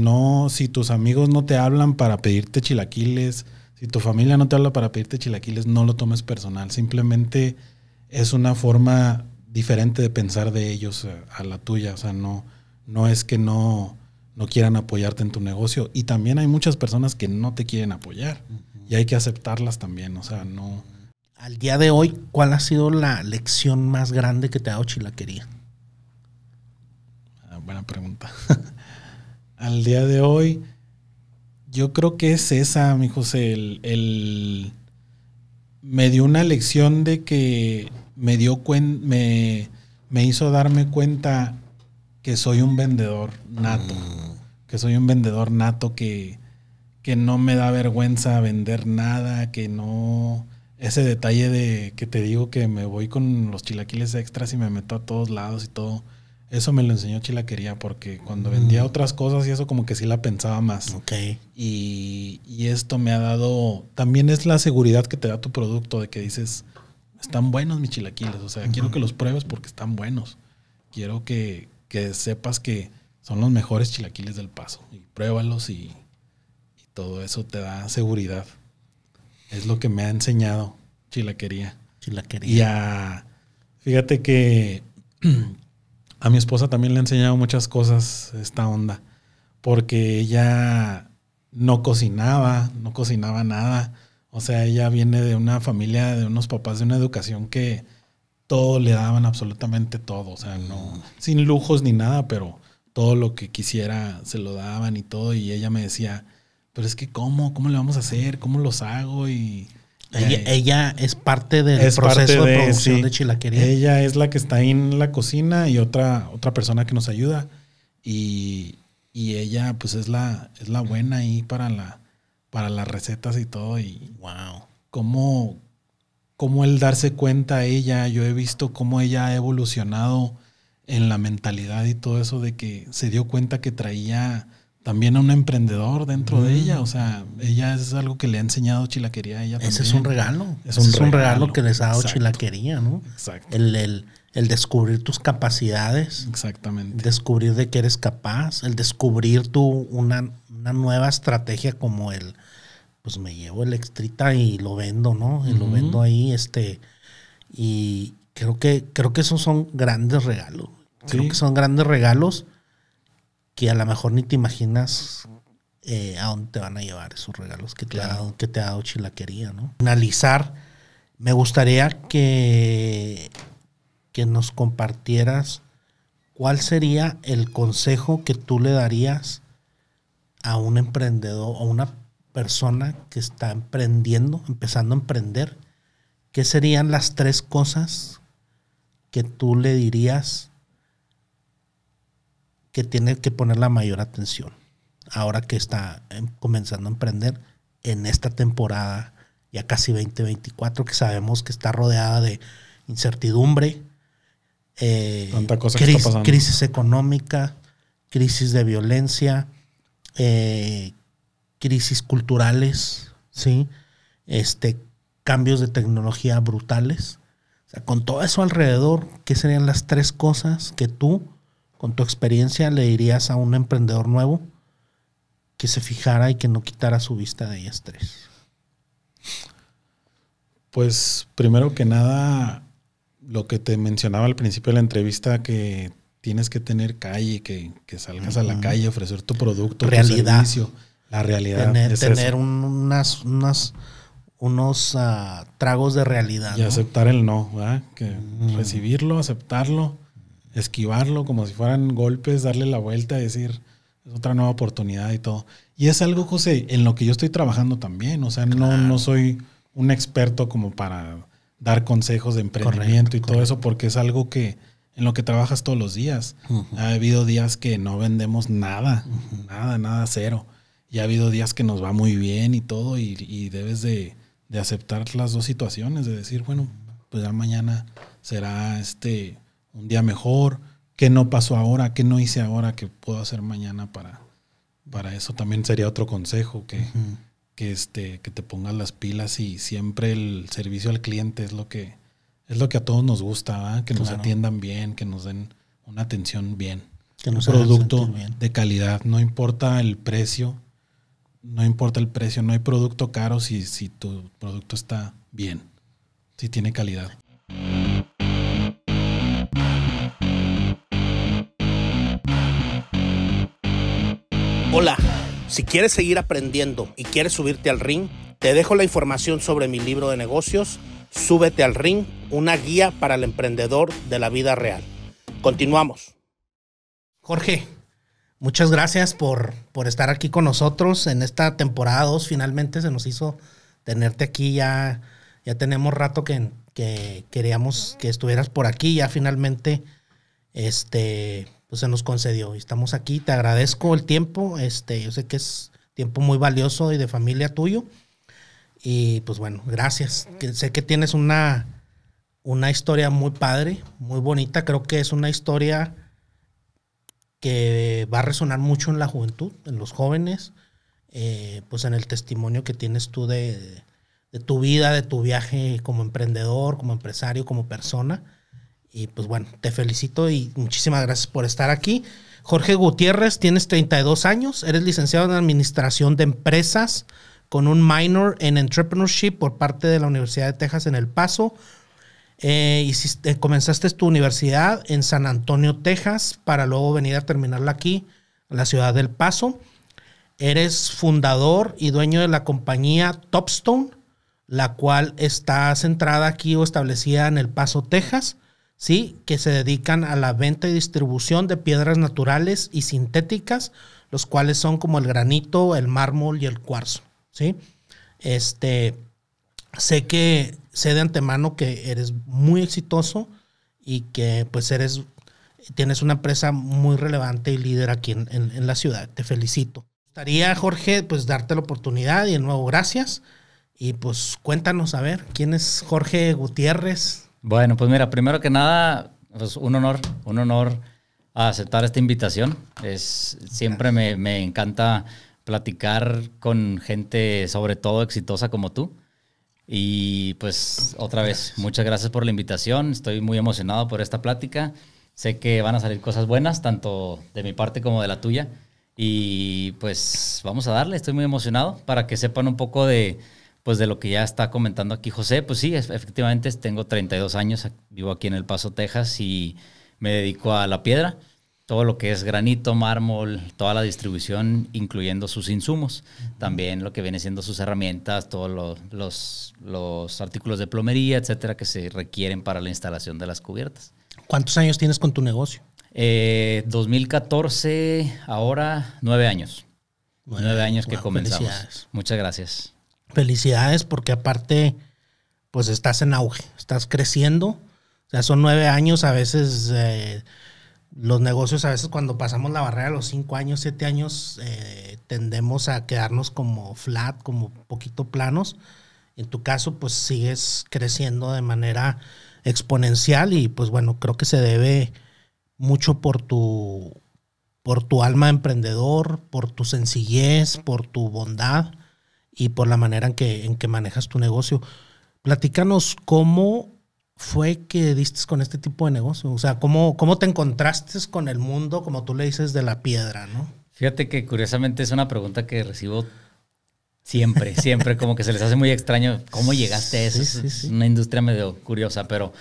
[SPEAKER 7] si tus amigos no te hablan para pedirte chilaquiles, si tu familia no te habla para pedirte chilaquiles, no lo tomes personal. Simplemente es una forma diferente de pensar de ellos a, la tuya. O sea, no, no es que no, quieran apoyarte en tu negocio. Y también hay muchas personas que no te quieren apoyar. Y hay que aceptarlas también. O sea, no. Al día de hoy, ¿cuál ha sido la lección más grande que te ha dado Chilaquería? Ah, buena pregunta. Al día de hoy yo creo que es esa, mi José. El, me dio una lección de que me dio me, hizo darme cuenta que soy un vendedor nato. Mm. Que soy un vendedor nato que, que no me da vergüenza vender nada, que no. Ese detalle de que te digo que me voy con los chilaquiles extras y me meto a todos lados y todo eso me lo enseñó Chilaquería porque cuando vendía mm. otras cosas y eso como que sí la pensaba más. Ok. Y, esto me ha dado, también es la seguridad que te da tu producto de que dices, están buenos mis chilaquiles, o sea, quiero que los pruebes porque están buenos. Quiero que, sepas que son los mejores chilaquiles del paso y pruébalos y, todo eso te da seguridad. Es lo que me ha enseñado Chilaquería. Chilaquería. Ya. fíjate que a mi esposa también le ha enseñado muchas cosas esta onda, porque ella no cocinaba, no cocinaba nada. O sea, ella viene de una familia, de unos papás, de una educación que todo le daban absolutamente todo. O sea, no, mm. sin lujos ni nada, pero todo lo que quisiera se lo daban y todo. Y ella me decía, pero es que ¿cómo? ¿Cómo le vamos a hacer? ¿Cómo los hago? Y ella, es parte del proceso de, producción de chilaquería. Ella es la que está en la cocina y otra, otra persona que nos ayuda. Y, ella, pues, es la, es la buena ahí para, la, para las recetas y todo. Y wow. Cómo, cómo el darse cuenta ella, yo he visto cómo ella ha evolucionado en la mentalidad y todo eso, de que se dio cuenta que traía también a un emprendedor dentro de ella. Mm. O sea, ella es algo que le ha enseñado chilaquería a ella. Ese es un regalo. es, un regalo, que les ha dado
[SPEAKER 1] chilaquería, ¿no? Exacto. El, el, descubrir tus capacidades. Exactamente. Descubrir de qué eres capaz. El descubrir tu, una, nueva estrategia como el, pues me llevo el extrita y lo vendo, ¿no? Y lo vendo ahí, este. Y creo que, creo que esos son grandes regalos. Creo que son grandes regalos que a lo mejor ni te imaginas eh, a dónde te van a llevar esos regalos que te, ha, dado, que te ha dado Chilaquería, ¿no? Analizar, me gustaría que, que nos compartieras cuál sería el consejo que tú le darías a un emprendedor o una persona que está emprendiendo, empezando a emprender. ¿Qué serían las tres cosas que tú le dirías que tiene que poner la mayor atención ahora que está em, comenzando a emprender en esta temporada, ya casi 2024, que sabemos que está rodeada de incertidumbre, eh, crisis, económica, crisis de violencia, eh, crisis culturales, ¿sí? este, cambios de tecnología brutales. con todo eso alrededor, ¿qué serían las tres cosas que tú con tu experiencia, le dirías a un emprendedor nuevo que se fijara y que no quitara su vista de ellas tres?
[SPEAKER 7] Pues primero que nada, lo que te mencionaba al principio de la entrevista, que tienes que tener calle, que, que salgas a la calle, ofrecer tu producto, tu servicio. La realidad. Tener, es
[SPEAKER 1] unas, unas, unos ah,
[SPEAKER 7] tragos de realidad. Y aceptar el no, Que recibirlo, aceptarlo esquivarlo como si fueran golpes, darle la vuelta, decir, es otra nueva oportunidad y todo. Y es algo, José, en lo que yo estoy trabajando también. O sea, no, no soy un experto como para dar consejos de emprendimiento y todo eso, porque es algo que en lo que trabajas todos los días. Ha habido días que no vendemos nada, nada, nada, cero. Y ha habido días que nos va muy bien y todo, y, debes de, de, aceptar las dos situaciones, de decir, bueno, pues ya mañana será este un día mejor, qué no pasó ahora, qué no hice ahora, que puedo hacer mañana para, para eso. También sería otro consejo que, que, este, que te pongas las pilas y siempre el servicio al cliente es lo que, es lo que a todos nos gusta, que nos atiendan bien, que nos den una atención bien. Que un producto de calidad, no importa el precio, no importa el precio, no hay producto caro si, si tu producto está bien, si tiene calidad.
[SPEAKER 1] Hola, si quieres seguir aprendiendo y quieres subirte al ring, te dejo la información sobre mi libro de negocios, Súbete al ring, una guía para el emprendedor de la vida real. Continuamos. Jorge, muchas gracias por, por estar aquí con nosotros en esta temporada 2. Finalmente se nos hizo tenerte aquí ya. Ya tenemos rato que, que queríamos que estuvieras por aquí. Ya finalmente, este, pues se nos concedió. Y estamos aquí, te agradezco el tiempo, este, yo sé que es tiempo muy valioso y de familia tuyo. Y pues bueno, gracias. sé que tienes una, historia muy padre, muy bonita. Creo que es una historia que va a resonar mucho en la juventud, en los jóvenes, eh, pues en el testimonio que tienes tú de, tu vida, de tu viaje como emprendedor, como empresario, como persona. Y pues bueno, te felicito y muchísimas gracias por estar aquí. Jorge Gutiérrez, tienes 32 años, eres licenciado en Administración de Empresas con un minor en Entrepreneurship por parte de la Universidad de Texas en El Paso. Eh, eh, comenzaste tu universidad en San Antonio, Texas, para luego venir a terminarla aquí, en la ciudad del Paso. Eres fundador y dueño de la compañía Topstone, la cual está centrada aquí o establecida en El Paso, Texas. ¿sí? que se dedican a la venta y distribución de piedras naturales y sintéticas, los cuales son como el granito, el mármol y el cuarzo. ¿sí? Este, sé que sé de antemano que eres muy exitoso y que pues eres, tienes una empresa muy relevante y líder aquí en, en, la ciudad. Te felicito. Gustaría, Jorge, pues darte la oportunidad y de nuevo gracias. Y pues cuéntanos, a ver, ¿quién es Jorge Gutiérrez?
[SPEAKER 8] Bueno, pues mira, primero que nada, pues un honor, un honor aceptar esta invitación. Es, siempre me, me encanta platicar con gente, sobre todo exitosa como tú. Y pues otra vez, muchas gracias por la invitación. Estoy muy emocionado por esta plática. Sé que van a salir cosas buenas, tanto de mi parte como de la tuya. Y pues vamos a darle, estoy muy emocionado para que sepan un poco de, pues de lo que ya está comentando aquí José, pues sí, efectivamente tengo 32 años, vivo aquí en El Paso, Texas y me dedico a la piedra, todo lo que es granito, mármol, toda la distribución, incluyendo sus insumos, también lo que viene siendo sus herramientas, todos los, los, artículos de plomería, etcétera, que se requieren para la instalación de las cubiertas.
[SPEAKER 1] ¿Cuántos años tienes con tu negocio?
[SPEAKER 8] 2014, eh, ahora nueve años. nueve años que comenzamos. Muchas gracias.
[SPEAKER 1] Felicidades porque aparte, pues estás en auge, estás creciendo. O sea, son nueve años, a veces eh, los negocios, a veces cuando pasamos la barrera de los cinco años, siete años, eh, tendemos a quedarnos como flat, como poquito planos. En tu caso, pues sigues creciendo de manera exponencial y pues bueno, creo que se debe mucho por tu, por tu alma emprendedor, por tu sencillez, por tu bondad y por la manera en que, en que manejas tu negocio. Platícanos cómo fue que diste con este tipo de negocio, o sea, cómo, cómo te encontraste con el mundo, como tú le dices, de la piedra, ¿no?
[SPEAKER 8] Fíjate que curiosamente es una pregunta que recibo siempre, siempre, como que se les hace muy extraño cómo llegaste a eso. Es una industria medio curiosa, pero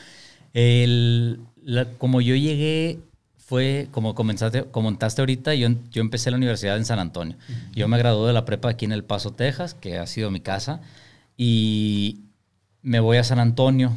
[SPEAKER 8] como yo llegué fue, como comentaste, ahorita, yo, yo empecé la universidad en San Antonio. Yo me gradué de la prepa aquí en El Paso, Texas, que ha sido mi casa, y me voy a San Antonio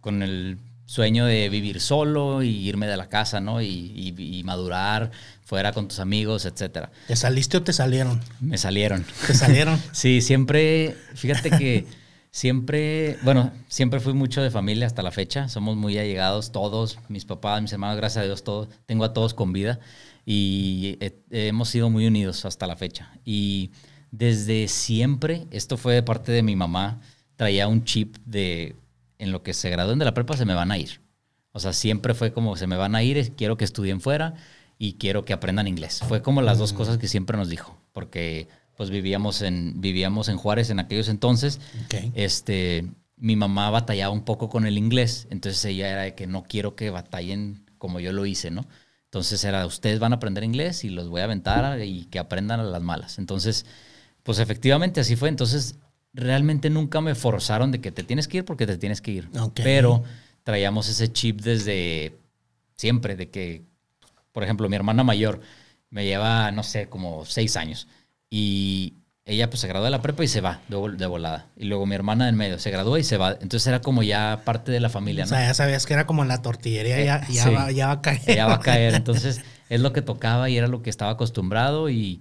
[SPEAKER 8] con el sueño de vivir solo y irme de la casa, ¿no? Y, madurar fuera con tus amigos, etcétera.
[SPEAKER 1] ¿Te saliste o te salieron?
[SPEAKER 8] Me salieron. ¿Te salieron? sí, siempre, fíjate que... Siempre, bueno, siempre fui mucho de familia hasta la fecha. Somos muy allegados todos, mis papás, mis hermanos, gracias a Dios, todos, tengo a todos con vida y eh, hemos sido muy unidos hasta la fecha. Y desde siempre, esto fue de parte de mi mamá, traía un chip de en lo que se gradúen de la prepa se me van a ir. O sea, siempre fue como se me van a ir, quiero que estudien fuera y quiero que aprendan inglés. Fue como las dos mm. cosas que siempre nos dijo, porque pues vivíamos en, vivíamos en Juárez en aquellos entonces. Este, mi mamá batallaba un poco con el inglés, entonces ella era de que no quiero que batallen como yo lo hice, ¿no? Entonces era, ustedes van a aprender inglés y los voy a aventar y que aprendan a las malas. Entonces, pues efectivamente así fue. Entonces, realmente nunca me forzaron de que te tienes que ir porque te tienes que ir. Pero traíamos ese chip desde siempre, de que, por ejemplo, mi hermana mayor me lleva, no sé, como seis años. Y ella pues se graduó de la prepa y se va de, volada. Y luego mi hermana en medio se gradúa y se va. Entonces era como ya parte de la familia, ¿no? O sea,
[SPEAKER 1] ya sabías que era como la tortillería, ya, eh,
[SPEAKER 8] va, a caer. Ya va a caer. Entonces es lo que tocaba y era lo que estaba acostumbrado y...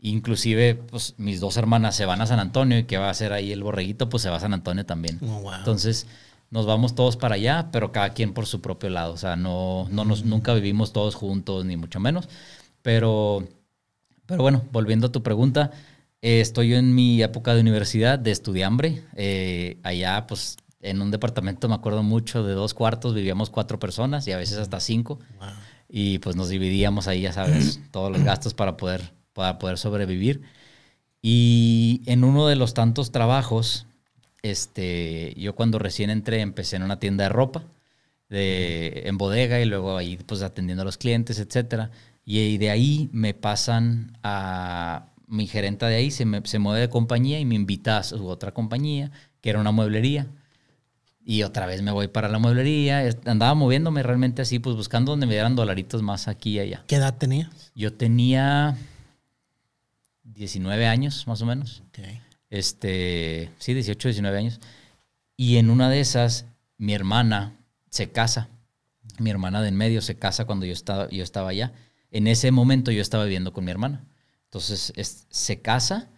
[SPEAKER 8] Inclusive, pues mis dos hermanas se van a San Antonio y que va a ser ahí el borreguito, pues se va a San Antonio también. Oh, Entonces, nos vamos todos para allá, pero cada quien por su propio lado. O sea, no, no nos, mm. nunca vivimos todos juntos, ni mucho menos. Pero pero bueno, volviendo a tu pregunta, eh, estoy en mi época de universidad de estudiambre. Eh, allá, pues, en un departamento, me acuerdo mucho, de dos cuartos vivíamos cuatro personas y a veces hasta cinco. Y pues nos dividíamos ahí, ya sabes, todos los gastos para poder, para poder sobrevivir. Y en uno de los tantos trabajos, este, yo cuando recién entré empecé en una tienda de ropa, de, en bodega y luego ahí pues atendiendo a los clientes, etcétera. Y de ahí me pasan a mi gerenta de ahí, se, se mueve de compañía y me invita a su otra compañía, que era una mueblería. Y otra vez me voy para la mueblería. Andaba moviéndome realmente así, pues buscando donde me dieran dolaritos más aquí y allá. ¿Qué edad tenía? Yo tenía 19 años, más o menos. Este, sí, 18, 19 años. Y en una de esas, mi hermana se casa. Mi hermana de en medio se casa cuando yo estaba, yo estaba allá. En ese momento yo estaba viviendo con mi hermana. Entonces se casa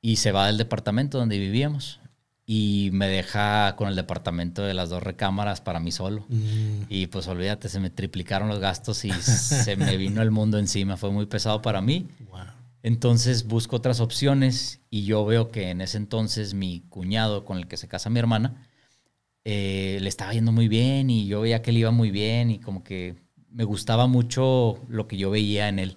[SPEAKER 8] y se va del departamento donde vivíamos y me deja con el departamento de las dos recámaras para mí solo. Mm. Y pues olvídate, se me triplicaron los gastos y se me vino el mundo encima. Fue muy pesado para mí. Entonces busco otras opciones y yo veo que en ese entonces mi cuñado con el que se casa mi hermana eh, le estaba yendo muy bien y yo veía que le iba muy bien y como que me gustaba mucho lo que yo veía en él.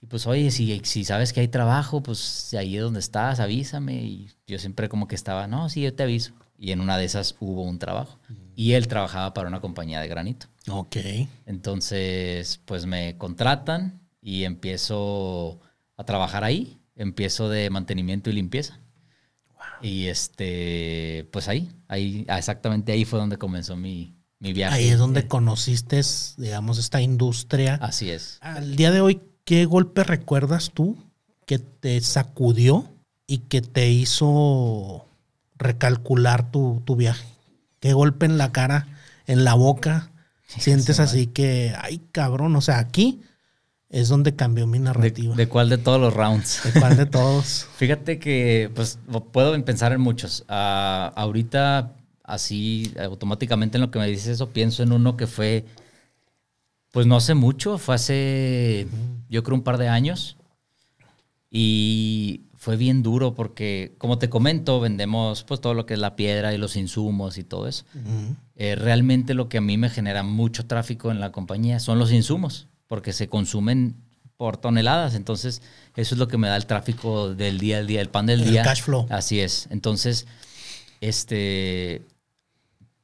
[SPEAKER 8] Y pues, oye, si, si sabes que hay trabajo, pues ahí es donde estás, avísame. Y yo siempre como que estaba, no, sí, yo te aviso. Y en una de esas hubo un trabajo. Y él trabajaba para una compañía de granito. Ok. Entonces, pues me contratan y empiezo a trabajar ahí. Empiezo de mantenimiento y limpieza. Y este, pues ahí, ahí, exactamente ahí fue donde comenzó mi, mi viaje. Ahí es donde
[SPEAKER 1] conociste, digamos, esta industria. Así es. Al día de hoy, ¿qué golpe recuerdas tú que te sacudió y que te hizo recalcular tu, viaje? ¿Qué golpe en la cara, en la boca? Sientes así que, ay cabrón, o sea, aquí es donde cambió mi narrativa.
[SPEAKER 8] ¿De, cuál de todos los rounds? ¿De cuál de todos? Fíjate que, pues, puedo pensar en muchos. Ah, ahorita así automáticamente en lo que me dices eso, pienso en uno que fue, pues no hace mucho, fue hace yo creo un par de años. Y fue bien duro porque, como te comento, vendemos pues todo lo que es la piedra y los insumos y todo eso. Eh, realmente lo que a mí me genera mucho tráfico en la compañía son los insumos, porque se consumen por toneladas. Entonces, eso es lo que me da el tráfico del día al día, el pan del el día. Cash flow. Así es. Entonces, este,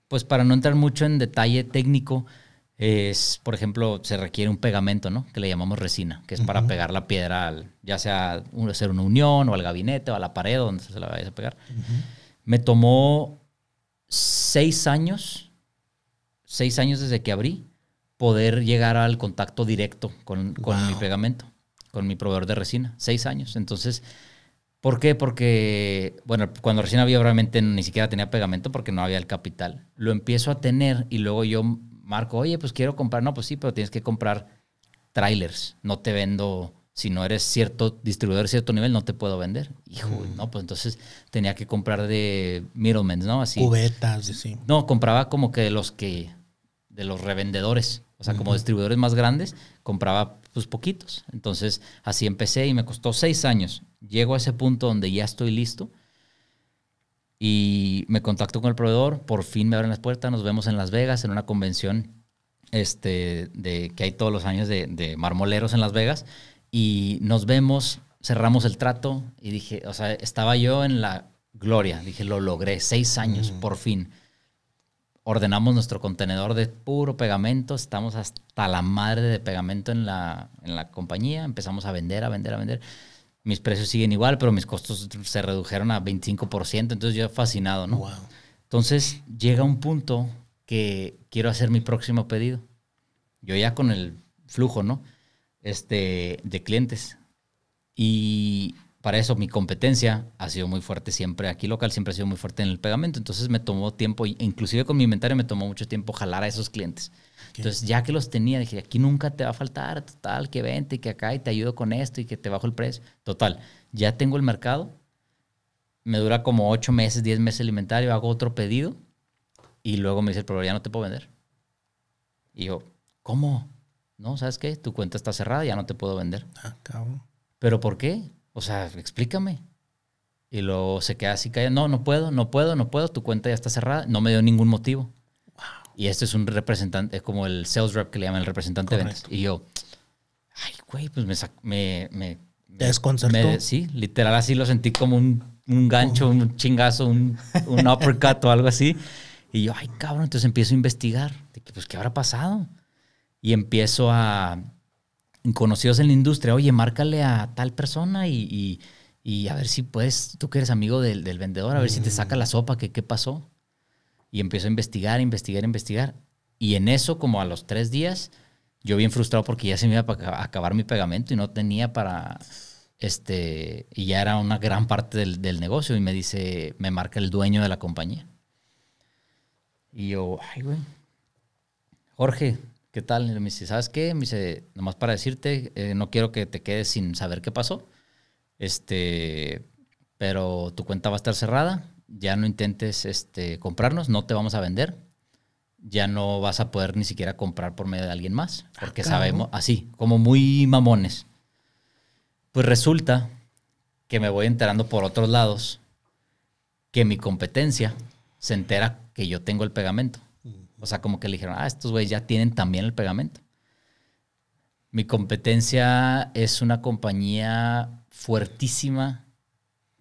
[SPEAKER 8] pues para no entrar mucho en detalle técnico, es, por ejemplo, se requiere un pegamento, ¿no? Que le llamamos resina, que es para pegar la piedra, al, ya sea hacer una unión o al gabinete o a la pared donde se la vayas a pegar. Me tomó seis años, seis años desde que abrí, poder llegar al contacto directo con, mi pegamento, con mi proveedor de resina. Seis años. Entonces, ¿Por qué? Porque, bueno, cuando recién había obviamente ni siquiera tenía pegamento porque no había el capital. Lo empiezo a tener y luego yo marco, oye, pues quiero comprar. No, pues sí, pero tienes que comprar trailers. No te vendo, si no eres cierto distribuidor cierto nivel, no te puedo vender. Hijo, mm. no, pues entonces tenía que comprar de middlemen, ¿no? Así. Cubetas, sí. No, compraba como que de los que, de los revendedores. O sea, como distribuidores más grandes, compraba poquitos. Entonces, así empecé y me costó seis años. Llego a ese punto donde ya estoy listo y me contacto con el proveedor, por fin me abren las puertas, nos vemos en Las Vegas en una convención este, de, que hay todos los años de, marmoleros en Las Vegas y nos vemos, cerramos el trato y dije, o sea, estaba yo en la gloria, dije, lo logré, seis años, mm. por fin ordenamos nuestro contenedor de puro pegamento, estamos hasta la madre de pegamento en la, compañía, empezamos a vender, a vender, a vender. Mis precios siguen igual, pero mis costos se redujeron a 25%, entonces yo fascinado, ¿no? Wow. Entonces llega un punto que quiero hacer mi próximo pedido. Yo ya con el flujo, ¿no? Este, de clientes. Y para eso mi competencia ha sido muy fuerte siempre, aquí local siempre ha sido muy fuerte en el pegamento, entonces me tomó tiempo, inclusive con mi inventario me tomó mucho tiempo jalar a esos clientes. Entonces ya que los tenía, dije, aquí nunca te va a faltar, total, que vente y que acá y te ayudo con esto y que te bajo el precio. Total, ya tengo el mercado, me dura como 8 meses, 10 meses el inventario, hago otro pedido y luego me dice el ya no te puedo vender. Y yo, ¿cómo? No, ¿sabes qué? Tu cuenta está cerrada, ya no te puedo vender. Ah, ¿Pero por qué? O sea, explícame. Y lo se queda así callado. No, no puedo, no puedo, no puedo. Tu cuenta ya está cerrada. No me dio ningún motivo. Y este es un representante, es como el sales rep que le llaman el representante de ventas. Y yo, ay, güey, pues me, me, desconcertó? sí, literal así lo sentí como un, un gancho, un chingazo, un, un uppercut o algo así. Y yo, ay, cabrón, entonces empiezo a investigar. De pues, ¿qué habrá pasado? Y empiezo a conocidos en la industria, oye, márcale a tal persona y, a ver si puedes, tú que eres amigo del, vendedor, a ver si te saca mm. la sopa, que qué pasó. Y empiezo a investigar, investigar, investigar. Y en eso, como a los tres días, yo bien frustrado porque ya se me iba a acabar mi pegamento y no tenía para, este, y ya era una gran parte del, del negocio. Y me dice, me marca el dueño de la compañía. Y yo, ay, güey, Jorge, ¿qué tal? Y me dice, ¿sabes qué? Me dice, nomás para decirte, eh, no quiero que te quedes sin saber qué pasó. Este, pero tu cuenta va a estar cerrada. Ya no intentes este, comprarnos, no te vamos a vender. Ya no vas a poder ni siquiera comprar por medio de alguien más. Ah, porque sabemos, así, como muy mamones. Pues resulta que me voy enterando por otros lados que mi competencia se entera que yo tengo el pegamento. O sea, como que le dijeron, ah, estos güeyes ya tienen también el pegamento. Mi competencia es una compañía fuertísima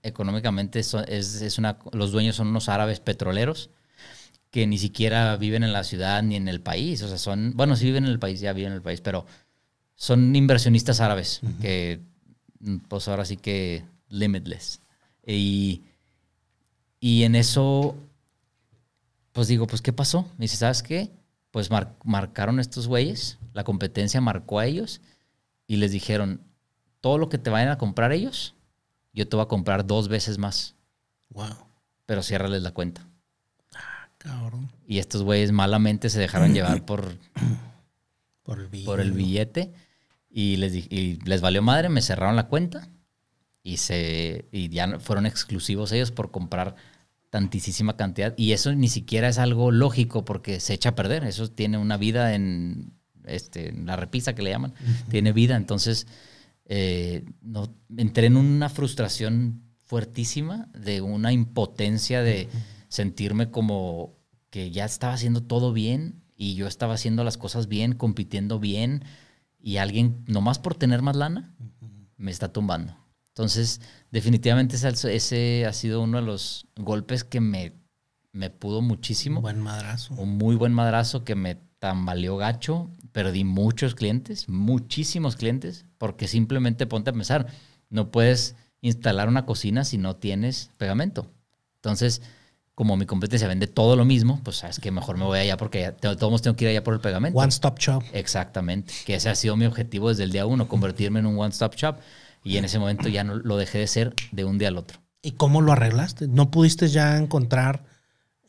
[SPEAKER 8] económicamente. Es, es una, los dueños son unos árabes petroleros que ni siquiera viven en la ciudad ni en el país. O sea, son, bueno, sí viven en el país, ya viven en el país, pero son inversionistas árabes que, pues ahora sí que limitless. Y, y en eso pues digo, pues ¿qué pasó? Me dice, ¿sabes qué? Pues marcaron estos güeyes, la competencia marcó a ellos y les dijeron, todo lo que te vayan a comprar ellos, yo te voy a comprar dos veces más. Wow. Pero ciérrales la cuenta.
[SPEAKER 1] Ah, cabrón.
[SPEAKER 8] Y estos güeyes malamente se dejaron llevar por,
[SPEAKER 1] por, el por, el
[SPEAKER 8] billete. Y les, y les valió madre, me cerraron la cuenta y, se, y ya fueron exclusivos ellos por comprar tantísima cantidad. Y eso ni siquiera es algo lógico porque se echa a perder. Eso tiene una vida en, este, la repisa que le llaman. Tiene vida. Entonces, eh, no, entré en una frustración fuertísima, de una impotencia de sentirme como que ya estaba haciendo todo bien y yo estaba haciendo las cosas bien, compitiendo bien y alguien, nomás por tener más lana, me está tumbando. Entonces, definitivamente ese ha sido uno de los golpes que me, me pudo muchísimo. Un buen madrazo. Un muy buen madrazo que me tambaleó gacho. Perdí muchos clientes, muchísimos clientes, porque simplemente ponte a pensar, no puedes instalar una cocina si no tienes pegamento. Entonces, como mi competencia vende todo lo mismo, pues sabes que mejor me voy allá porque ya todos tengo que ir allá por el pegamento. One stop shop. Exactamente, que ese ha sido mi objetivo desde el día uno, convertirme en un one stop shop. Y en ese momento ya no, lo dejé de ser de un día al otro.
[SPEAKER 1] ¿Y cómo lo arreglaste? ¿No pudiste ya encontrar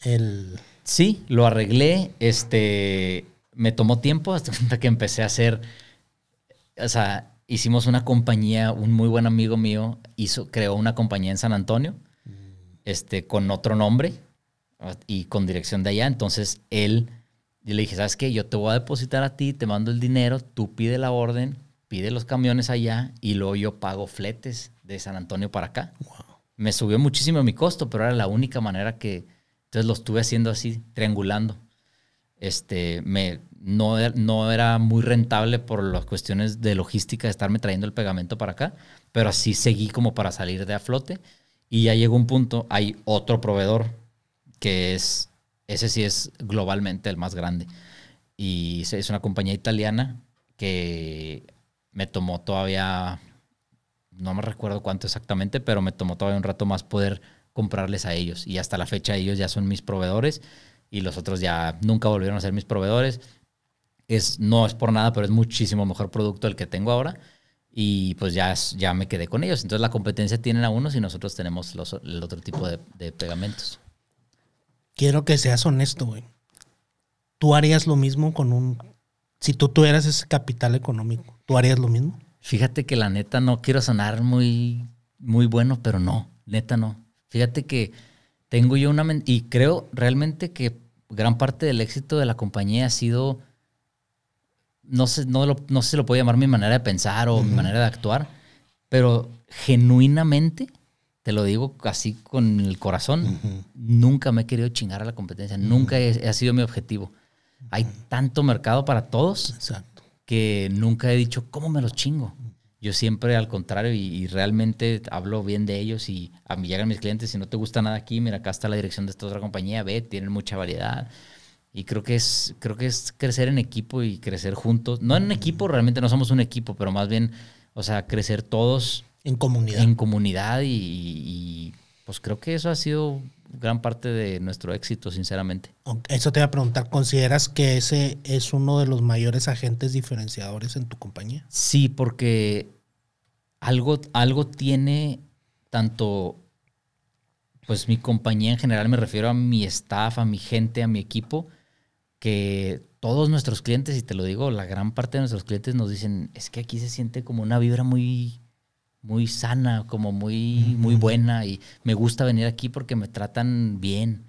[SPEAKER 1] el...?
[SPEAKER 8] Sí, lo arreglé. Este, me tomó tiempo hasta que empecé a hacer... O sea, hicimos una compañía, un muy buen amigo mío hizo, creó una compañía en San Antonio, mm. este, con otro nombre y con dirección de allá. Entonces él, yo le dije, ¿sabes qué? Yo te voy a depositar a ti, te mando el dinero, tú pide la orden pide los camiones allá y luego yo pago fletes de San Antonio para acá. Me subió muchísimo mi costo, pero era la única manera que... Entonces lo estuve haciendo así, triangulando. Este, me, no, no era muy rentable por las cuestiones de logística de estarme trayendo el pegamento para acá, pero así seguí como para salir de a flote. Y ya llegó un punto, hay otro proveedor que es, ese sí es globalmente el más grande. Y es una compañía italiana que me tomó todavía, no me recuerdo cuánto exactamente, pero me tomó todavía un rato más poder comprarles a ellos. Y hasta la fecha ellos ya son mis proveedores y los otros ya nunca volvieron a ser mis proveedores. Es, no es por nada, pero es muchísimo mejor producto el que tengo ahora. Y pues ya, ya me quedé con ellos. Entonces la competencia tienen a unos y nosotros tenemos el otro tipo de, pegamentos.
[SPEAKER 1] Quiero que seas honesto, güey. ¿Tú harías lo mismo con un... si tú tuvieras ese capital económico? ¿Tú harías lo mismo?
[SPEAKER 8] Fíjate que la neta no quiero sonar muy, muy bueno, pero no, neta no. Fíjate que tengo yo una... mente Y creo realmente que gran parte del éxito de la compañía ha sido... No sé, no, lo, lo puedo llamar mi manera de pensar o mi manera de actuar, pero genuinamente, te lo digo así con el corazón, nunca me he querido chingar a la competencia, nunca ha sido mi objetivo. Hay tanto mercado para todos Exacto que nunca he dicho, ¿cómo me los chingo? Yo siempre al contrario y, realmente hablo bien de ellos y a mí llegan mis clientes, si no te gusta nada aquí, mira, acá está la dirección de esta otra compañía, ve, tienen mucha variedad. Y creo que es, creo que es crecer en equipo y crecer juntos. No en equipo, realmente no somos un equipo, pero más bien, o sea, crecer todos. En comunidad. En comunidad y, y pues creo que eso ha sido gran parte de nuestro éxito, sinceramente.
[SPEAKER 1] Eso te iba a preguntar, ¿consideras que ese es uno de los mayores agentes diferenciadores
[SPEAKER 8] en tu compañía? Sí, porque algo, algo tiene tanto, pues mi compañía en general, me refiero a mi staff, a mi gente, a mi equipo, que todos nuestros clientes, y te lo digo, la gran parte de nuestros clientes nos dicen, es que aquí se siente como una vibra muy muy sana, como muy, muy buena y me gusta venir aquí porque me tratan bien.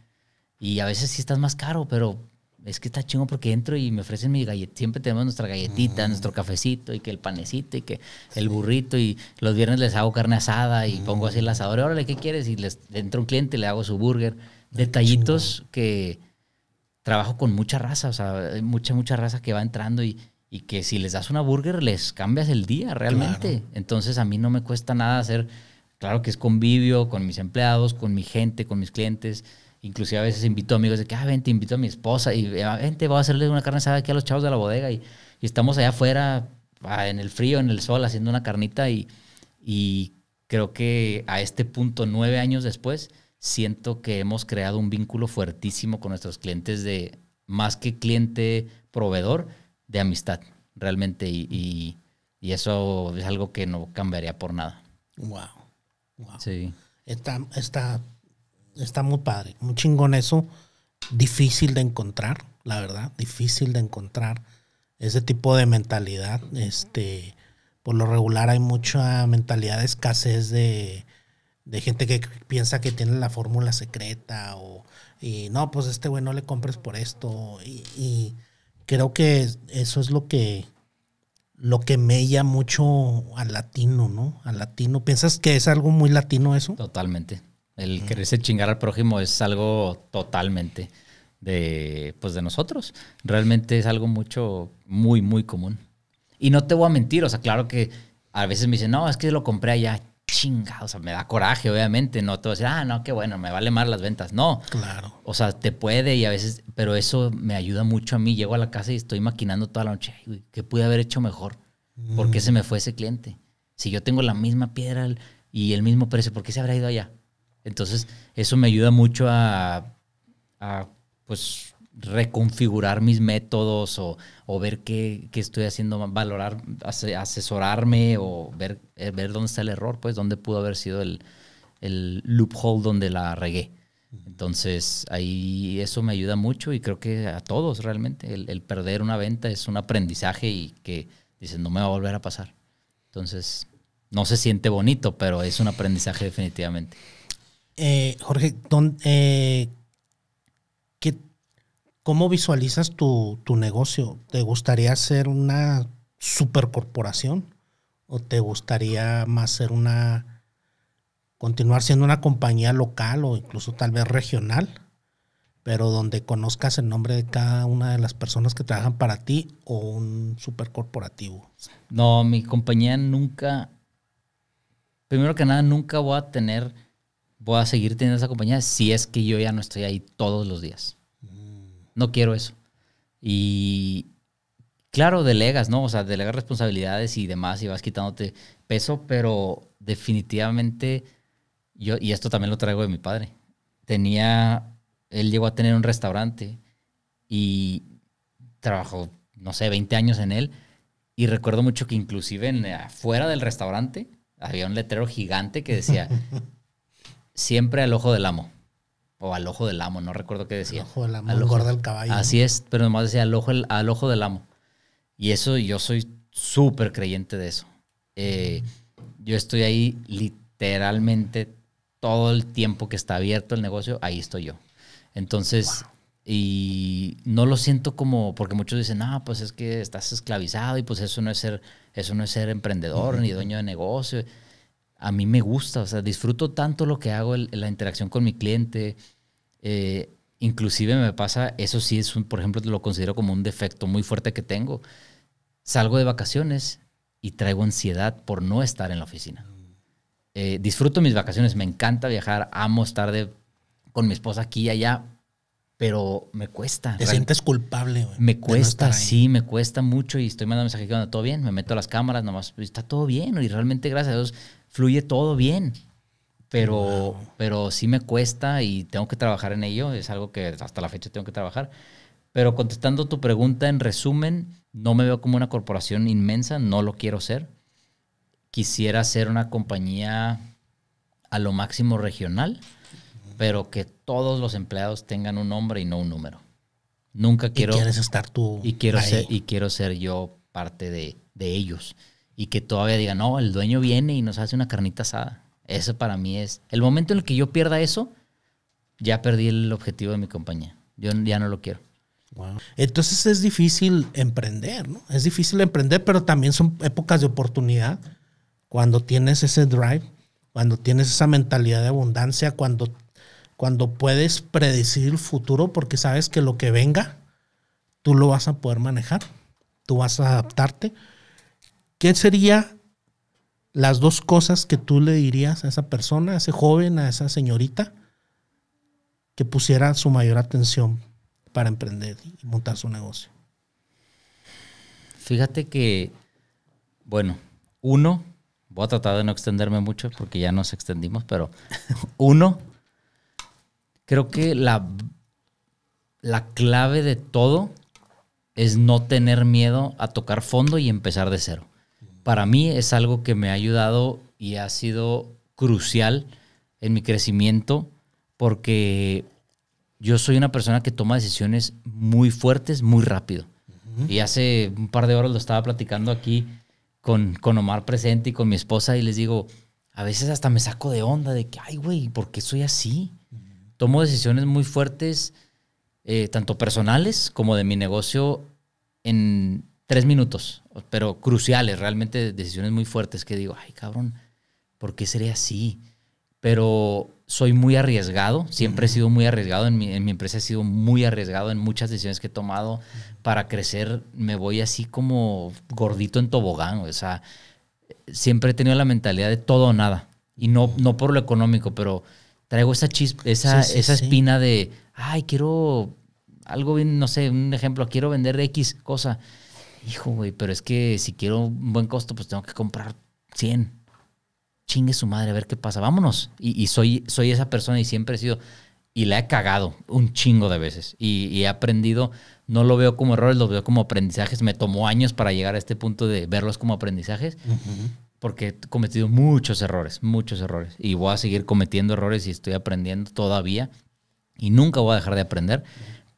[SPEAKER 8] Y a veces sí estás más caro, pero es que está chingo porque entro y me ofrecen mi galletita. Siempre tenemos nuestra galletita, mm. nuestro cafecito y que el panecito y que el burrito. Y los viernes les hago carne asada y mm. pongo así el asador. Órale, ¿qué quieres? Y les entra un cliente y le hago su burger. Ah, Detallitos que trabajo con mucha raza, o sea, mucha, mucha raza que va entrando y y que si les das una burger les cambias el día realmente. Entonces a mí no me cuesta nada hacer, claro que es convivio con mis empleados, con mi gente, con mis clientes. Inclusive a veces invito a amigos de que, ah, ven, te invito a mi esposa y ah, vente, voy a hacerle una carne asada aquí a los chavos de la bodega y, estamos allá afuera ah, en el frío, en el sol, haciendo una carnita y, y creo que a este punto, nueve años después, siento que hemos creado un vínculo fuertísimo con nuestros clientes de más que cliente proveedor, de amistad, realmente. Y, eso es algo que no cambiaría por nada. Wow. wow. Sí.
[SPEAKER 1] Está, está, está muy padre, muy chingón eso. Difícil de encontrar, la verdad, difícil de encontrar ese tipo de mentalidad. Este, por lo regular hay mucha mentalidad de escasez de, gente que piensa que tiene la fórmula secreta o y no, pues este güey no le compres por esto. y creo que eso es lo que lo que mella mucho al latino, ¿no? Al latino. ¿Piensas que es algo muy
[SPEAKER 8] latino eso? Totalmente. El mm. quererse chingar al prójimo es algo totalmente de pues de nosotros. Realmente es algo mucho muy muy común. Y no te voy a mentir, o sea, claro que a veces me dicen, "No, es que lo compré allá." chinga, o sea, me da coraje, obviamente, no todo voy ah, no, qué bueno, me vale más las ventas, no. Claro. O sea, te puede y a veces, pero eso me ayuda mucho a mí, llego a la casa y estoy maquinando toda la noche, Ay, ¿qué pude haber hecho mejor? ¿Por qué mm. se me fue ese cliente? Si yo tengo la misma piedra y el mismo precio, ¿por qué se habrá ido allá? Entonces, eso me ayuda mucho a, a pues, reconfigurar mis métodos o, ver qué, estoy haciendo, valorar, asesorarme o ver, eh, ver dónde está el error, pues dónde pudo haber sido el, loophole donde la regué. Entonces, ahí eso me ayuda mucho y creo que a todos realmente. El, perder una venta es un aprendizaje y que dices, no me va a volver a pasar. Entonces, no se siente bonito, pero es un aprendizaje definitivamente.
[SPEAKER 1] Eh, Jorge, don, ¿Cómo visualizas tu, negocio? ¿Te gustaría ser una supercorporación? ¿O te gustaría más ser una, continuar siendo una compañía local o incluso tal vez regional? pero donde conozcas el nombre de cada una de las personas que trabajan para ti
[SPEAKER 8] o un supercorporativo. No, mi compañía nunca, primero que nada, nunca voy a tener, voy a seguir teniendo esa compañía si es que yo ya no estoy ahí todos los días no quiero eso. Y claro, delegas, ¿no? O sea, delegas responsabilidades y demás y vas quitándote peso, pero definitivamente yo, y esto también lo traigo de mi padre, tenía, él llegó a tener un restaurante y trabajó, no sé, 20 años en él. Y recuerdo mucho que inclusive en, afuera del restaurante había un letrero gigante que decía, siempre al ojo del amo. O al ojo del amo, no recuerdo qué decía. Al ojo del amo, al ojo, del caballo. Así es, pero nomás decía al ojo, al ojo del amo. Y eso, yo soy súper creyente de eso. Eh, yo estoy ahí literalmente todo el tiempo que está abierto el negocio, ahí estoy yo. Entonces, y no lo siento como, porque muchos dicen, ah, pues es que estás esclavizado y pues eso no es ser, eso no es ser emprendedor ni dueño de negocio a mí me gusta, o sea, disfruto tanto lo que hago, la interacción con mi cliente. Eh, inclusive me pasa, eso sí es por ejemplo, lo considero como un defecto muy fuerte que tengo. Salgo de vacaciones y traigo ansiedad por no estar en la oficina. Eh, disfruto mis vacaciones, me encanta viajar, amo estar con mi esposa aquí y allá, pero me cuesta. Te sientes culpable, Me cuesta, sí, me cuesta mucho y estoy mandando mensajes que todo bien, me meto a las cámaras nomás, está todo bien y realmente gracias a Dios fluye todo bien. Pero, pero sí me cuesta y tengo que trabajar en ello. Es algo que hasta la fecha tengo que trabajar. Pero contestando tu pregunta, en resumen, no me veo como una corporación inmensa, no lo quiero ser. Quisiera ser una compañía a lo máximo regional, pero que todos los empleados tengan un nombre y no un número. Nunca quiero. Y estar tú. Y quiero, Ser, y quiero ser yo parte de, de ellos y que todavía diga, no, el dueño viene y nos hace una carnita asada. Eso para mí es. El momento en el que yo pierda eso, ya perdí el objetivo de mi compañía. Yo ya no lo quiero. Entonces es difícil emprender, ¿no? Es difícil emprender, pero
[SPEAKER 1] también son épocas de oportunidad. Cuando tienes ese drive, cuando tienes esa mentalidad de abundancia, cuando, cuando puedes predecir el futuro porque sabes que lo que venga, tú lo vas a poder manejar, tú vas a adaptarte ¿Qué sería las dos cosas que tú le dirías a esa persona, a ese joven, a esa señorita, que pusiera su mayor atención para emprender y montar su negocio?
[SPEAKER 8] Fíjate que, bueno, uno, voy a tratar de no extenderme mucho porque ya nos extendimos, pero uno, creo que la, la clave de todo es no tener miedo a tocar fondo y empezar de cero para mí es algo que me ha ayudado y ha sido crucial en mi crecimiento porque yo soy una persona que toma decisiones muy fuertes, muy rápido. Y hace un par de horas lo estaba platicando aquí con, con Omar presente y con mi esposa y les digo, a veces hasta me saco de onda de que, ay, güey, ¿por qué soy así? Tomo decisiones muy fuertes, eh, tanto personales como de mi negocio, en tres minutos pues, pero cruciales, realmente decisiones muy fuertes que digo, ay cabrón, ¿por qué sería así? Pero soy muy arriesgado, siempre he sido muy arriesgado, en mi, empresa he sido muy arriesgado en muchas decisiones que he tomado para crecer, me voy así como gordito en tobogán, o sea, siempre he tenido la mentalidad de todo o nada, y no, no por lo económico, pero traigo esa, chispa, esa, esa espina de, ay, quiero algo bien, no sé, un ejemplo, quiero vender X cosa hijo, güey, pero es que si quiero un buen costo, pues tengo que comprar 100. Chingue su madre, a ver qué pasa, vámonos. Y, soy, soy esa persona y siempre he sido, y la he cagado un chingo de veces. Y, he aprendido, no lo veo como errores, lo veo como aprendizajes. Me tomó años para llegar a este punto de verlos como aprendizajes. Porque he cometido muchos errores, muchos errores. Y voy a seguir cometiendo errores y estoy aprendiendo todavía. Y nunca voy a dejar de aprender.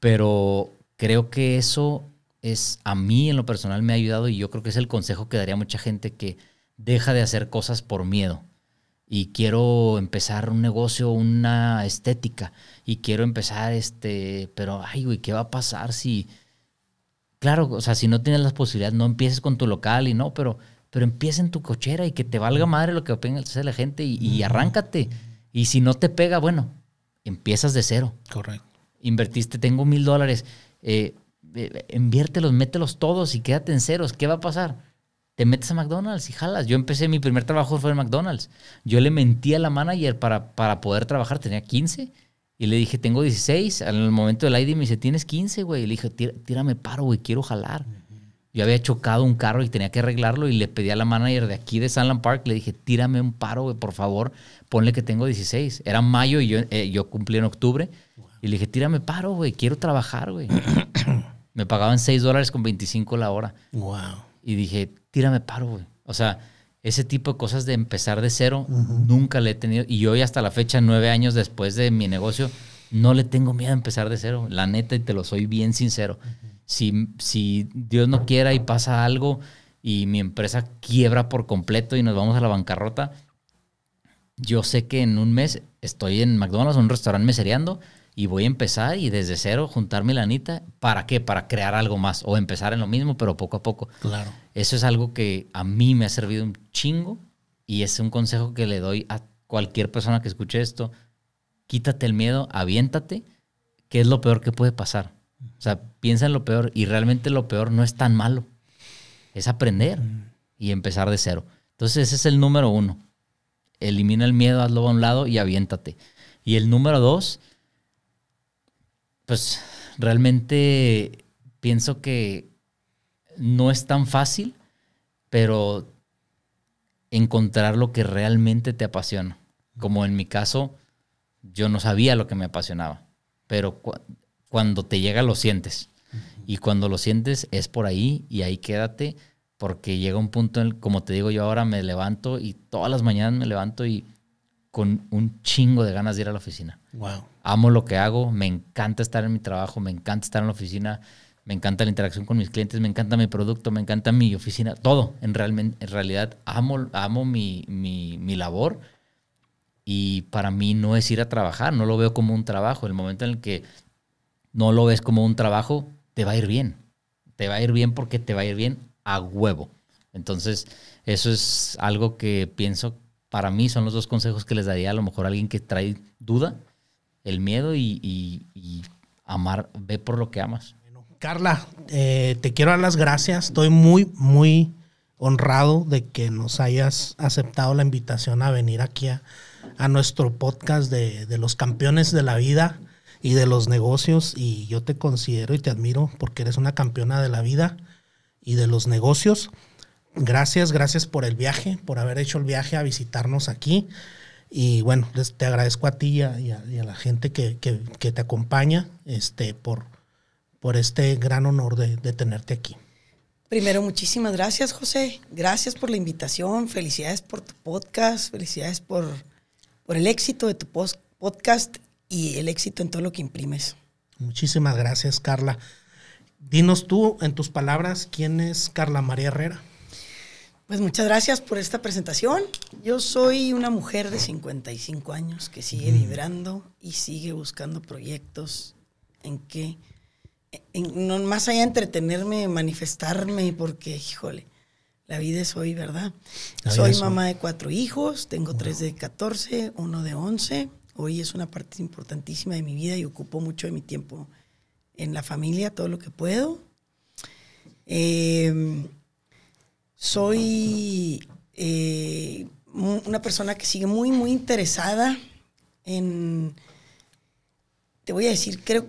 [SPEAKER 8] Pero creo que eso es a mí en lo personal me ha ayudado y yo creo que es el consejo que daría mucha gente que deja de hacer cosas por miedo. Y quiero empezar un negocio, una estética. Y quiero empezar este, pero ay, güey, ¿qué va a pasar si... Claro, o sea, si no tienes las posibilidades, no empieces con tu local y no, pero, pero empieza en tu cochera y que te valga madre lo que opine la gente y, y arráncate. Y si no te pega, bueno, empiezas de cero. Correcto. Invertiste, tengo mil dólares. Eh, eh, inviértelos, mételos todos y quédate en ceros. ¿Qué va a pasar? Te metes a McDonald's y jalas. Yo empecé, mi primer trabajo fue en McDonald's. Yo le mentí a la manager para, para poder trabajar, tenía 15. Y le dije, tengo 16. En el momento del ID me dice, tienes 15, güey. Y le dije, tírame paro, güey, quiero jalar. Yo había chocado un carro y tenía que arreglarlo y le pedí a la manager de aquí de Sandland Park, le dije, tírame un paro, güey, por favor, ponle que tengo 16. Era mayo y yo, eh, cumplí en octubre. Y le dije, tírame paro, güey, quiero trabajar, güey. Me pagaban 6 dólares con 25 la hora. Wow. Y dije, tírame paro, güey. O sea, ese tipo de cosas de empezar de cero, nunca le he tenido. Y hoy hasta la fecha, nueve años después de mi negocio, no le tengo miedo a empezar de cero. La neta, y te lo soy bien sincero. si, si Dios no quiera y pasa algo y mi empresa quiebra por completo y nos vamos a la bancarrota, yo sé que en un mes estoy en McDonald's, un restaurante mesereando y voy a empezar y desde cero juntar mi lanita. ¿Para qué? Para crear algo más o empezar en lo mismo, pero poco a poco. Claro. Eso es algo que a mí me ha servido un chingo y es un consejo que le doy a cualquier persona que escuche esto. Quítate el miedo, aviéntate, qué es lo peor que puede pasar. O sea, piensa en lo peor y realmente lo peor no es tan malo. Es aprender y empezar de cero. Entonces ese es el número uno. Elimina el miedo, hazlo a un lado y aviéntate. Y el número dos pues realmente pienso que no es tan fácil, pero encontrar lo que realmente te apasiona. Como en mi caso, yo no sabía lo que me apasionaba, pero cuando te llega lo sientes. Y cuando lo sientes es por ahí y ahí quédate, porque llega un punto en como te digo yo ahora, me levanto y todas las mañanas me levanto y con un chingo de ganas de ir a la oficina. Wow. Amo lo que hago, me encanta estar en mi trabajo, me encanta estar en la oficina, me encanta la interacción con mis clientes, me encanta mi producto, me encanta mi oficina, todo. En, realmente, en realidad amo, amo mi, mi, mi labor y para mí no es ir a trabajar, no lo veo como un trabajo. El momento en el que no lo ves como un trabajo, te va a ir bien. Te va a ir bien porque te va a ir bien a huevo. Entonces, eso es algo que pienso para mí son los dos consejos que les daría a lo mejor a alguien que trae duda, el miedo y, amar, ve por lo que amas.
[SPEAKER 1] Carla, eh, te quiero dar las gracias. Estoy muy, muy honrado de que nos hayas aceptado la invitación a venir aquí a, nuestro podcast de, los campeones de la vida y de los negocios. Y yo te considero y te admiro porque eres una campeona de la vida y de los negocios gracias, gracias por el viaje, por haber hecho el viaje a visitarnos aquí. Y bueno, les, te agradezco a ti y a, la gente que, te acompaña este, por, este gran honor de, tenerte aquí.
[SPEAKER 9] Primero, muchísimas gracias, José. Gracias por la invitación. Felicidades por tu podcast. Felicidades por, el éxito de tu podcast y el éxito en todo lo que imprimes.
[SPEAKER 1] Muchísimas gracias, Carla. Dinos tú, en tus palabras, quién es Carla María Herrera.
[SPEAKER 9] Pues muchas gracias por esta presentación. Yo soy una mujer de 55 años que sigue vibrando y sigue buscando proyectos en que, no, más allá de entretenerme, manifestarme, porque, híjole, la vida es hoy, ¿verdad? soy mamá de cuatro hijos, tengo tres de 14, uno de 11. Hoy es una parte importantísima de mi vida y ocupo mucho de mi tiempo en la familia, todo lo que puedo. Eh, soy eh, una persona que sigue muy, muy interesada en... Te voy a decir, creo...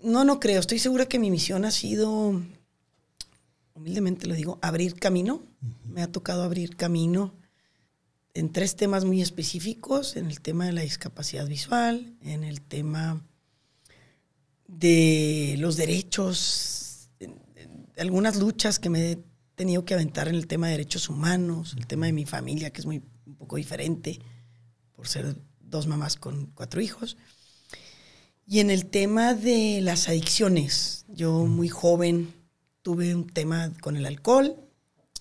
[SPEAKER 9] No, no creo. Estoy segura que mi misión ha sido, humildemente lo digo, abrir camino. Me ha tocado abrir camino en tres temas muy específicos, en el tema de la discapacidad visual, en el tema de los derechos, algunas luchas que me tenido que aventar en el tema de derechos humanos, el tema de mi familia, que es muy un poco diferente, por ser dos mamás con cuatro hijos. Y en el tema de las adicciones, yo muy joven tuve un tema con el alcohol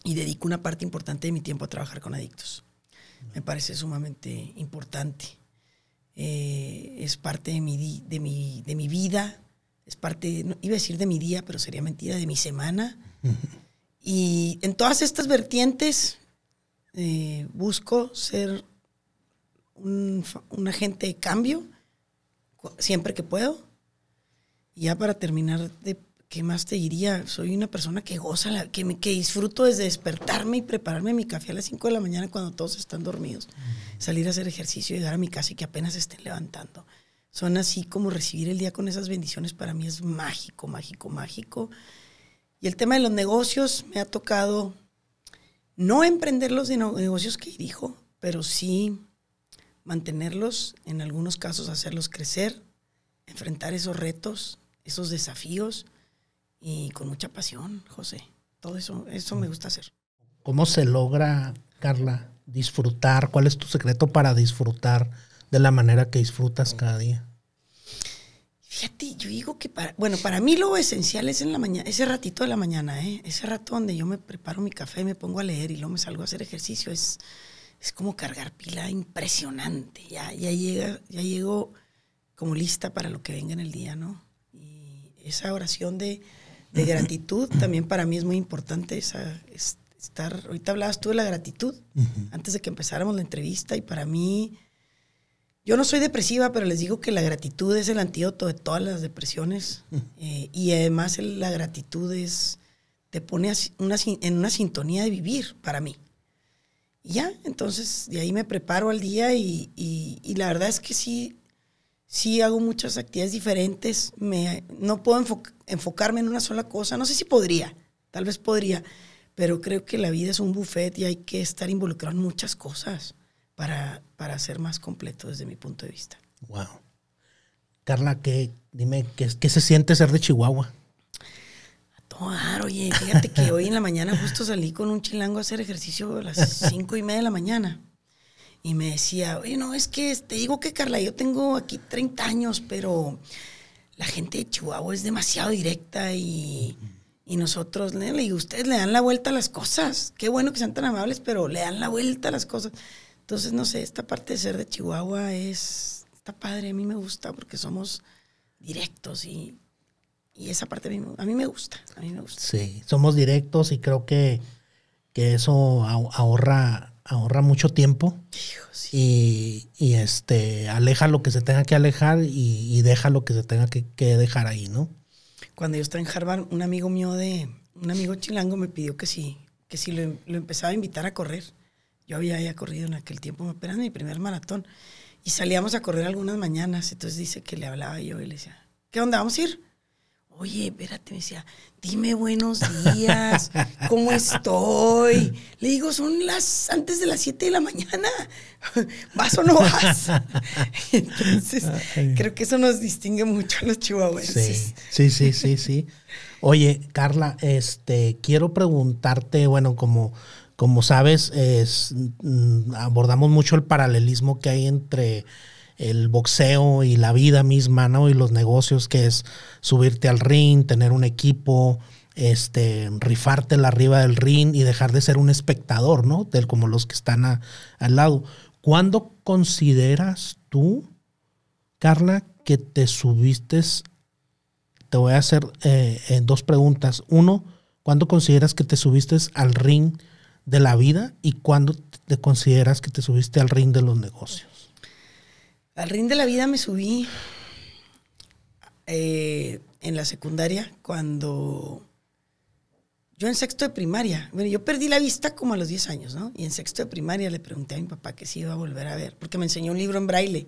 [SPEAKER 9] y dedico una parte importante de mi tiempo a trabajar con adictos. Me parece sumamente importante. Eh, es parte de mi, de, mi, de mi vida, es parte, iba a decir de mi día, pero sería mentira, de mi semana. Y en todas estas vertientes eh, busco ser un, agente de cambio siempre que puedo. Y ya para terminar, ¿qué más te diría? Soy una persona que goza, que, disfruto desde despertarme y prepararme mi café a las 5 de la mañana cuando todos están dormidos. Salir a hacer ejercicio, y llegar a mi casa y que apenas estén levantando. Son así como recibir el día con esas bendiciones para mí es mágico, mágico, mágico. Y el tema de los negocios me ha tocado no emprender los negocios que dijo, pero sí mantenerlos, en algunos casos hacerlos crecer, enfrentar esos retos, esos desafíos y con mucha pasión, José. Todo eso, eso me gusta hacer.
[SPEAKER 1] ¿Cómo se logra, Carla, disfrutar? ¿Cuál es tu secreto para disfrutar de la manera que disfrutas cada día?
[SPEAKER 9] Fíjate, yo digo que para, bueno, para mí lo esencial es en la mañana, ese ratito de la mañana, ¿eh? ese rato donde yo me preparo mi café, me pongo a leer y luego me salgo a hacer ejercicio, es, es como cargar pila impresionante. Ya, ya, llega, ya llego como lista para lo que venga en el día, ¿no? Y esa oración de, de gratitud también para mí es muy importante, esa, estar, ahorita hablabas tú de la gratitud, antes de que empezáramos la entrevista y para mí yo no soy depresiva, pero les digo que la gratitud es el antídoto de todas las depresiones. Eh, y además la gratitud es, te pone en una sintonía de vivir para mí. ya, entonces de ahí me preparo al día y, la verdad es que sí, sí hago muchas actividades diferentes. no puedo enfocarme en una sola cosa. No sé si podría, tal vez podría, pero creo que la vida es un buffet y hay que estar involucrado en muchas cosas para, ser más completo desde mi punto de vista. Wow.
[SPEAKER 1] Carla, dime, ¿qué, qué se siente ser de Chihuahua?
[SPEAKER 9] A tomar, oye, fíjate que hoy en la mañana justo salí con un chilango a hacer ejercicio a las cinco y media de la mañana. Y me decía, oye, no, es que te digo que Carla, yo tengo aquí 30 años, pero la gente de Chihuahua es demasiado directa y, y nosotros, ustedes le dan la vuelta a las cosas. Qué bueno que sean tan amables, pero le dan la vuelta a las cosas. Entonces, no sé, esta parte de ser de Chihuahua es, está padre, a mí me gusta porque somos directos y, esa parte a mí, me gusta, Sí,
[SPEAKER 1] somos directos y creo que, que eso ahorra, ahorra mucho tiempo y, este, aleja lo que se tenga que alejar y, deja lo que se tenga que, dejar ahí, ¿no?
[SPEAKER 9] Cuando yo estaba en Harvard, un amigo mío de, un amigo chilango me pidió que sí, que si lo, lo empezaba a invitar a correr. Yo había corrido en aquel tiempo, era mi primer maratón. Y salíamos a correr algunas mañanas. Entonces dice que le hablaba yo y le decía, ¿qué onda? ¿Vamos a ir? Oye, espérate, me decía, dime buenos días, ¿cómo estoy? Le digo, son las antes de las 7 de la mañana, ¿vas o no vas? Entonces, creo que eso nos distingue mucho a los chihuahuenses.
[SPEAKER 1] Sí, sí, sí, sí. sí. Oye, Carla, este, quiero preguntarte, bueno, como como sabes, mm, abordamos mucho el paralelismo que hay entre el boxeo y la vida misma, ¿no? Y los negocios, que es subirte al ring, tener un equipo, este, la arriba del ring y dejar de ser un espectador, ¿no? Del, como los que están al lado. ¿Cuándo consideras tú, Carla, que te subiste? Te voy a hacer eh, eh, dos preguntas. Uno, ¿cuándo consideras que te subiste al ring de la vida y cuándo te consideras que te subiste al ring de los negocios?
[SPEAKER 9] Al ring de la vida me subí eh, en la secundaria cuando yo en sexto de primaria, bueno, yo perdí la vista como a los 10 años, ¿no? Y en sexto de primaria le pregunté a mi papá que si iba a volver a ver, porque me enseñó un libro en braille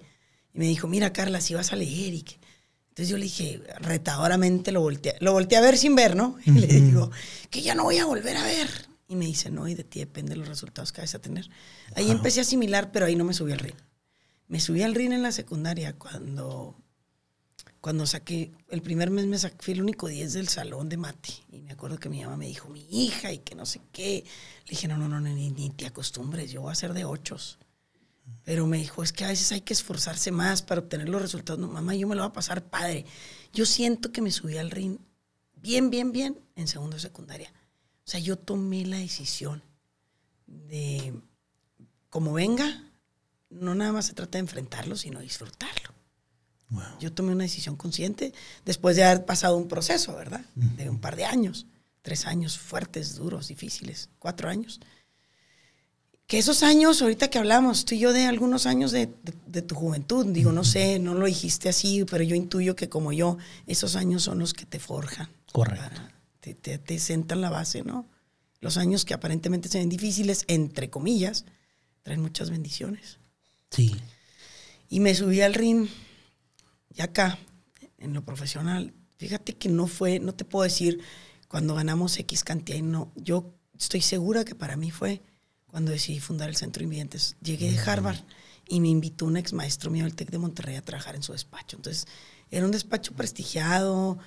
[SPEAKER 9] y me dijo, mira Carla, si vas a leer Entonces yo le dije, retadoramente lo volteé, lo volteé a ver sin ver, ¿no? Y le digo, que ya no voy a volver a ver, y me dice, no, y de ti depende los resultados que vayas a tener. Ahí empecé a asimilar, pero ahí no me subí al ring. Me subí al ring en la secundaria cuando, cuando saqué, el primer mes me saqué, el único 10 del salón de mate. Y me acuerdo que mi mamá me dijo, mi hija, y que no sé qué. Le dije, no, no, no, ni, ni te acostumbres, yo voy a ser de ochos. Pero me dijo, es que a veces hay que esforzarse más para obtener los resultados. No, mamá, yo me lo voy a pasar padre. Yo siento que me subí al ring bien, bien, bien en segundo de secundaria. O sea, yo tomé la decisión de, como venga, no nada más se trata de enfrentarlo, sino disfrutarlo. Yo tomé una decisión consciente después de haber pasado un proceso, ¿verdad? De un par de años, tres años fuertes, duros, difíciles, cuatro años. Que esos años, ahorita que hablamos, tú y yo de algunos años de, tu juventud, digo, no sé, no lo dijiste así, pero yo intuyo que como yo, esos años son los que te forjan. Correcto te, te, te sentan la base, ¿no? Los años que aparentemente se ven difíciles, entre comillas, traen muchas bendiciones. Sí. Y me subí al ring, y acá, en lo profesional, fíjate que no fue, no te puedo decir cuando ganamos X cantidad, no, yo estoy segura que para mí fue cuando decidí fundar el Centro de Invidentes. Llegué de mm. Harvard y me invitó un ex maestro mío del TEC de Monterrey a trabajar en su despacho. Entonces, era un despacho prestigiado,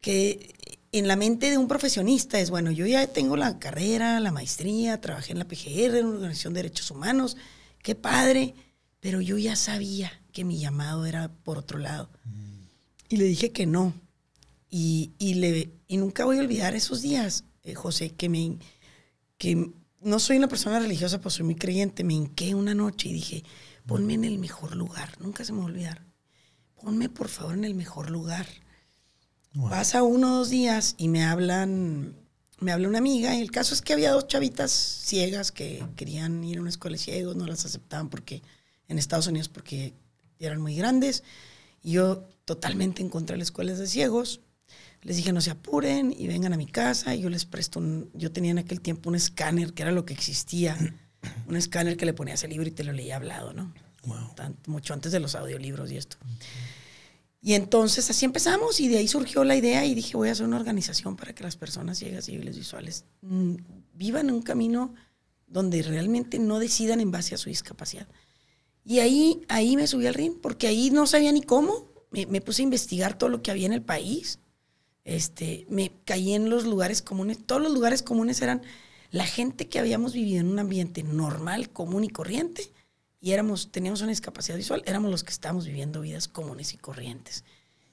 [SPEAKER 9] que en la mente de un profesionista es, bueno, yo ya tengo la carrera, la maestría, trabajé en la PGR, en una organización de derechos humanos, qué padre, pero yo ya sabía que mi llamado era por otro lado. Mm. Y le dije que no. Y, le, y nunca voy a olvidar esos días, eh, José, que, me, que no soy una persona religiosa, pero pues soy muy creyente, me hinqué una noche y dije, ponme en el mejor lugar, nunca se me va a olvidar, ponme por favor en el mejor lugar Pasa uno dos días y me hablan, me habla una amiga y el caso es que había dos chavitas ciegas que querían ir a una escuela de ciegos, no las aceptaban porque en Estados Unidos porque eran muy grandes. Y yo totalmente encontré contra de las escuelas de ciegos. Les dije, no se apuren y vengan a mi casa. Y yo les presto yo tenía en aquel tiempo un escáner que era lo que existía. un escáner que le ponías el libro y te lo leía hablado, ¿no? mucho antes de los audiolibros y esto. Y entonces así empezamos y de ahí surgió la idea y dije, voy a hacer una organización para que las personas ciegas y visuales mm, vivan en un camino donde realmente no decidan en base a su discapacidad. Y ahí, ahí me subí al ring, porque ahí no sabía ni cómo. Me, me puse a investigar todo lo que había en el país. Este, me caí en los lugares comunes. Todos los lugares comunes eran la gente que habíamos vivido en un ambiente normal, común y corriente, y éramos, teníamos una discapacidad visual, éramos los que estábamos viviendo vidas comunes y corrientes.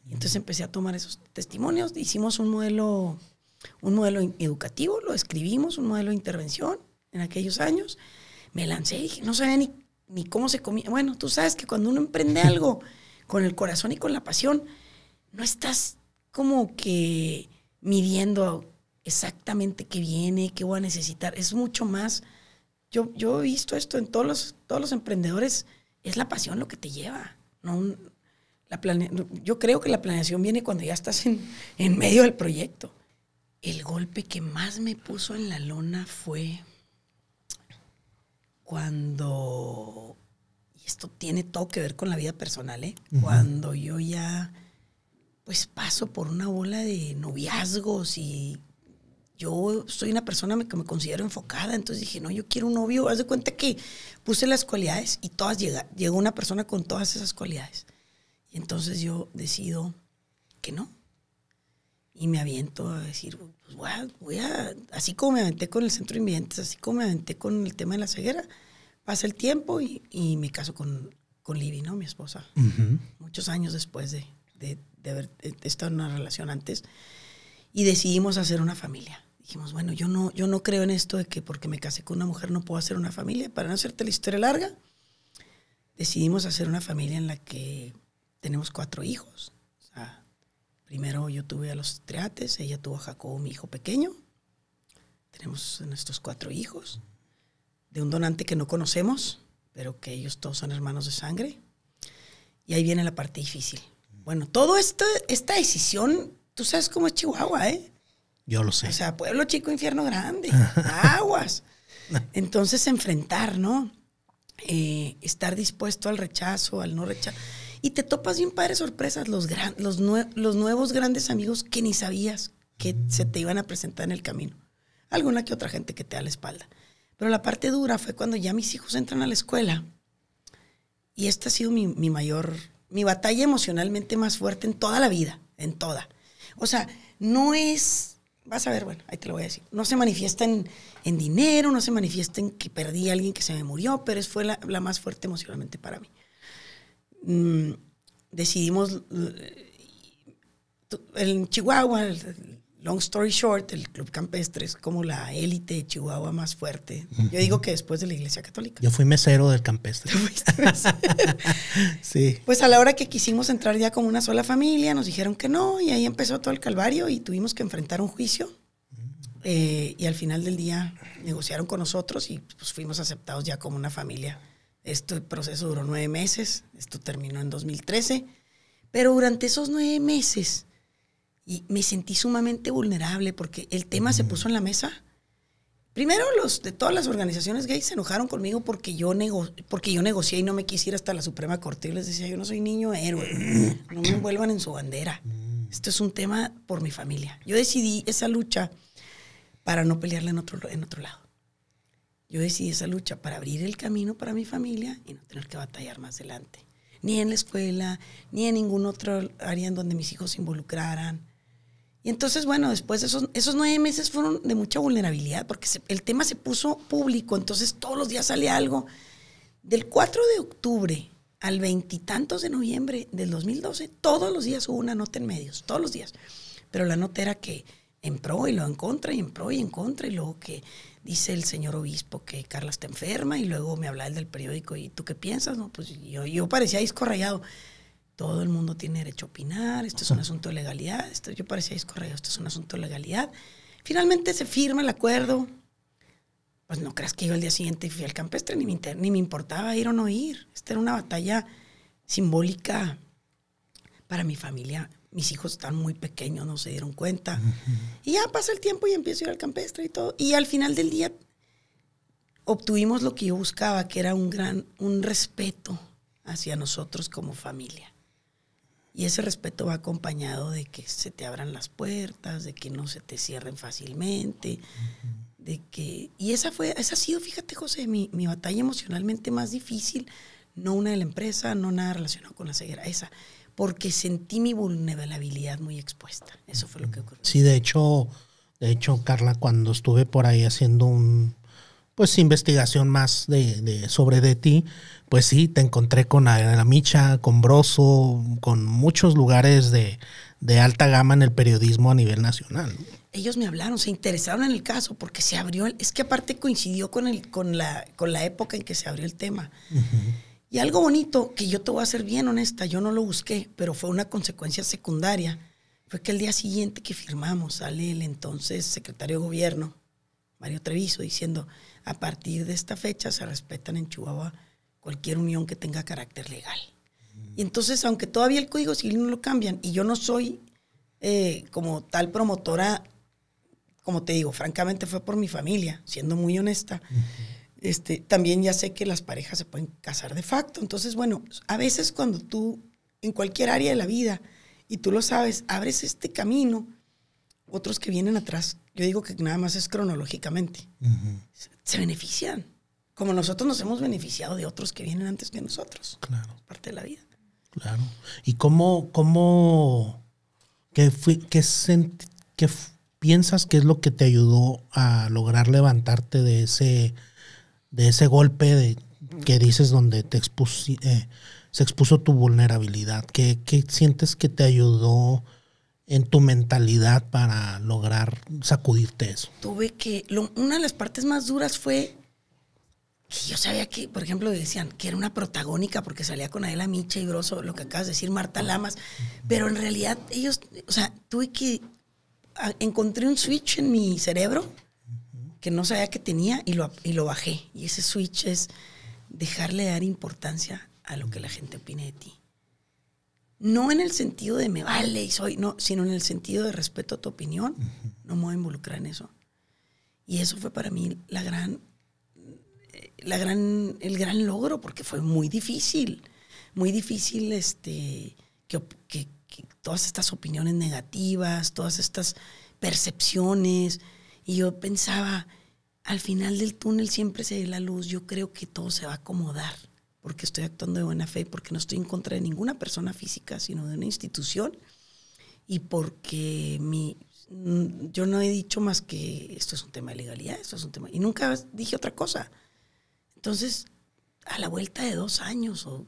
[SPEAKER 9] Y entonces empecé a tomar esos testimonios, hicimos un modelo, un modelo educativo, lo escribimos, un modelo de intervención en aquellos años. Me lancé y dije, no sabía ni, ni cómo se comía. Bueno, tú sabes que cuando uno emprende algo con el corazón y con la pasión, no estás como que midiendo exactamente qué viene, qué voy a necesitar. Es mucho más yo, yo he visto esto en todos los, todos los emprendedores, es la pasión lo que te lleva. No yo creo que la planeación viene cuando ya estás en, medio del proyecto. El golpe que más me puso en la lona fue cuando, y esto tiene todo que ver con la vida personal, ¿eh? cuando yo ya pues paso por una bola de noviazgos y yo soy una persona que me considero enfocada, entonces dije, no, yo quiero un novio. Haz de cuenta que puse las cualidades y todas llega, llegó una persona con todas esas cualidades. Y entonces yo decido que no. Y me aviento a decir, pues voy así como me aventé con el centro de invidentes, así como me aventé con el tema de la ceguera, pasa el tiempo y, y me caso con, Libby, ¿no? Mi esposa. Muchos años después de, de, de haber estado en una relación antes. Y decidimos hacer una familia dijimos, bueno, yo no, yo no creo en esto de que porque me casé con una mujer no puedo hacer una familia. Para no hacerte la historia larga, decidimos hacer una familia en la que tenemos cuatro hijos. primero yo tuve a los triates, ella tuvo a Jacobo, mi hijo pequeño. Tenemos nuestros cuatro hijos, de un donante que no conocemos, pero que ellos todos son hermanos de sangre. Y ahí viene la parte difícil. Bueno, toda esto esta decisión, tú sabes cómo es Chihuahua, ¿eh? Yo lo sé. O sea, pueblo chico, infierno grande, aguas. Entonces, enfrentar, ¿no? Eh, estar dispuesto al rechazo, al no rechazo. Y te topas bien padres sorpresas, los, los, los nuevos grandes amigos que ni sabías que se te iban a presentar en el camino. Alguna que otra gente que te da la espalda. Pero la parte dura fue cuando ya mis hijos entran a la escuela. Y esta ha sido mi, mi mayor, mi batalla emocionalmente más fuerte en toda la vida, en toda. O sea, no es vas a ver, bueno, ahí te lo voy a decir. No se manifiesta en, dinero, no se manifiesta en que perdí a alguien que se me murió, pero fue la, más fuerte emocionalmente para mí. Mm, decidimos, en Chihuahua, Long story short, el Club Campestre es como la élite de Chihuahua más fuerte. Yo digo que después de la Iglesia Católica.
[SPEAKER 1] Yo fui mesero del Campestre. sí.
[SPEAKER 9] Pues a la hora que quisimos entrar ya como una sola familia, nos dijeron que no y ahí empezó todo el calvario y tuvimos que enfrentar un juicio. Eh, y al final del día negociaron con nosotros y pues, fuimos aceptados ya como una familia. Este proceso duró nueve meses, esto terminó en 2013, pero durante esos nueve meses y me sentí sumamente vulnerable porque el tema se puso en la mesa. Primero, los de todas las organizaciones gays se enojaron conmigo porque yo, nego porque yo negocié y no me quisiera hasta la Suprema Corte. Yo les decía, yo no soy niño
[SPEAKER 4] héroe,
[SPEAKER 9] no me envuelvan en su bandera. Mm. Esto es un tema por mi familia. Yo decidí esa lucha para no pelearla en otro, en otro lado. Yo decidí esa lucha para abrir el camino para mi familia y no tener que batallar más adelante. Ni en la escuela, ni en ningún otro área en donde mis hijos se involucraran. Y entonces, bueno, después esos, esos nueve meses fueron de mucha vulnerabilidad porque el tema se puso público, entonces todos los días salía algo. Del 4 de octubre al veintitantos de noviembre del 2012, todos los días hubo una nota en medios, todos los días. Pero la nota era que en pro y lo en contra y en pro y en contra y luego que dice el señor obispo que Carla está enferma y luego me hablaba el del periódico y tú qué piensas, no, pues yo, yo parecía disco rayado todo el mundo tiene derecho a opinar, esto es un asunto de legalidad, esto, yo parecía discorreo, esto es un asunto de legalidad. Finalmente se firma el acuerdo. Pues no creas que yo el día siguiente fui al campestre, ni me, importaba ir o no ir. Esta era una batalla simbólica para mi familia. Mis hijos están muy pequeños, no se dieron cuenta. Y ya pasa el tiempo y empiezo a ir al campestre y todo. Y al final del día obtuvimos lo que yo buscaba, que era un gran un respeto hacia nosotros como familia. Y ese respeto va acompañado de que se te abran las puertas, de que no se te cierren fácilmente, de que... Y esa fue, esa ha sido, fíjate José, mi, batalla emocionalmente más difícil, no una de la empresa, no nada relacionado con la ceguera, esa, porque sentí mi vulnerabilidad muy expuesta. Eso fue lo que ocurrió.
[SPEAKER 1] Sí, de hecho, de hecho, Carla, cuando estuve por ahí haciendo un, pues investigación más de, sobre de ti, pues sí, te encontré con la Micha, con Broso, con muchos lugares de, alta gama en el periodismo a nivel nacional.
[SPEAKER 9] Ellos me hablaron, se interesaron en el caso porque se abrió, es que aparte coincidió con, el, con, la, con la época en que se abrió el tema. Y algo bonito, que yo te voy a ser bien honesta, yo no lo busqué, pero fue una consecuencia secundaria, fue que el día siguiente que firmamos sale el entonces secretario de gobierno, Mario Treviso, diciendo, a partir de esta fecha se respetan en Chihuahua cualquier unión que tenga carácter legal. Y entonces, aunque todavía el Código Civil no lo cambian, y yo no soy eh, como tal promotora, como te digo, francamente fue por mi familia, siendo muy honesta. Este, también ya sé que las parejas se pueden casar de facto. Entonces, bueno, a veces cuando tú, en cualquier área de la vida, y tú lo sabes, abres este camino, otros que vienen atrás, yo digo que nada más es cronológicamente se benefician. Como nosotros nos hemos beneficiado de otros que vienen antes que nosotros. Claro. parte de la vida.
[SPEAKER 1] Claro. ¿Y cómo, cómo, qué, qué, piensas que es lo que te ayudó a lograr levantarte de ese, de ese golpe de, que dices donde te expus, eh, se expuso tu vulnerabilidad? ¿Qué, ¿Qué sientes que te ayudó en tu mentalidad para lograr sacudirte eso?
[SPEAKER 9] Tuve que, una de las partes más duras fue que yo sabía que, por ejemplo, decían que era una protagónica porque salía con Adela Micha y Broso, lo que acabas de decir, Marta Lamas, pero en realidad ellos, o sea, tuve que, ah, encontré un switch en mi cerebro que no sabía que tenía y lo, y lo bajé. Y ese switch es dejarle dar importancia a lo que la gente opine de ti no en el sentido de me vale y soy, no, sino en el sentido de respeto a tu opinión, no me voy a involucrar en eso. Y eso fue para mí la gran, eh, la gran, el gran logro, porque fue muy difícil, muy difícil este, que, que todas estas opiniones negativas, todas estas percepciones, y yo pensaba, al final del túnel siempre se ve la luz, yo creo que todo se va a acomodar porque estoy actuando de buena fe, porque no estoy en contra de ninguna persona física, sino de una institución, y porque mi, mm, yo no he dicho más que esto es un tema de legalidad, esto es un tema, y nunca dije otra cosa. Entonces, a la vuelta de dos años, o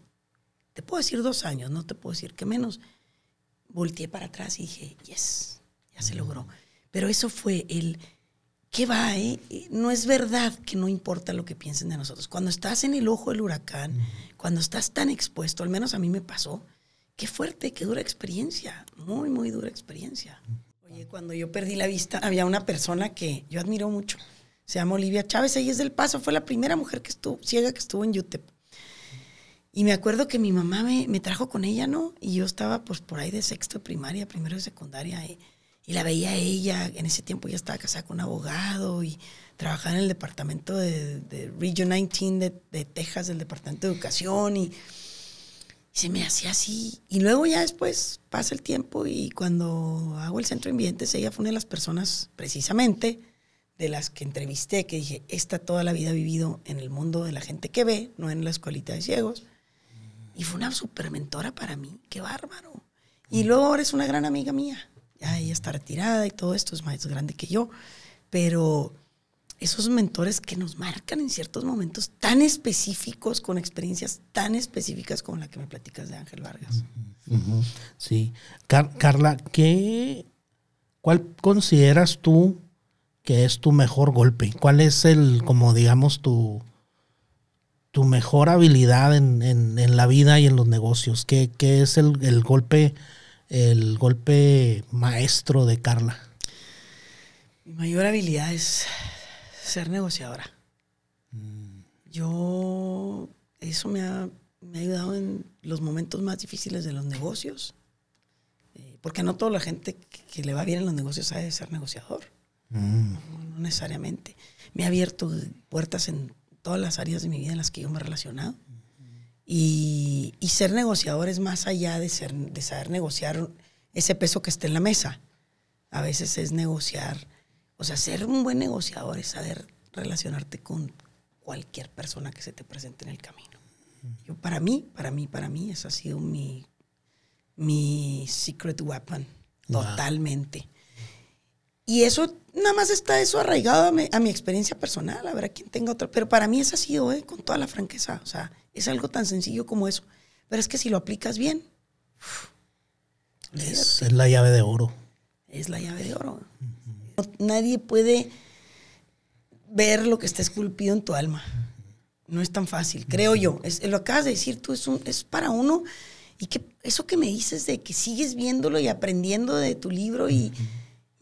[SPEAKER 9] te puedo decir dos años, no te puedo decir que menos, volteé para atrás y dije, yes, ya se logró. Pero eso fue el ¿Qué va? Eh? No es verdad que no importa lo que piensen de nosotros. Cuando estás en el ojo del huracán, cuando estás tan expuesto, al menos a mí me pasó, qué fuerte, qué dura experiencia, muy, muy dura experiencia. Oye, cuando yo perdí la vista, había una persona que yo admiro mucho, se llama Olivia Chávez, ella es del Paso, fue la primera mujer que estuvo, ciega que estuvo en UTEP. Y me acuerdo que mi mamá me, trajo con ella, ¿no? Y yo estaba pues por ahí de sexto de primaria, primero de secundaria. Eh. Y la veía ella, en ese tiempo ya estaba casada con un abogado y trabajaba en el departamento de, Region 19 de, de, Texas, del departamento de educación, y, se me hacía así. Y luego ya después pasa el tiempo y cuando hago el centro de ambientes, ella fue una de las personas precisamente de las que entrevisté, que dije, esta toda la vida ha vivido en el mundo de la gente que ve, no en la escuelita de ciegos. Y fue una super mentora para mí, qué bárbaro. Y mm. luego ahora es una gran amiga mía ya ella está retirada y todo esto, es más grande que yo, pero esos mentores que nos marcan en ciertos momentos tan específicos, con experiencias tan específicas como la que me platicas de Ángel Vargas.
[SPEAKER 1] Sí. Carla, ¿qué, ¿cuál consideras tú que es tu mejor golpe? ¿Cuál es el, como digamos, tu, tu mejor habilidad en, la vida y en los negocios? ¿Qué, es el, el golpe? el golpe maestro de Carla?
[SPEAKER 9] Mi mayor habilidad es ser negociadora. Mm. Yo, eso me ha, me ha, ayudado en los momentos más difíciles de los negocios, eh, porque no toda la gente que, le va bien en los negocios sabe ser negociador,
[SPEAKER 4] mm. no,
[SPEAKER 9] necesariamente. Me ha abierto puertas en todas las áreas de mi vida en las que yo me he relacionado. Y, ser negociador es más allá de, ser, de saber negociar ese peso que está en la mesa. A veces es negociar, o sea, ser un buen negociador es saber relacionarte con cualquier persona que se te presente en el camino. Yo, para mí, para mí, para mí, esa ha sido mi, mi secret weapon, totalmente. Y eso nada más está eso arraigado a mi, a mi, experiencia personal, habrá quién tenga otra, pero para mí es así, ¿eh? con toda la franqueza, o sea, es algo tan sencillo como eso, pero es que si lo aplicas bien,
[SPEAKER 1] es, la llave de oro.
[SPEAKER 9] Es la llave de oro. nadie puede ver lo que está esculpido en tu alma. No es tan fácil, creo yo. Es, lo acabas de decir tú, es, un, es para uno. Y que eso que me dices de que sigues viéndolo y aprendiendo de tu libro y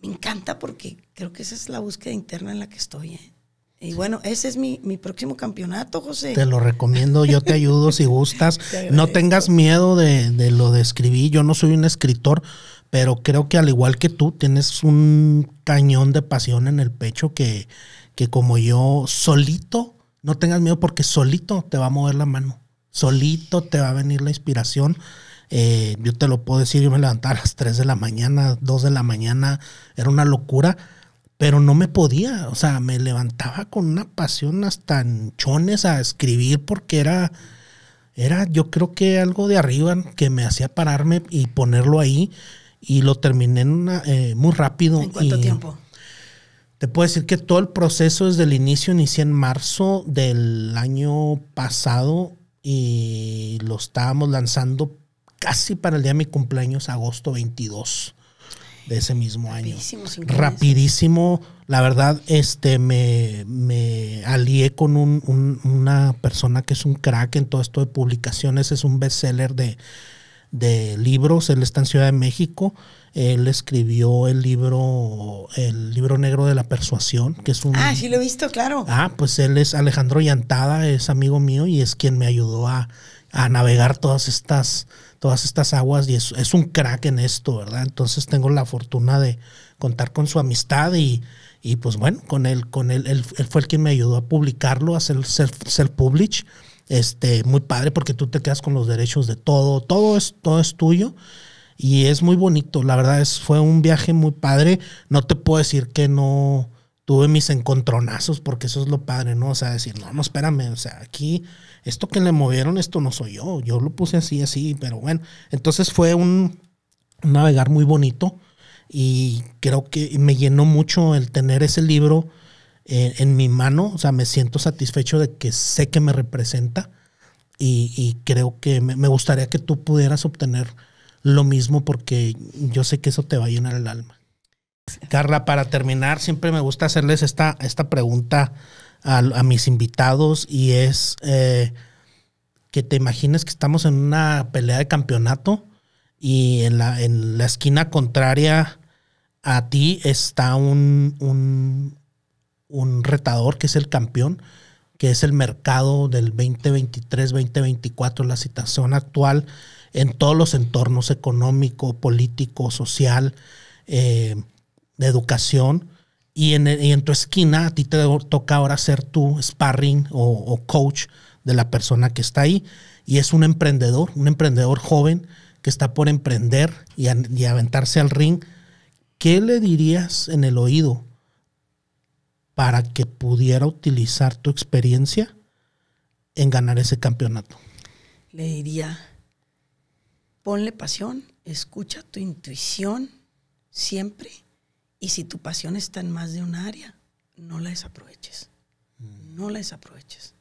[SPEAKER 9] me encanta porque creo que esa es la búsqueda interna en la que estoy. ¿eh? Y bueno, ese es mi, próximo campeonato, José. Te lo
[SPEAKER 1] recomiendo, yo te ayudo si gustas. no tengas miedo de, lo de escribir, yo no soy un escritor, pero creo que al igual que tú, tienes un cañón de pasión en el pecho que, que como yo, solito, no tengas miedo porque solito te va a mover la mano, solito te va a venir la inspiración eh, yo te lo puedo decir, yo me levantaba a las 3 de la mañana, 2 de la mañana, era una locura, pero no me podía, o sea, me levantaba con una pasión hasta anchones a escribir porque era, era yo creo que algo de arriba que me hacía pararme y ponerlo ahí y lo terminé eh, muy rápido. ¿En cuánto tiempo? Te puedo decir que todo el proceso desde el inicio inicié en marzo del año pasado y lo estábamos lanzando casi para el día de mi cumpleaños, agosto 22 de ese mismo Rapidísimo, año. Rapidísimo. La verdad, este, me, me alié con un, una persona que es un crack en todo esto de publicaciones, es un bestseller de, de libros, él está en Ciudad de México, él escribió el libro, el libro negro de la persuasión, que es un... Ah, sí
[SPEAKER 9] lo he visto, claro.
[SPEAKER 1] Ah, pues él es Alejandro Yantada es amigo mío y es quien me ayudó a navegar todas estas todas estas aguas y es, es, un crack en esto, ¿verdad? Entonces tengo la fortuna de contar con su amistad y, y pues bueno, con él, con él, él, fue el quien me ayudó a publicarlo, a hacer self-publish. este, muy padre porque tú te quedas con los derechos de todo, todo es, todo es tuyo y es muy bonito, la verdad es, fue un viaje muy padre, no te puedo decir que no, tuve mis encontronazos, porque eso es lo padre, ¿no? O sea, decir, no, no, espérame, o sea, aquí esto que le movieron, esto no soy yo, yo lo puse así, así, pero bueno, entonces fue un, navegar muy bonito y creo que me llenó mucho el tener ese libro eh, en, mi mano, o sea, me siento satisfecho de que sé que me representa y, creo que me, gustaría que tú pudieras obtener lo mismo porque yo sé que eso te va a llenar el alma. Carla, para terminar, siempre me gusta hacerles esta, esta pregunta a, mis invitados y es eh, que te imagines que estamos en una pelea de campeonato y en la, en la esquina contraria a ti está un, un, retador que es el campeón que es el mercado del 2023-2024, la situación actual en todos los entornos económico, político, social, eh, de educación y en, tu esquina a ti te toca ahora ser tu sparring o, coach de la persona que está ahí. Y es un emprendedor, un emprendedor joven que está por emprender y aventarse al ring. ¿Qué le dirías en el oído para que pudiera utilizar tu experiencia en ganar ese campeonato?
[SPEAKER 9] Le diría, ponle pasión, escucha tu intuición siempre y si tu pasión está en más de un área, no la desaproveches. No la desaproveches.